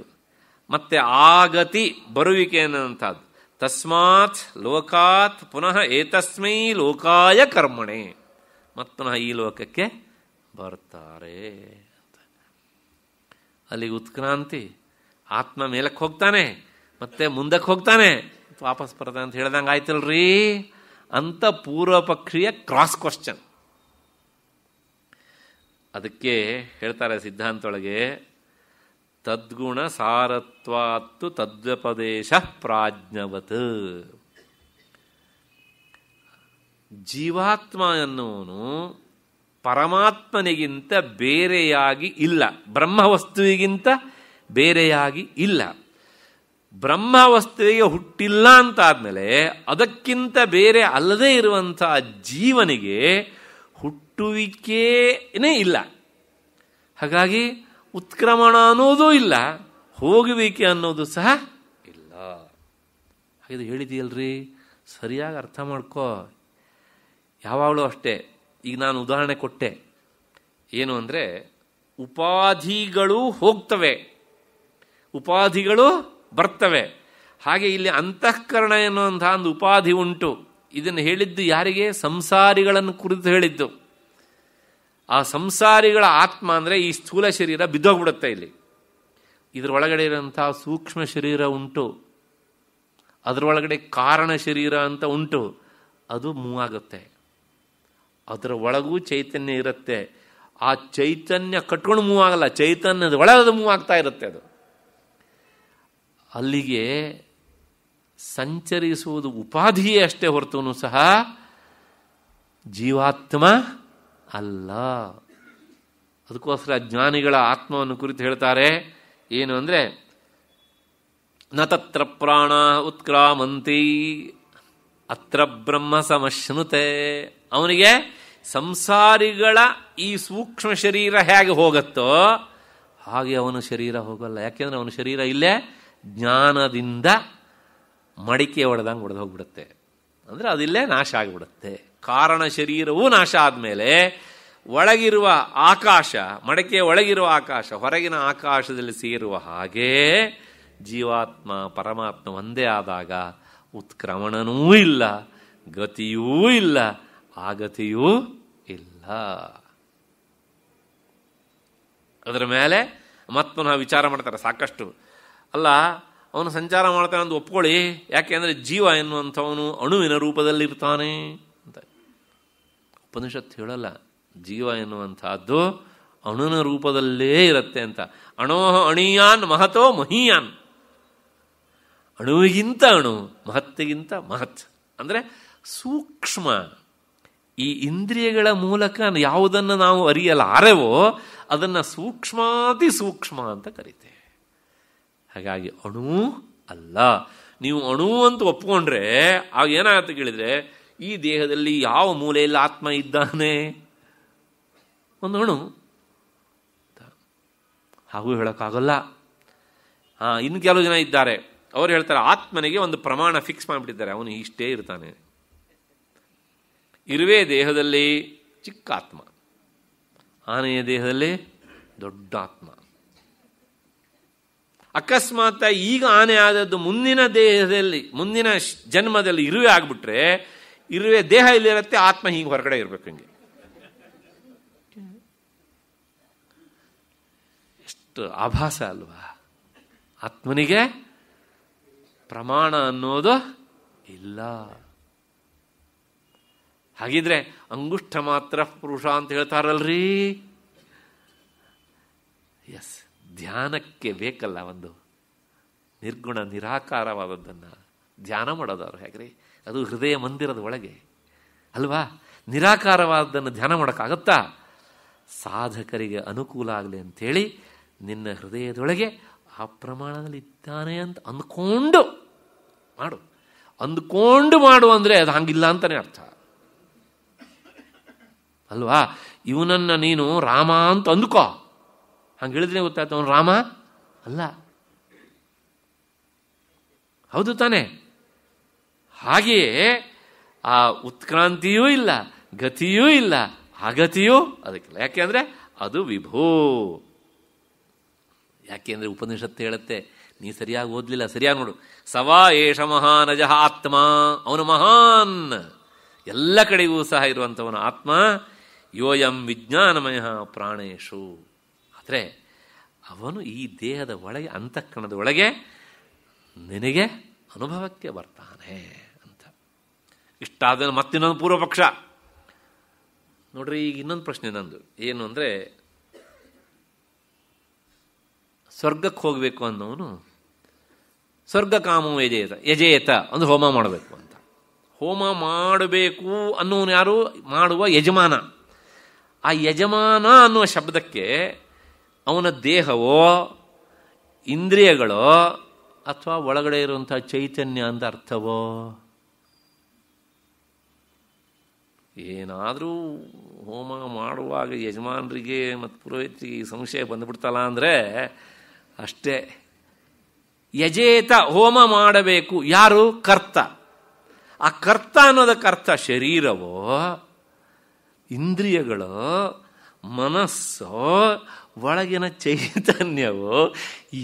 ಮತ್ತೆ ಆಗತಿ ಬರುವಿಕೆ ಅನ್ನುವಂಥದ್ದು ತಸ್ಮಾತ್ ಲೋಕಾತ್ ಪುನಃ ಏತಸ್ಮೈ ಲೋಕಾಯ ಕರ್ಮಣೆ ಮತ್ತು ಪುನಃ ಈ ಲೋಕಕ್ಕೆ ಬರ್ತಾರೆ ಅಂತ ಅಲ್ಲಿ ಉತ್ಕ್ರಾಂತಿ ಆತ್ಮ ಮೇಲಕ್ಕೆ ಹೋಗ್ತಾನೆ ಮತ್ತೆ ಮುಂದಕ್ಕೆ ಹೋಗ್ತಾನೆ ವಾಪಸ್ ಬರ್ತಾನೆ ಅಂತ ಹೇಳ್ದಂಗೆ ಆಯ್ತಲ್ರಿ ಅಂತ ಪೂರ್ವ ಕ್ರಾಸ್ ಕ್ವಶನ್ ಅದಕ್ಕೆ ಹೇಳ್ತಾರೆ ಸಿದ್ಧಾಂತೊಳಗೆ ತದ್ಗುಣ ಸಾರತ್ವಾತ್ತು ತದ್ವಪದೇಶ ಪ್ರಾಜ್ಞವತ್ ಜೀವಾತ್ಮ ಎನ್ನುವನು ಪರಮಾತ್ಮನಿಗಿಂತ ಬೇರೆಯಾಗಿ ಇಲ್ಲ ಬ್ರಹ್ಮವಸ್ತುವಿಗಿಂತ ಬೇರೆಯಾಗಿ ಇಲ್ಲ ಬ್ರಹ್ಮವಸ್ತುವಿಗೆ ಹುಟ್ಟಿಲ್ಲ ಅಂತ ಅದಕ್ಕಿಂತ ಬೇರೆ ಅಲ್ಲದೇ ಇರುವಂಥ ಜೀವನಿಗೆ ಹುಟ್ಟುವಿಕೆಯೇ ಇಲ್ಲ ಹಾಗಾಗಿ ಉತ್ಕ್ರಮಣ ಅನ್ನೋದೂ ಇಲ್ಲ ಹೋಗುವಿಕೆ ಅನ್ನೋದು ಸಹ ಇಲ್ಲ ಹಾಗೆ ಹೇಳಿದೆಯಲ್ರಿ ಸರಿಯಾಗಿ ಅರ್ಥ ಮಾಡ್ಕೋ ಯಾವಾಗಲೂ ಅಷ್ಟೇ ಈಗ ನಾನು ಉದಾಹರಣೆ ಕೊಟ್ಟೆ ಏನು ಅಂದರೆ ಉಪಾಧಿಗಳು ಹೋಗ್ತವೆ ಉಪಾಧಿಗಳು ಬರ್ತವೆ ಹಾಗೆ ಇಲ್ಲಿ ಅಂತಃಕರಣ ಎನ್ನುವಂತಹ ಒಂದು ಉಪಾಧಿ ಉಂಟು ಇದನ್ನು ಹೇಳಿದ್ದು ಯಾರಿಗೆ ಸಂಸಾರಿಗಳನ್ನು ಕುರಿತು ಹೇಳಿದ್ದು ಆ ಸಂಸಾರಿಗಳ ಆತ್ಮ ಅಂದರೆ ಈ ಸ್ಥೂಲ ಶರೀರ ಬಿದ್ದೋಗ್ಬಿಡುತ್ತೆ ಇಲ್ಲಿ ಇದರೊಳಗಡೆ ಇರೋಂಥ ಸೂಕ್ಷ್ಮ ಶರೀರ ಉಂಟು ಅದರೊಳಗಡೆ ಕಾರಣ ಶರೀರ ಅಂತ ಉಂಟು ಅದು ಮೂವ್ ಆಗುತ್ತೆ ಅದರ ಒಳಗೂ ಚೈತನ್ಯ ಇರುತ್ತೆ ಆ ಚೈತನ್ಯ ಕಟ್ಕೊಂಡು ಮೂವ್ ಆಗಲ್ಲ ಚೈತನ್ಯದ ಒಳಗದು ಮೂವ್ ಆಗ್ತಾ ಇರುತ್ತೆ ಅದು ಅಲ್ಲಿಗೆ ಸಂಚರಿಸುವುದು ಉಪಾಧಿಯೇ ಅಷ್ಟೇ ಹೊರತು ಸಹ ಜೀವಾತ್ಮ ಅಲ್ಲ ಅದಕ್ಕೋಸ್ಕರ ಜ್ಞಾನಿಗಳ ಆತ್ಮವನ್ನು ಕುರಿತು ಹೇಳ್ತಾರೆ ಏನು ಅಂದರೆ ನ ತತ್ರ ಪ್ರಾಣ ಉತ್ಕ್ರಾಮಂತಿ ಅತ್ರ ಬ್ರಹ್ಮ ಸಮಶ್ನುತೆ ಅವನಿಗೆ ಸಂಸಾರಿಗಳ ಈ ಸೂಕ್ಷ್ಮ ಶರೀರ ಹೇಗೆ ಹೋಗುತ್ತೋ ಹಾಗೆ ಅವನ ಶರೀರ ಹೋಗಲ್ಲ ಯಾಕೆಂದ್ರೆ ಅವನ ಶರೀರ ಇಲ್ಲೇ ಜ್ಞಾನದಿಂದ ಮಡಿಕೆ ಒಡೆದಂಗೆ ಹೊಡೆದು ಹೋಗ್ಬಿಡುತ್ತೆ ಅಂದರೆ ಅದಿಲ್ಲೇ ನಾಶ ಆಗಿಬಿಡುತ್ತೆ ಕಾರಣ ಶರೀರವೂ ನಾಶ ಆದಮೇಲೆ ಒಳಗಿರುವ ಆಕಾಶ ಮಡಕೆಯ ಒಳಗಿರುವ ಆಕಾಶ ಹೊರಗಿನ ಆಕಾಶದಲ್ಲಿ ಸೇರುವ ಹಾಗೆ ಜೀವಾತ್ಮ ಪರಮಾತ್ಮ ಒಂದೇ ಆದಾಗ ಉತ್ಕ್ರಮಣನೂ ಇಲ್ಲ ಗತಿಯೂ ಇಲ್ಲ ಆಗತಿಯೂ ಇಲ್ಲ ಅದರ ಮೇಲೆ ಮತ್ತು ನಾವು ವಿಚಾರ ಮಾಡ್ತಾರೆ ಸಾಕಷ್ಟು ಅಲ್ಲ ಅವನು ಸಂಚಾರ ಮಾಡ್ತಾನೆ ಅಂತ ಒಪ್ಕೊಳ್ಳಿ ಅಂದರೆ ಜೀವ ಎನ್ನುವಂಥವನು ಅಣುವಿನ ರೂಪದಲ್ಲಿರ್ತಾನೆ ಉಪನಿಷತ್ತು ಹೇಳಲ್ಲ ಜೀವ ಎನ್ನುವಂಥದ್ದು ಅಣುನ ರೂಪದಲ್ಲೇ ಇರುತ್ತೆ ಅಂತ ಅಣೋಹ ಅಣಿಯಾನ್ ಮಹತೋ ಮಹೀಯಾನ್ ಅಣುವಿಗಿಂತ ಅಣು ಮಹತ್ತಿಗಿಂತ ಮಹತ್ ಅಂದರೆ ಸೂಕ್ಷ್ಮ ಈ ಇಂದ್ರಿಯಗಳ ಮೂಲಕ ಯಾವುದನ್ನು ನಾವು ಅರಿಯಲಾರೆವೋ ಅದನ್ನು ಸೂಕ್ಷ್ಮಾತಿ ಸೂಕ್ಷ್ಮ ಅಂತ ಕರಿತೆ ಹಾಗಾಗಿ ಅಣು ಅಲ್ಲ ನೀವು ಅಣು ಅಂತ ಒಪ್ಕೊಂಡ್ರೆ ಆಗ ಏನಾಗುತ್ತೆ ಕೇಳಿದರೆ ಈ ದೇಹದಲ್ಲಿ ಯಾವ ಮೂಲೆಯಲ್ಲಿ ಆತ್ಮ ಇದ್ದಾನೆ ಒಂದು ಹಣು ಹಾಗೂ ಹೇಳೋಕ್ಕಾಗಲ್ಲ ಹಾಂ ಇನ್ನು ಕೆಲವು ಜನ ಇದ್ದಾರೆ ಅವ್ರು ಹೇಳ್ತಾರೆ ಆತ್ಮನಿಗೆ ಒಂದು ಪ್ರಮಾಣ ಫಿಕ್ಸ್ ಮಾಡಿಬಿಟ್ಟಿದ್ದಾರೆ ಅವನು ಇಷ್ಟೇ ಇರ್ತಾನೆ ಇರುವೆ ದೇಹದಲ್ಲಿ ಚಿಕ್ಕ ಆತ್ಮ ಆನೆಯ ದೇಹದಲ್ಲಿ ದೊಡ್ಡ ಆತ್ಮ ಅಕಸ್ಮಾತ್ ಈಗ ಆನೆ ಆದದ್ದು ಮುಂದಿನ ದೇಹದಲ್ಲಿ ಮುಂದಿನ ಜನ್ಮದಲ್ಲಿ ಇರುವೆ ಆಗ್ಬಿಟ್ರೆ ಇರುವೆ ದೇಹ ಇಲ್ಲಿರುತ್ತೆ ಆತ್ಮ ಹೀಗೆ ಹೊರಗಡೆ ಇರಬೇಕು ಹಂಗೆ ಎಷ್ಟು ಆಭಾಸ ಅಲ್ವಾ ಆತ್ಮನಿಗೆ ಪ್ರಮಾಣ ಅನ್ನೋದು ಇಲ್ಲ ಹಾಗಿದ್ರೆ ಅಂಗುಷ್ಟ ಮಾತ್ರ ಪುರುಷ ಅಂತ ಹೇಳ್ತಾರಲ್ರಿ ಎಸ್ ಧ್ಯಾನಕ್ಕೆ ಬೇಕಲ್ಲ ಒಂದು ನಿರ್ಗುಣ ನಿರಾಕಾರವಾದದ್ದನ್ನು ಧ್ಯಾನ ಮಾಡೋದವ್ರು ಹೇಗ್ರಿ ಅದು ಹೃದಯ ಮಂದಿರದ ಒಳಗೆ ಅಲ್ವಾ ನಿರಾಕಾರವಾದದ್ದನ್ನು ಧ್ಯಾನ ಮಾಡೋಕ್ಕಾಗತ್ತಾ ಸಾಧಕರಿಗೆ ಅನುಕೂಲ ಆಗಲಿ ಅಂಥೇಳಿ ನಿನ್ನ ಹೃದಯದೊಳಗೆ ಆ ಪ್ರಮಾಣದಲ್ಲಿ ಇದ್ದಾನೆ ಅಂತ ಅಂದ್ಕೊಂಡು ಮಾಡು ಅಂದ್ಕೊಂಡು ಮಾಡು ಅಂದರೆ ಅದು ಹಂಗಿಲ್ಲ ಅಂತಲೇ ಅರ್ಥ ಅಲ್ವಾ ಇವನನ್ನು ನೀನು ರಾಮ ಅಂತ ಅಂದ್ಕೋ ಹಂಗೆ ಹೇಳಿದ್ರೆ ಗೊತ್ತಾಯ್ತು ಅವನು ರಾಮ ಅಲ್ಲ ಹೌದು ತಾನೇ ಹಾಗೆಯೇ ಆ ಉತ್ಕ್ರಾಂತಿಯೂ ಇಲ್ಲ ಗತಿಯೂ ಇಲ್ಲ ಅಗತಿಯೂ ಅದಕ್ಕಿಲ್ಲ ಅಂದರೆ ಅದು ವಿಭೂ ಯಾಕೆಂದರೆ ಉಪನಿಷತ್ತು ಹೇಳುತ್ತೆ ನೀ ಸರಿಯಾಗಿ ಓದಲಿಲ್ಲ ಸರಿಯಾಗಿ ನೋಡು ಸವಾ ಏಷ ಮಹಾನಜ ಆತ್ಮ ಅವನು ಮಹಾನ್ ಎಲ್ಲ ಕಡೆಗೂ ಸಹ ಇರುವಂಥವನು ಆತ್ಮ ಯೋಯಂ ವಿಜ್ಞಾನಮಯ ಪ್ರಾಣೇಶು ಆದರೆ ಅವನು ಈ ದೇಹದ ಒಳಗೆ ಅಂತಃಕರಣದ ಒಳಗೆ ನಿನಗೆ ಅನುಭವಕ್ಕೆ ಬರ್ತಾನೆ ಇಷ್ಟಾದ ಮತ್ತಿನ್ನೊಂದು ಪೂರ್ವ ಪಕ್ಷ ನೋಡ್ರಿ ಈಗ ಇನ್ನೊಂದು ಪ್ರಶ್ನೆ ನಂದು ಏನು ಅಂದರೆ ಸ್ವರ್ಗಕ್ಕೆ ಹೋಗಬೇಕು ಅನ್ನೋನು ಸ್ವರ್ಗ ಕಾಮವು ಯಜೇತ ಯಜೇತ ಅಂದ್ರೆ ಹೋಮ ಮಾಡಬೇಕು ಅಂತ ಹೋಮ ಮಾಡಬೇಕು ಅನ್ನೋನು ಯಾರು ಮಾಡುವ ಯಜಮಾನ ಆ ಯಜಮಾನ ಅನ್ನುವ ಶಬ್ದಕ್ಕೆ ಅವನ ದೇಹವೋ ಇಂದ್ರಿಯಗಳೋ ಅಥವಾ ಒಳಗಡೆ ಇರುವಂಥ ಚೈತನ್ಯ ಅಂತ ಅರ್ಥವೋ ಏನಾದರೂ ಹೋಮ ಮಾಡುವಾಗ ಯಜಮಾನರಿಗೆ ಮತ್ತು ಪುರೋಹಿತರಿಗೆ ಸಂಶಯ ಬಂದುಬಿಡ್ತಲ್ಲ ಅಂದರೆ ಅಷ್ಟೇ ಯಜೇತ ಹೋಮ ಮಾಡಬೇಕು ಯಾರು ಕರ್ತ ಆ ಕರ್ತ ಅನ್ನೋದಕ್ಕೆ ಅರ್ಥ ಶರೀರವೋ ಇಂದ್ರಿಯಗಳು ಮನಸ್ಸೋ ಒಳಗಿನ ಚೈತನ್ಯವೋ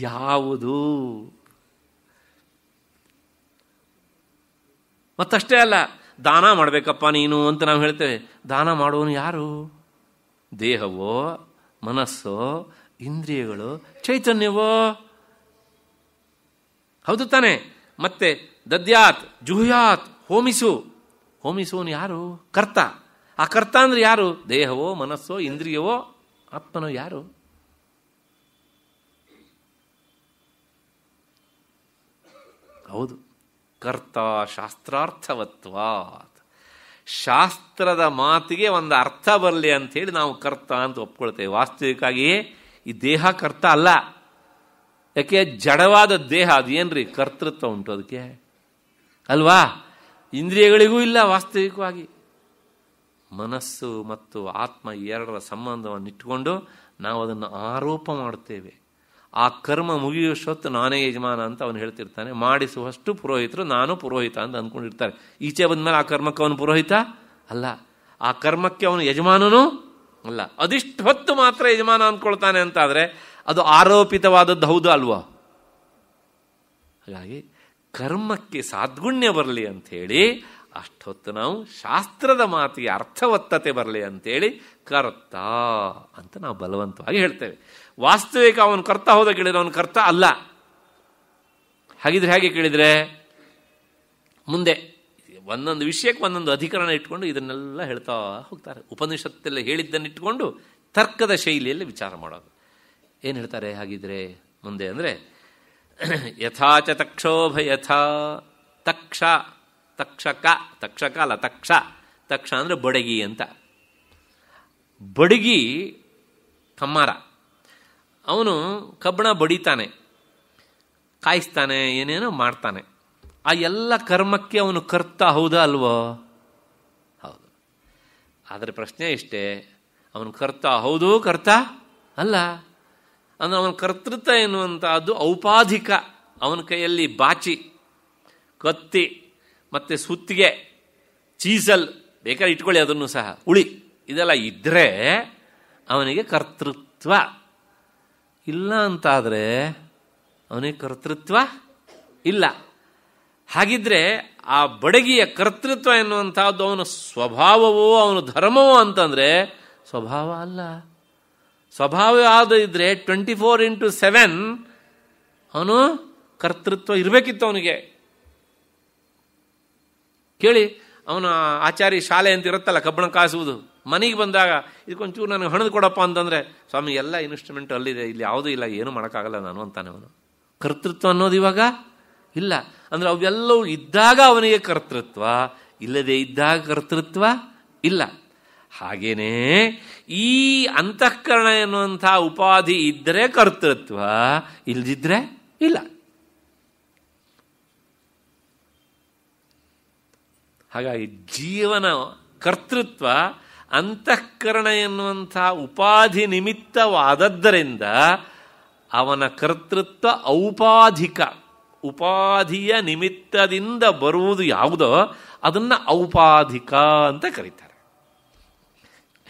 ಯಾವುದು ಮತ್ತಷ್ಟೇ ಅಲ್ಲ ದಾನ ಮಾಡಬೇಕಪ್ಪ ನೀನು ಅಂತ ನಾವು ಹೇಳ್ತೇವೆ ದಾನ ಮಾಡುವನು ಯಾರು ದೇಹವೋ ಮನಸ್ಸೋ ಇಂದ್ರಿಯಗಳು ಚೈತನ್ಯವೋ ಹೌದು ತಾನೆ ಮತ್ತೆ ದದ್ಯಾತ್ ಜುಹ್ಯಾತ್ ಹೋಮಿಸು ಹೋಮಿಸುವನು ಯಾರು ಕರ್ತ ಆ ಕರ್ತ ಅಂದ್ರೆ ಯಾರು ದೇಹವೋ ಮನಸ್ಸೋ ಇಂದ್ರಿಯವೋ ಆತ್ಮನೋ ಯಾರು ಹೌದು ಕರ್ತ ಶಾಸ್ತ್ರಾರ್ಥವತ್ವಾತ್ ಶಾಸ್ತ್ರದ ಮಾತಿಗೆ ಒಂದು ಅರ್ಥ ಬರಲಿ ಅಂಥೇಳಿ ನಾವು ಕರ್ತ ಅಂತ ಒಪ್ಕೊಳ್ತೇವೆ ವಾಸ್ತವಿಕವಾಗಿ ಈ ದೇಹ ಕರ್ತ ಅಲ್ಲ ಯಾಕೆ ಜಡವಾದ ದೇಹ ಅದೇನ್ರಿ ಕರ್ತೃತ್ವ ಉಂಟು ಅದಕ್ಕೆ ಅಲ್ವಾ ಇಂದ್ರಿಯಗಳಿಗೂ ಇಲ್ಲ ವಾಸ್ತವಿಕವಾಗಿ ಮನಸ್ಸು ಮತ್ತು ಆತ್ಮ ಎರಡರ ಸಂಬಂಧವನ್ನು ಇಟ್ಟುಕೊಂಡು ನಾವು ಅದನ್ನು ಆರೋಪ ಮಾಡುತ್ತೇವೆ ಆ ಕರ್ಮ ಮುಗಿಯುವಷ್ಟೊತ್ತು ನಾನೇ ಯಜಮಾನ ಅಂತ ಅವನು ಹೇಳ್ತಿರ್ತಾನೆ ಮಾಡಿಸುವಷ್ಟು ಪುರೋಹಿತರು ನಾನು ಪುರೋಹಿತ ಅಂತ ಅಂದ್ಕೊಂಡಿರ್ತಾರೆ ಈಚೆ ಬಂದಮೇಲೆ ಆ ಕರ್ಮಕ್ಕೆ ಅವನು ಪುರೋಹಿತ ಅಲ್ಲ ಆ ಕರ್ಮಕ್ಕೆ ಅವನು ಯಜಮಾನನು ಅಲ್ಲ ಅದಿಷ್ಟು ಹೊತ್ತು ಮಾತ್ರ ಯಜಮಾನ ಅಂದ್ಕೊಳ್ತಾನೆ ಅಂತಾದರೆ ಅದು ಆರೋಪಿತವಾದದ್ದು ಹೌದು ಅಲ್ವಾ ಹಾಗಾಗಿ ಕರ್ಮಕ್ಕೆ ಸಾದ್ಗುಣ್ಯ ಬರಲಿ ಅಂಥೇಳಿ ಅಷ್ಟೊತ್ತು ನಾವು ಶಾಸ್ತ್ರದ ಮಾತಿಗೆ ಅರ್ಥವತ್ತತೆ ಬರಲಿ ಅಂತೇಳಿ ಕರ್ತ ಅಂತ ನಾವು ಬಲವಂತವಾಗಿ ಹೇಳ್ತೇವೆ ವಾಸ್ತವಿಕ ಅವನು ಕರ್ತ ಹೋದ ಕೇಳಿದ್ರೆ ಅವನು ಕರ್ತ ಅಲ್ಲ ಹಾಗಿದ್ರೆ ಹೇಗೆ ಕೇಳಿದರೆ ಮುಂದೆ ಒಂದೊಂದು ವಿಷಯಕ್ಕೆ ಒಂದೊಂದು ಅಧಿಕರಣ ಇಟ್ಕೊಂಡು ಇದನ್ನೆಲ್ಲ ಹೇಳ್ತಾ ಹೋಗ್ತಾರೆ ಉಪನಿಷತ್ತಲ್ಲಿ ಹೇಳಿದ್ದನ್ನಿಟ್ಕೊಂಡು ತರ್ಕದ ಶೈಲಿಯಲ್ಲಿ ವಿಚಾರ ಮಾಡೋದು ಏನು ಹೇಳ್ತಾರೆ ಹಾಗಿದ್ರೆ ಮುಂದೆ ಅಂದರೆ ಯಥಾಚ ತಕ್ಷೋಭ ಯಥ ತಕ್ಷ ತಕ್ಷಕ ತಕ್ಷಕ ಅಲ್ಲ ತಕ್ಷ ತಕ್ಷ ಅಂದರೆ ಬಡಗಿ ಅಂತ ಬಡಗಿ ಕಮ್ಮಾರ ಅವನು ಕಬ್ಬಣ ಬಡಿತಾನೆ ಕಾಯಿಸ್ತಾನೆ ಏನೇನೋ ಮಾಡ್ತಾನೆ ಆ ಎಲ್ಲ ಕರ್ಮಕ್ಕೆ ಅವನು ಕರ್ತ ಹೌದಾ ಅಲ್ವೋ ಹೌದು ಆದರೆ ಪ್ರಶ್ನೆ ಇಷ್ಟೇ ಅವನು ಕರ್ತ ಹೌದು ಕರ್ತ ಅಲ್ಲ ಅಂದರೆ ಅವನ ಕರ್ತೃತ್ವ ಎನ್ನುವಂಥದ್ದು ಔಪಾಧಿಕ ಅವನ ಕೈಯಲ್ಲಿ ಬಾಚಿ ಕತ್ತಿ ಮತ್ತು ಸುತ್ತಿಗೆ ಚೀಸಲ್ ಬೇಕಾದ್ರೆ ಇಟ್ಕೊಳ್ಳಿ ಅದನ್ನು ಸಹ ಉಳಿ ಇದೆಲ್ಲ ಇದ್ದರೆ ಅವನಿಗೆ ಕರ್ತೃತ್ವ ಇಲ್ಲ ಅಂತಾದರೆ ಅವನಿಗೆ ಕರ್ತೃತ್ವ ಇಲ್ಲ ಹಾಗಿದ್ರೆ ಆ ಬಡಗಿಯ ಕರ್ತೃತ್ವ ಎನ್ನುವಂಥದ್ದು ಅವನ ಸ್ವಭಾವವೋ ಅವನ ಧರ್ಮವೋ ಅಂತಂದರೆ ಸ್ವಭಾವ ಅಲ್ಲ ಸ್ವಭಾವ ಆದ ಇದ್ದರೆ ಟ್ವೆಂಟಿ ಫೋರ್ ಇಂಟು ಸೆವೆನ್ ಅವನು ಕರ್ತೃತ್ವ ಇರಬೇಕಿತ್ತು ಅವನಿಗೆ ಕೇಳಿ ಅವನ ಆಚಾರಿ ಶಾಲೆ ಅಂತ ಇರುತ್ತಲ್ಲ ಕಬ್ಬಣ ಕಾಸುವುದು ಮನೆಗೆ ಬಂದಾಗ ಇದಕ್ಕೊಂಚೂರು ನನಗೆ ಹಣದ ಕೊಡಪ್ಪ ಅಂತಂದರೆ ಸ್ವಾಮಿ ಎಲ್ಲ ಇನ್ಸ್ಟ್ರೂಮೆಂಟ್ ಅಲ್ಲಿದೆ ಇಲ್ಲಿ ಯಾವುದೂ ಇಲ್ಲ ಏನು ಮಾಡೋಕ್ಕಾಗಲ್ಲ ನಾನು ಅಂತಾನೆ ಅವನು ಕರ್ತೃತ್ವ ಅನ್ನೋದು ಇವಾಗ ಇಲ್ಲ ಅಂದರೆ ಅವೆಲ್ಲವೂ ಇದ್ದಾಗ ಅವನಿಗೆ ಕರ್ತೃತ್ವ ಇಲ್ಲದೆ ಇದ್ದಾಗ ಕರ್ತೃತ್ವ ಇಲ್ಲ ಹಾಗೇನೇ ಈ ಅಂತಃಕರಣ ಎನ್ನುವಂಥ ಉಪಾಧಿ ಇದ್ದರೆ ಕರ್ತೃತ್ವ ಇಲ್ಲದಿದ್ದರೆ ಇಲ್ಲ ಹಾಗಾಗಿ ಜೀವನ ಕರ್ತೃತ್ವ ಅಂತಃಕರಣ ಎನ್ನುವಂಥ ಉಪಾಧಿ ನಿಮಿತ್ತವಾದದ್ದರಿಂದ ಅವನ ಕರ್ತೃತ್ವ ಔಪಾಧಿಕ ಉಪಾಧಿಯ ನಿಮಿತ್ತದಿಂದ ಬರುವುದು ಯಾವುದೋ ಅದನ್ನು ಔಪಾಧಿಕ ಅಂತ ಕರೀತಾರೆ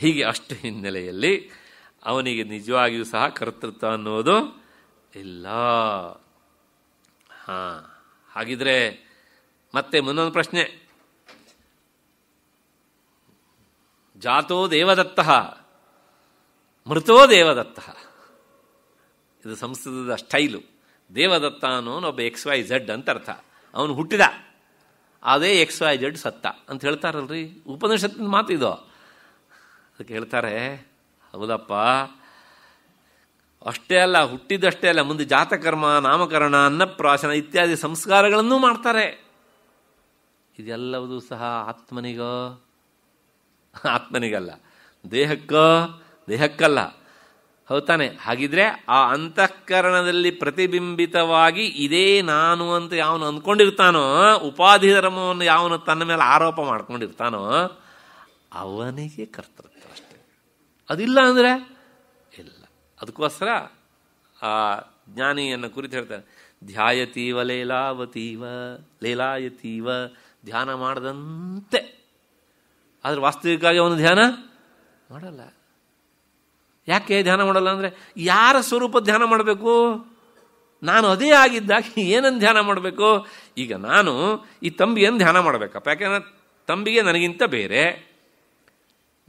ಹೀಗೆ ಅಷ್ಟು ಹಿನ್ನೆಲೆಯಲ್ಲಿ ಅವನಿಗೆ ನಿಜವಾಗಿಯೂ ಸಹ ಕರ್ತೃತ್ವ ಅನ್ನೋದು ಇಲ್ಲ ಹಾಂ ಹಾಗಿದ್ರೆ ಮತ್ತೆ ಮುಂದೊಂದು ಪ್ರಶ್ನೆ ಜಾತೋ ದೇವದತ್ತ ಮೃತೋ ದೇವದತ್ತ ಇದು ಸಂಸ್ಕೃತದ ಸ್ಟೈಲು ದೇವದತ್ತ ಅನ್ನೋನು ಒಬ್ಬ ಎಕ್ಸ್ ವೈ ಝಡ್ ಅಂತ ಅರ್ಥ ಅವನು ಹುಟ್ಟಿದ ಅದೇ ಎಕ್ಸ್ ವೈ ಝಡ್ ಸತ್ತ ಅಂತ ಹೇಳ್ತಾರಲ್ರಿ ಉಪನಿಷತ್ತಿನ ಮಾತು ಇದು ಅದಕ್ಕೆ ಹೇಳ್ತಾರೆ ಹೌದಪ್ಪ ಅಷ್ಟೇ ಅಲ್ಲ ಹುಟ್ಟಿದಷ್ಟೇ ಅಲ್ಲ ಮುಂದೆ ಜಾತಕರ್ಮ ನಾಮಕರಣ ಅನ್ನಪ್ರಾಶನ ಇತ್ಯಾದಿ ಸಂಸ್ಕಾರಗಳನ್ನೂ ಮಾಡ್ತಾರೆ ಇದೆಲ್ಲವೂ ಸಹ ಆತ್ಮನಿಗೋ ಆತ್ಮನಿಗಲ್ಲ ದೇಹಕ್ಕ ದೇಹಕ್ಕಲ್ಲ ಹೌತಾನೆ ಹಾಗಿದ್ರೆ ಆ ಅಂತಃಕರಣದಲ್ಲಿ ಪ್ರತಿಬಿಂಬಿತವಾಗಿ ಇದೇ ನಾನು ಅಂತ ಯಾವನು ಅಂದ್ಕೊಂಡಿರ್ತಾನೋ ಉಪಾಧಿ ಧರ್ಮವನ್ನು ಯಾವನು ತನ್ನ ಮೇಲೆ ಆರೋಪ ಮಾಡ್ಕೊಂಡಿರ್ತಾನೋ ಅವನಿಗೆ ಕರ್ತೃತ್ವ ಅಷ್ಟೆ ಅದಿಲ್ಲ ಅಂದರೆ ಇಲ್ಲ ಅದಕ್ಕೋಸ್ಕರ ಆ ಜ್ಞಾನಿಯನ್ನು ಕುರಿತು ಹೇಳ್ತಾನೆ ಧ್ಯಾಯತೀವ ಲೀಲಾವತೀವ ಲೇಲಾಯತೀವ ಧ್ಯಾನ ಮಾಡದಂತೆ ಆದರೆ ವಾಸ್ತವಿಕವಾಗಿ ಅವನು ಧ್ಯಾನ ಮಾಡಲ್ಲ ಯಾಕೆ ಧ್ಯಾನ ಮಾಡಲ್ಲ ಅಂದರೆ ಯಾರ ಸ್ವರೂಪ ಧ್ಯಾನ ಮಾಡಬೇಕು ನಾನು ಅದೇ ಆಗಿದ್ದಾಗ ಏನನ್ನು ಧ್ಯಾನ ಮಾಡಬೇಕು ಈಗ ನಾನು ಈ ತಂಬಿಯನ್ನು ಧ್ಯಾನ ಮಾಡಬೇಕಪ್ಪ ಯಾಕೆಂದ್ರೆ ತಂಬಿಗೆ ನನಗಿಂತ ಬೇರೆ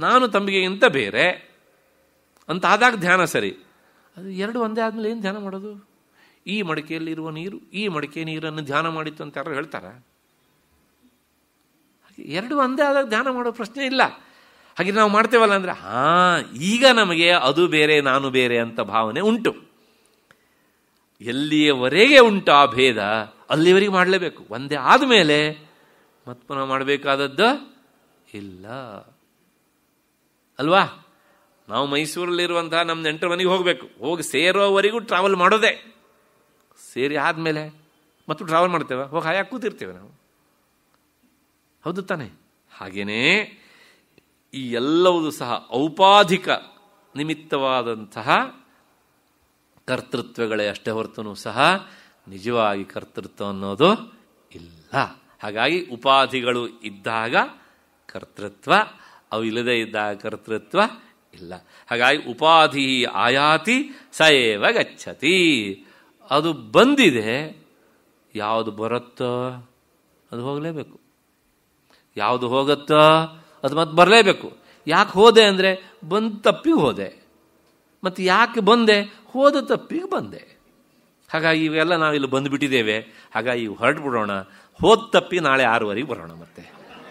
ನಾನು ತಂಬಿಗೆಗಿಂತ ಬೇರೆ ಅಂತ ಆದಾಗ ಧ್ಯಾನ ಸರಿ ಅದು ಎರಡು ಒಂದೇ ಆದಮೇಲೆ ಏನು ಧ್ಯಾನ ಮಾಡೋದು ಈ ಮಡಿಕೆಯಲ್ಲಿರುವ ನೀರು ಈ ಮಡಿಕೆ ನೀರನ್ನು ಧ್ಯಾನ ಮಾಡಿತ್ತು ಅಂತ ಯಾರು ಹೇಳ್ತಾರೆ ಎರಡು ಒಂದೇ ಆದಾಗ ಧ್ಯಾನ ಮಾಡೋ ಪ್ರಶ್ನೆ ಇಲ್ಲ ಹಾಗೆ ನಾವು ಮಾಡ್ತೇವಲ್ಲ ಅಂದರೆ ಹಾಂ ಈಗ ನಮಗೆ ಅದು ಬೇರೆ ನಾನು ಬೇರೆ ಅಂತ ಭಾವನೆ ಉಂಟು ಎಲ್ಲಿಯವರೆಗೆ ಉಂಟು ಆ ಭೇದ ಅಲ್ಲಿಯವರೆಗೆ ಮಾಡಲೇಬೇಕು ಒಂದೇ ಆದಮೇಲೆ ಮತ್ತೆ ಪುನಃ ಮಾಡಬೇಕಾದದ್ದು ಇಲ್ಲ ಅಲ್ವಾ ನಾವು ಮೈಸೂರಲ್ಲಿರುವಂತಹ ನಮ್ಮ ನೆಂಟರ ಮನೆಗೆ ಹೋಗಬೇಕು ಹೋಗಿ ಸೇರೋವರೆಗೂ ಟ್ರಾವೆಲ್ ಮಾಡೋದೇ ಸೇರಿ ಆದಮೇಲೆ ಮತ್ತು ಟ್ರಾವೆಲ್ ಮಾಡ್ತೇವೆ ಹೋಗಿ ಹಾಯಾಗಿ ಕೂತಿರ್ತೇವೆ ನಾವು ಹೌದು ತಾನೆ ಹಾಗೆಯೇ ಈ ಎಲ್ಲವೂ ಸಹ ಔಪಾಧಿಕ ನಿಮಿತ್ತವಾದಂತಹ ಕರ್ತೃತ್ವಗಳೇ ಅಷ್ಟೇ ಹೊರತನೂ ಸಹ ನಿಜವಾಗಿ ಕರ್ತೃತ್ವ ಅನ್ನೋದು ಇಲ್ಲ ಹಾಗಾಗಿ ಉಪಾಧಿಗಳು ಇದ್ದಾಗ ಕರ್ತೃತ್ವ ಅವು ಇಲ್ಲದೇ ಇದ್ದಾಗ ಕರ್ತೃತ್ವ ಇಲ್ಲ ಹಾಗಾಗಿ ಉಪಾಧಿ ಆಯಾತಿ ಸಯೇವ ಗಚ್ಚತಿ ಅದು ಬಂದಿದೆ ಯಾವುದು ಬರುತ್ತೋ ಅದು ಹೋಗಲೇಬೇಕು ಯಾವುದು ಹೋಗುತ್ತೋ ಅದು ಮತ್ತೆ ಬರಲೇಬೇಕು ಯಾಕೆ ಹೋದೆ ಅಂದರೆ ಬಂದು ತಪ್ಪಿಗೆ ಹೋದೆ ಮತ್ತು ಯಾಕೆ ಬಂದೆ ಹೋದ ತಪ್ಪಿಗೆ ಬಂದೆ ಹಾಗಾಗಿ ಇವೆಲ್ಲ ನಾವಿಲ್ಲಿ ಬಂದುಬಿಟ್ಟಿದ್ದೇವೆ ಹಾಗಾಗಿ ಇವು ಬಿಡೋಣ ಹೋದ ತಪ್ಪಿ ನಾಳೆ ಆರೂವರೆಗೆ ಬರೋಣ ಮತ್ತೆ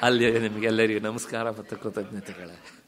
ಅಲ್ಲಿ ನಿಮಗೆಲ್ಲರಿಗೂ ನಮಸ್ಕಾರ ಮತ್ತು ಕೃತಜ್ಞತೆಗಳ